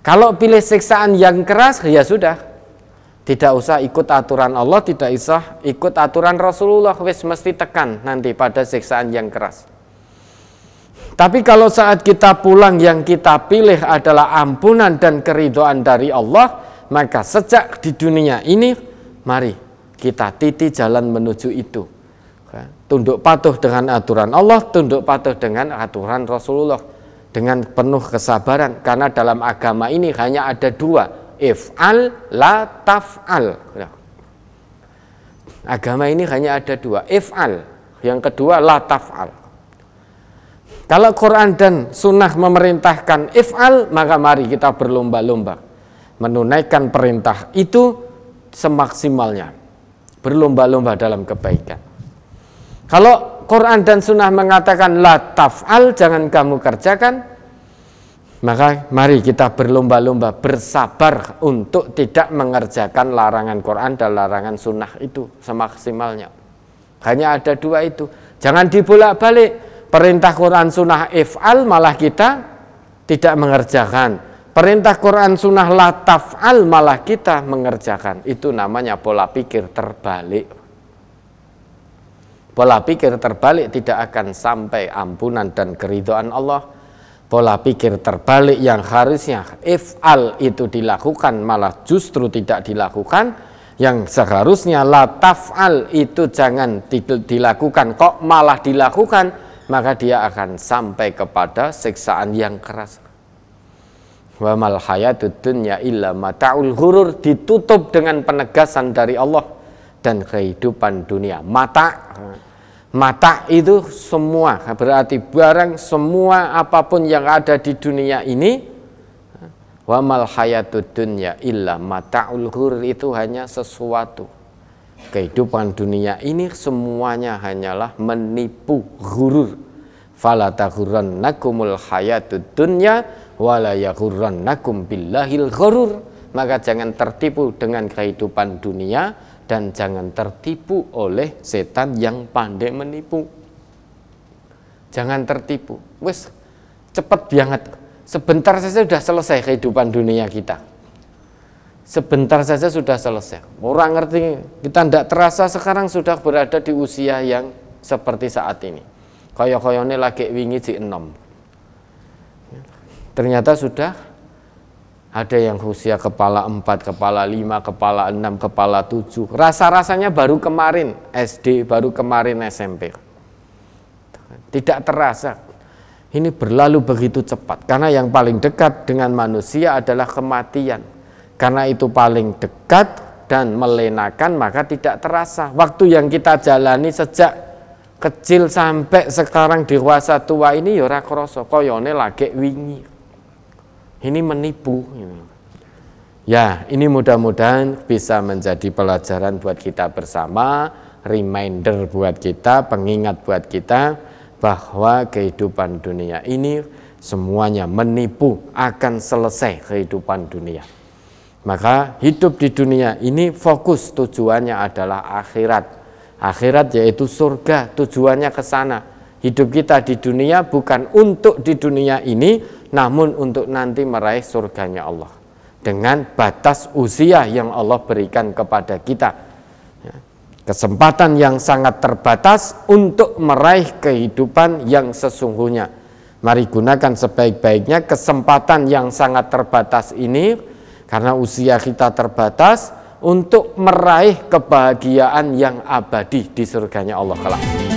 Kalau pilih siksaan yang keras, ya sudah. Tidak usah ikut aturan Allah, tidak usah ikut aturan Rasulullah. Wis mesti tekan nanti pada siksaan yang keras. Tapi kalau saat kita pulang yang kita pilih adalah ampunan dan keridoan dari Allah, maka sejak di dunia ini, mari kita titi jalan menuju itu. Tunduk patuh dengan aturan Allah, tunduk patuh dengan aturan Rasulullah dengan penuh kesabaran karena dalam agama ini hanya ada dua if al la taf'al agama ini hanya ada dua if al yang kedua la taf'al kalau Quran dan sunnah memerintahkan if al maka mari kita berlomba-lomba menunaikan perintah itu semaksimalnya berlomba-lomba dalam kebaikan kalau Quran dan Sunnah mengatakan la taf'al jangan kamu kerjakan maka mari kita berlomba-lomba bersabar untuk tidak mengerjakan larangan Quran dan larangan Sunnah itu semaksimalnya hanya ada dua itu jangan dibolak-balik perintah Quran Sunnah if'al malah kita tidak mengerjakan perintah Quran Sunnah la taf'al malah kita mengerjakan itu namanya pola pikir terbalik Pola pikir terbalik tidak akan sampai ampunan dan keridoan Allah. Pola pikir terbalik yang harusnya if if'al itu dilakukan malah justru tidak dilakukan. Yang seharusnya la taf'al itu jangan dilakukan kok malah dilakukan maka dia akan sampai kepada siksaan yang keras wa mal hayatu dunya illa mataul hurur ditutup dengan penegasan dari Allah dan kehidupan dunia mata Mata itu semua, berarti barang semua apapun yang ada di dunia ini wa mal hayatud dunya illa mata'ul ghurur itu hanya sesuatu. Kehidupan dunia ini semuanya hanyalah menipu gurur Fala nakumul hayatud dunya wala yaghurrannakum billahil gurur Maka jangan tertipu dengan kehidupan dunia dan jangan tertipu oleh setan yang pandai menipu. Jangan tertipu. Wes cepet banget. Sebentar saja sudah selesai kehidupan dunia kita. Sebentar saja sudah selesai. Orang ngerti, kita tidak terasa sekarang sudah berada di usia yang seperti saat ini. Koyok koyone lagi wingi si enom. Ternyata sudah ada yang usia kepala empat, kepala lima, kepala enam, kepala tujuh. Rasa-rasanya baru kemarin SD, baru kemarin SMP. Tidak terasa. Ini berlalu begitu cepat. Karena yang paling dekat dengan manusia adalah kematian. Karena itu paling dekat dan melenakan maka tidak terasa. Waktu yang kita jalani sejak kecil sampai sekarang dewasa tua ini ya koyone lagi wingi ini menipu. Gitu. Ya, ini mudah-mudahan bisa menjadi pelajaran buat kita bersama, reminder buat kita, pengingat buat kita bahwa kehidupan dunia ini semuanya menipu akan selesai kehidupan dunia. Maka hidup di dunia ini fokus tujuannya adalah akhirat. Akhirat yaitu surga, tujuannya ke sana Hidup kita di dunia bukan untuk di dunia ini, namun untuk nanti meraih surganya Allah dengan batas usia yang Allah berikan kepada kita. Ya, kesempatan yang sangat terbatas untuk meraih kehidupan yang sesungguhnya. Mari gunakan sebaik-baiknya kesempatan yang sangat terbatas ini karena usia kita terbatas untuk meraih kebahagiaan yang abadi di surganya Allah kelak.